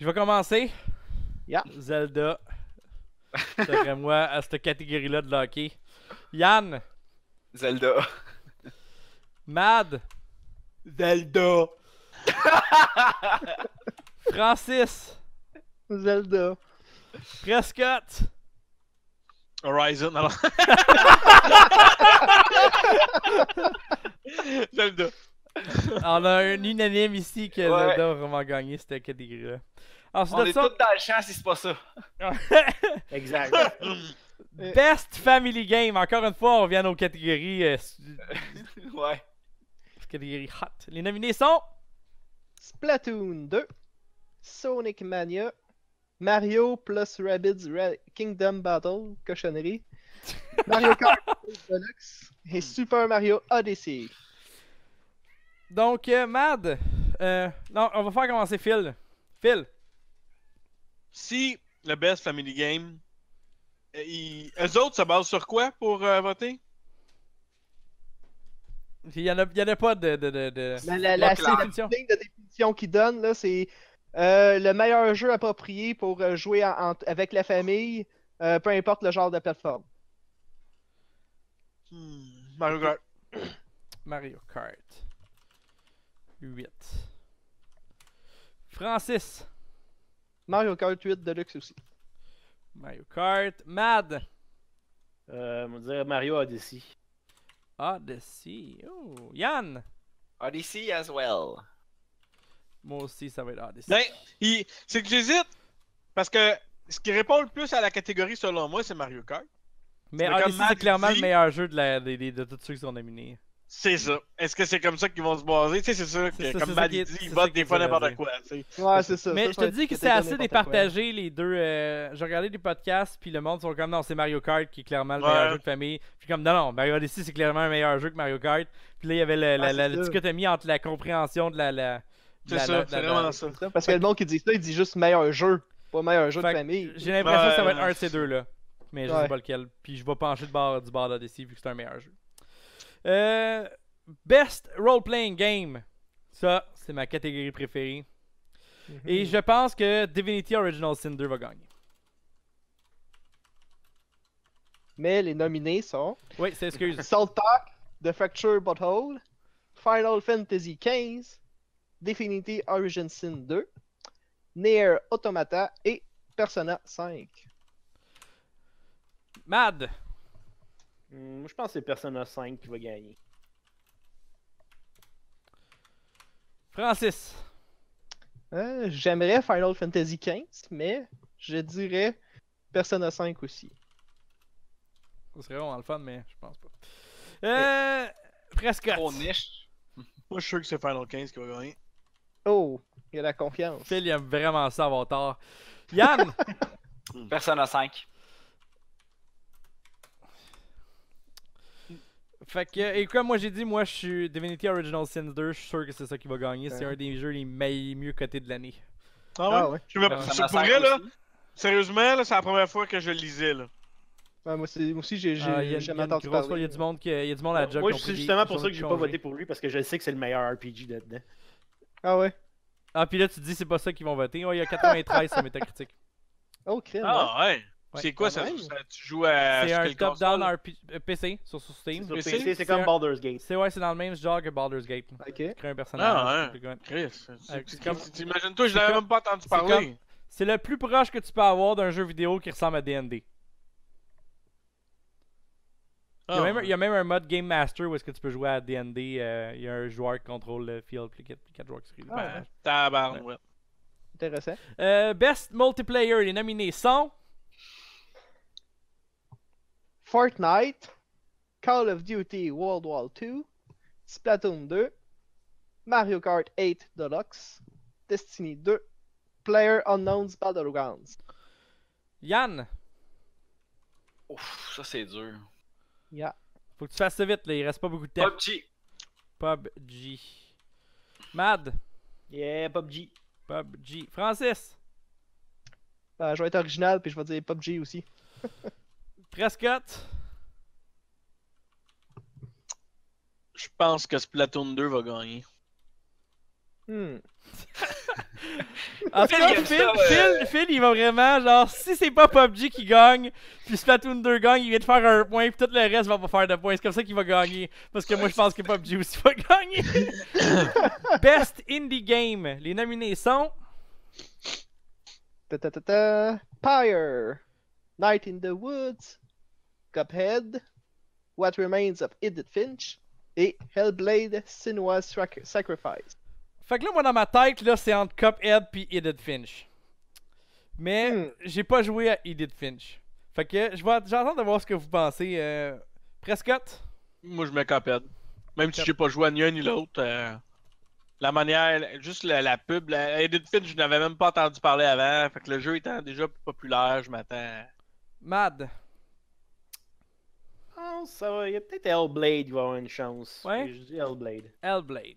Je vais commencer. Yeah. Zelda. vrai moi, à cette catégorie-là de hockey. Yann. Zelda. Mad. Zelda. Francis. Zelda. Prescott. Horizon, alors. Zelda. on a un unanime ici que a vraiment gagné cette catégorie-là. on est dans le champ si c'est pas ça. exact. Best Family Game. Encore une fois, on revient aux catégories. Euh,
ouais. Catégorie hot. Les nominés sont Splatoon 2, Sonic Mania, Mario plus Rabbids Kingdom Battle, cochonnerie, Mario Kart Deluxe et Super Mario Odyssey. Donc, euh, Mad, euh, non, on va
faire commencer Phil. Phil. Si le best family game, euh, eux autres ça base sur quoi pour voter? Il n'y en, a pas de. de, de, ben, La, définition.
de définition qu'ils donnent, là, c'est le meilleur jeu approprié pour jouer avec la famille, peu importe le genre de plateforme. Hmm, Mario Kart.
Mario Kart. 8. Francis. Mario Kart 8 Deluxe aussi. Mario Kart. Mad. Euh, on va dire Mario Odyssey. Odyssey. Oh. Yann. Odyssey as well. Moi aussi, ça va être Odyssey. Ben, c'est que j'hésite. Parce que ce qui répond le plus à la catégorie,
selon moi, c'est Mario Kart.
Mais Odyssey, c'est clairement le meilleur jeu de, la, de, de tous ceux qui sont nominés. C'est ça. Est-ce que c'est comme ça qu'ils vont se baser? Tu sais, c'est ça, comme Maddy dit, ils votent des fois n'importe quoi.
Ouais, c'est ça. Mais je te dis que c'est assez départagé,
les deux. Euh, J'ai regardé des podcasts, puis le monde sont comme, non, c'est Mario Kart qui est clairement le meilleur jeu de famille. Puis comme, non, non, Mario Odyssey, c'est clairement un meilleur jeu que Mario Kart. Puis là, il y avait le, la, ah, dichotomie entre la compréhension de la. la c'est ça, c'est vraiment ça.
Parce que le monde qui dit ça, il dit juste meilleur jeu, pas meilleur jeu de famille. J'ai l'impression que ça va être un de ces deux-là.
Mais je sais pas lequel. Puis je vais pencher du bord d'Odyssey vu que c'est un meilleur jeu. Euh, best role-playing game. Ça, c'est ma catégorie préférée. Mhm. Et je pense que Divinity Original Sin 2 va gagner.
Mais les nominés sont. Oui, c'est excuse. Salt Talk The Fracture Butthole, Final Fantasy XV, Divinity Original Sin 2, Nier Automata et Persona 5.
Mad, Mmh, je pense que c'est Persona 5 qui va gagner.
Francis. Euh, J'aimerais Final Fantasy XV, mais je dirais Persona 5 aussi.
Ce serait vraiment le fun, mais je pense pas. Euh, Presque. niche.
Moi, je suis sûr que c'est Final 15 qui va gagner. Oh,
il a la confiance. Phil, il aime vraiment ça avoir tort. Yann! Persona 5. Fait que, et comme moi j'ai dit, moi je suis Divinity Original Sin 2, je suis sûr que c'est ça qui va gagner. C'est un des jeux les mieux cotés de l'année. Ah ouais? Ah ouais. Je me... Pour là, sérieusement, là, c'est la première fois que je
lisais. Là.
Ouais, moi, aussi, j'ai ah, jamais entendu parler. Il y a du monde, qui, y a du monde à la Moi, c'est justement pour ça que j'ai pas voté
pour lui parce que je sais que c'est le meilleur RPG là-dedans.
Ah ouais? Ah, puis
là, tu te dis, c'est pas ça qu'ils vont voter. Ouais, il y a 93 sur Metacritic. Oh, crème. Ah hein. ouais? c'est quoi ça, Tu joues à. C'est un top-down PC euh, sur, Steam. Sur PC, c'est comme Baldur's Gate. C'est ouais, c'est dans le même genre que Baldur's Gate. Ok. Tu crées un personnage. Ah, hein. Chris. Euh, imagines toi je l'avais même pas entendu parler. C'est le plus proche que tu peux avoir d'un jeu vidéo qui ressemble à D&D Il, y a ah, même, un mode Game Master où est-ce que tu peux jouer à D&D. Euh, il y a un joueur qui contrôle le field plus 4 joueurs qui ah, ouais. Intéressant. best Multiplayer, les nominés sont
Fortnite, Call of Duty World War 2 Splatoon 2, Mario Kart 8 Deluxe, Destiny 2, Player Unknown's Battlegrounds. Yann!
Ouf, ça c'est dur.
Yeah. Faut que tu fasses ça
vite, là, il reste pas beaucoup de temps. PUBG!
PUBG. Mad! Yeah, PUBG.
PUBG.
Francis! Ben, je vais être original puis je vais dire PUBG aussi.
Prescott?
Je pense que Splatoon 2 va gagner.
Hmm. en fait,
Phil, Phil, Phil, il va vraiment, genre, si c'est pas PUBG qui gagne, puis Splatoon 2 gagne, il vient de faire un point, puis tout le reste va pas faire de points. C'est comme ça qu'il va gagner. Parce que moi, je pense que PUBG aussi va gagner. Best Indie Game. Les nominés
sont. Ta ta ta ta. Pyre. Night in the Woods, Cuphead, What Remains of Edith Finch et Hellblade Sinua's Sacrifice.
Fait que là, moi, dans ma tête, là, c'est entre Cuphead puis Edith Finch. Mais hmm. j'ai pas joué à Edith Finch. Fait que je j'attends de voir ce que vous pensez. Euh, Prescott? Moi, je mets Cuphead. Même si j'ai pas joué à ni un ni l'autre. Euh, la manière, juste la, pub, Edith Finch, je n'avais même pas entendu parler avant. Fait que le jeu étant déjà populaire, je m'attends
Mad. Oh, ça va. Il y a peut-être Hellblade qui va avoir une chance. Ouais. Je dis Hellblade.
Hellblade.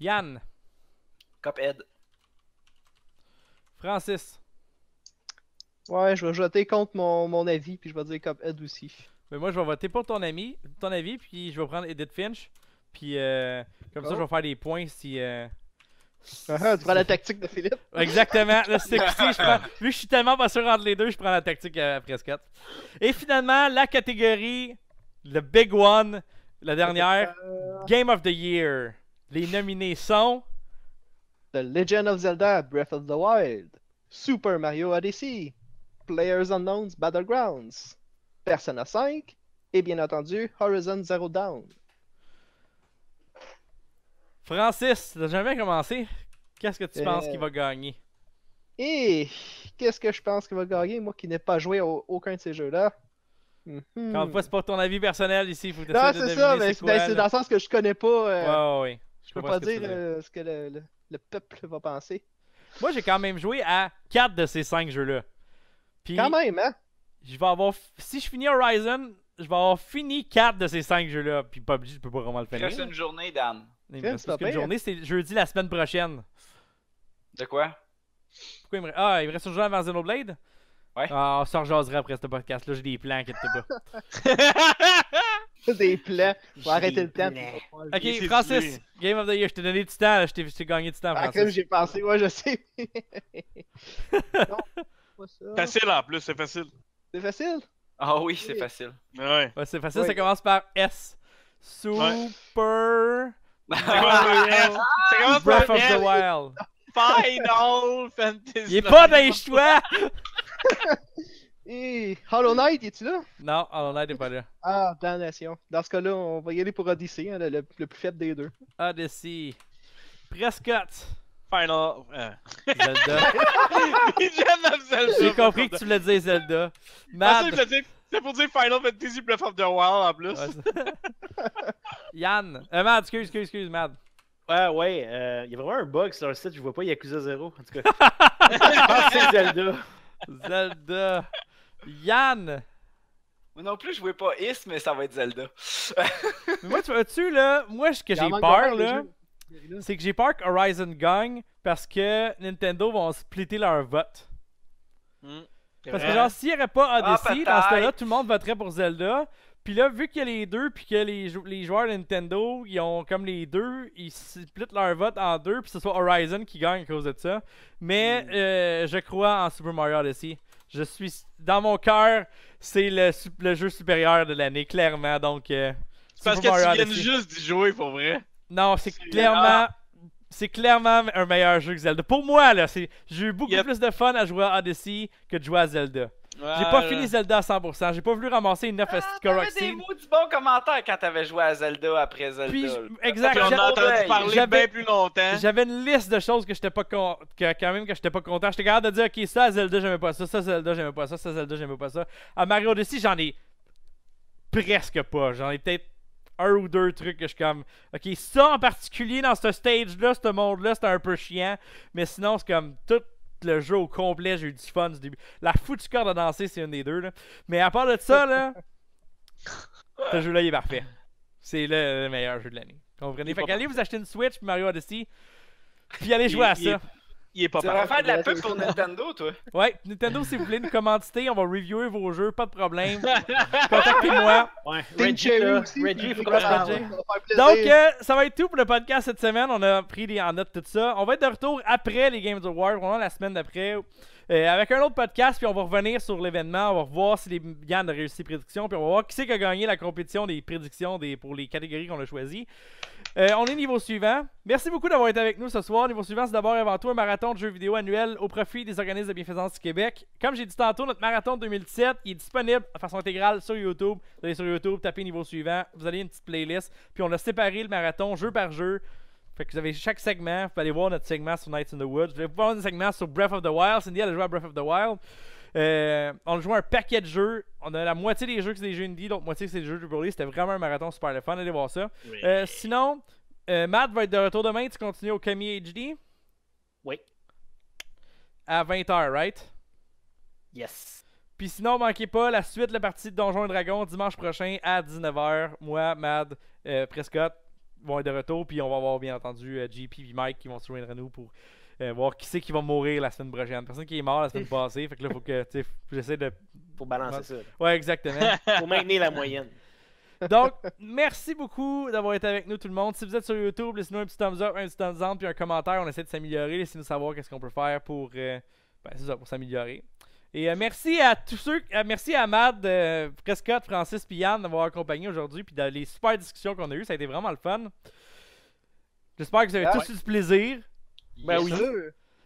Yann.
Francis. Ouais, je vais voter contre mon, mon avis, puis je vais dire Ed aussi.
Mais moi, je vais voter pour ton ami, ton avis, puis je vais prendre Edith Finch. Puis euh, comme ça, oh. je vais faire des points si, euh,
tu ah, prends la tactique de Philippe. Exactement. Là,
je suis tellement pas sûr entre les deux, je prends la tactique à euh, Prescott. Et finalement, la catégorie, le big one, la dernière, Game of the
Year.
Les nominés
sont. The Legend of Zelda Breath of the Wild, Super Mario Odyssey, Players Unknown's Battlegrounds, Persona 5 et bien entendu Horizon Zero Dawn.
Francis, t'as jamais commencé. Qu'est-ce que tu penses euh. qu'il va gagner?
Et eh, qu'est-ce que je pense qu'il va gagner, moi qui n'ai pas joué à aucun de ces jeux-là? Mm -hmm.
c'est pas ton avis personnel ici, faut Non, c'est ça, mais c'est ben, dans le sens
que je connais pas. Euh, ouais, ouais, Je, peux pas dire ce que euh, le, peuple va
penser. Moi, j'ai quand même joué à quatre de ces cinq jeux-là. quand même, hein? Je vais avoir. Si je finis Horizon, je vais avoir fini quatre de ces cinq jeux-là. Puis PUBG, je peux pas vraiment le finir. Reste une journée, Dan. Il me reste plus journée, c'est jeudi la semaine prochaine. De quoi Pourquoi il me... Ah, il me reste une journée avant Xenoblade Ouais. Ah, on s'en rejaserait après ce podcast. Là, j'ai des plans, inquiète-toi pas.
des plans. Faut arrêter le temps. Ok, Francis,
Game of the Year, je t'ai donné du temps. Je t'ai gagné du temps, ah, Francis. j'ai
pensé, moi je sais. non, facile
en plus, c'est facile. C'est facile? Ah oui, c'est facile. Ouais. ouais c'est facile, ça commence par
S. Super.
C'est Breath of the Wild.
Final Fantasy. Il est pas dans les choix! Et Hollow Knight, es-tu là? Non, Hollow Knight est pas là. Ah, damnation. Dans ce cas-là, on va y aller pour Odyssey, hein, le, plus faible des deux.
Odyssey. Prescott. Final. Euh. Zelda. J'ai compris que tu voulais
dire Zelda.
Mad. C'est pour dire Final Fantasy Breath of the Wild en plus. Yann. Euh, Mad, excuse, excuse, excuse, Mad. Ouais, ouais, euh, il y a vraiment un bug sur le site, je vois pas
Yakuza 0. En tout cas, je que c'est Zelda.
Zelda. Yann. Moi non plus, je voulais pas Is, mais ça va être Zelda. mais moi, tu vois-tu, là, moi, ce que j'ai peur, là, c'est que j'ai peur que Horizon gagne parce que Nintendo vont splitter leur vote.
Hmm. Parce que genre, s'il n'y aurait pas ah, Odyssey, dans ce cas là
tout le monde voterait pour Zelda. Puis là, vu qu'il y a les deux, puis que les, joueurs les, joueurs Nintendo, ils ont comme les deux, ils splitent leur vote en deux, puis ce soit Horizon qui gagne à cause de ça. Mais hmm. euh, je crois en Super Mario Odyssey. Je suis. Dans mon cœur, c'est le, jeu supérieur de l'année, clairement. Donc. Euh, parce que Mario juste d'y jouer, pour vrai. Non, c'est clairement c'est clairement un meilleur jeu que Zelda. Pour moi, là, j'ai eu beaucoup plus de fun à jouer à Odyssey que de jouer à Zelda. J'ai pas fini Zelda à 100%, j'ai pas voulu ramasser une 9 ah, T'avais des mots du bon commentaire quand t'avais joué à Zelda après Zelda. Exactement. exact. entendu parler j'avais, bien plus longtemps. J'avais une liste de choses que j'étais pas con, que, quand même que j'étais pas content. J'étais capable de dire, ok, ça à Zelda j'aimais pas ça, ça Zelda j'aimais pas ça, ça Zelda j'aimais pas ça. À Mario Odyssey j'en ai presque pas. J'en ai peut-être un ou deux trucs que je suis comme. Ok, ça en particulier dans ce stage-là, ce monde-là, c'était un peu chiant. Mais sinon, c'est comme tout le jeu au complet, j'ai eu du fun du début. La foutue corde à danser, c'est une des deux. Mais à part de ça, là, ce jeu-là, il est parfait. C'est le, meilleur jeu de l'année. Comprenez? Fait qu'allez vous acheter une Switch, Mario Odyssey, puis allez jouer à ça il est Tu vas faire de la pub pour Nintendo, toi. Ouais, Nintendo, s'il vous plaît une commandité, on va reviewer vos jeux, pas de problème. Contactez-moi. Ouais, Reggie, Reggie, ah, Donc, euh, ça va être tout pour le podcast cette semaine. On a pris en note tout ça. On va être de retour après les Games Awards, War la semaine d'après. Euh, avec un autre podcast, puis on va revenir sur l'événement. On va voir si les Yann ont réussi les prédictions, puis on va voir qui c'est qui a gagné la compétition des prédictions pour les catégories qu'on a choisies. Euh, on est niveau suivant. Merci beaucoup d'avoir été avec nous ce soir. Niveau suivant, c'est d'abord avant tout un marathon de jeux vidéo annuel au profit des organismes de bienfaisance du Québec. Comme j'ai dit tantôt, notre marathon 2017 est disponible de façon intégrale sur YouTube. Vous allez sur YouTube, tapez niveau suivant, vous allez une petite playlist. Puis on a séparé le marathon jeu par jeu. Fait que vous avez chaque segment. Vous pouvez aller voir notre segment sur Nights in the Woods. Vous pouvez voir notre segment sur Breath of the Wild. Cindy, elle a joué à Breath of the Wild. Euh, on joue un paquet de jeux. On a la moitié des jeux que c'est des jeux indie, l'autre moitié c'est des jeux AAA. C'était vraiment un marathon super le fun. Allez voir ça. Euh, sinon, euh, Matt va être de retour demain. Tu continues au Kami HD? Oui. À 20h, right? Yes. Puis sinon, manquez pas la suite de la partie de Donjons et Dragons dimanche prochain à 19h. Moi, Mad, euh, Prescott vont être de retour. Puis on va avoir bien entendu euh, JP et Mike qui vont se joindre à nous pour euh, voir qui c'est qui va mourir la semaine prochaine. Personne qui est mort la semaine passée. Fait que là, faut que j'essaie de. Pour balancer ça. Ouais, exactement. Pour maintenir la moyenne. Donc, merci beaucoup d'avoir été avec nous, tout le monde. Si vous êtes sur YouTube, laissez-nous un petit thumbs up, un petit thumbs down, puis un commentaire. On essaie de s'améliorer. Laissez-nous savoir qu'est-ce qu'on peut faire pour, euh, ben, pour s'améliorer. Et euh, merci à tous ceux, merci à Mad, Prescott, Francis puis Yann d'avoir accompagné aujourd'hui, puis dans les super discussions qu'on a eues, ça a été vraiment le fun. J'espère que vous avez ah, tous eu du plaisir. Ben oui.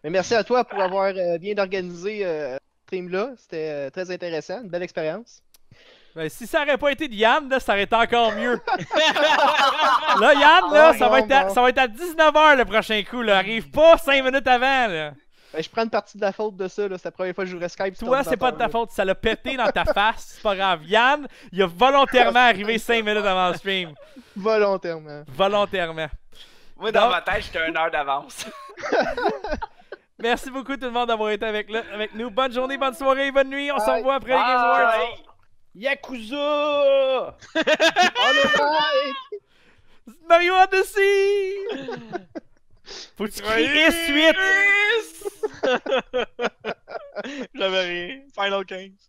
Mais merci à toi pour avoir euh, bien organisé euh, ce stream-là. C'était euh, très intéressant, une belle expérience.
Ben, si ça aurait pas été de Yann, ça aurait été encore mieux.
là, Yann, ah, ça, va être
à, 19h le prochain coup. Arrive pas 5 minutes avant.
Ben, je prends une partie de la faute de ça. C'est la première fois que je jouerai Skype. Toi, c'est pas de
ta faute. Ça l'a pété dans ta face. C'est pas grave. Yann, il a volontairement arrivé 5 minutes avant le stream.
Volontairement.
Volontairement.
Moi, dans ma tête,
j'étais une heure d'avance. Merci beaucoup tout le monde d'avoir été avec, nous. Bonne journée, bonne soirée, bonne nuit. On se revoit après les Game Awards. Yakuza! Mario Odyssey! Faut que tu suite! J'avais rien. Final 15.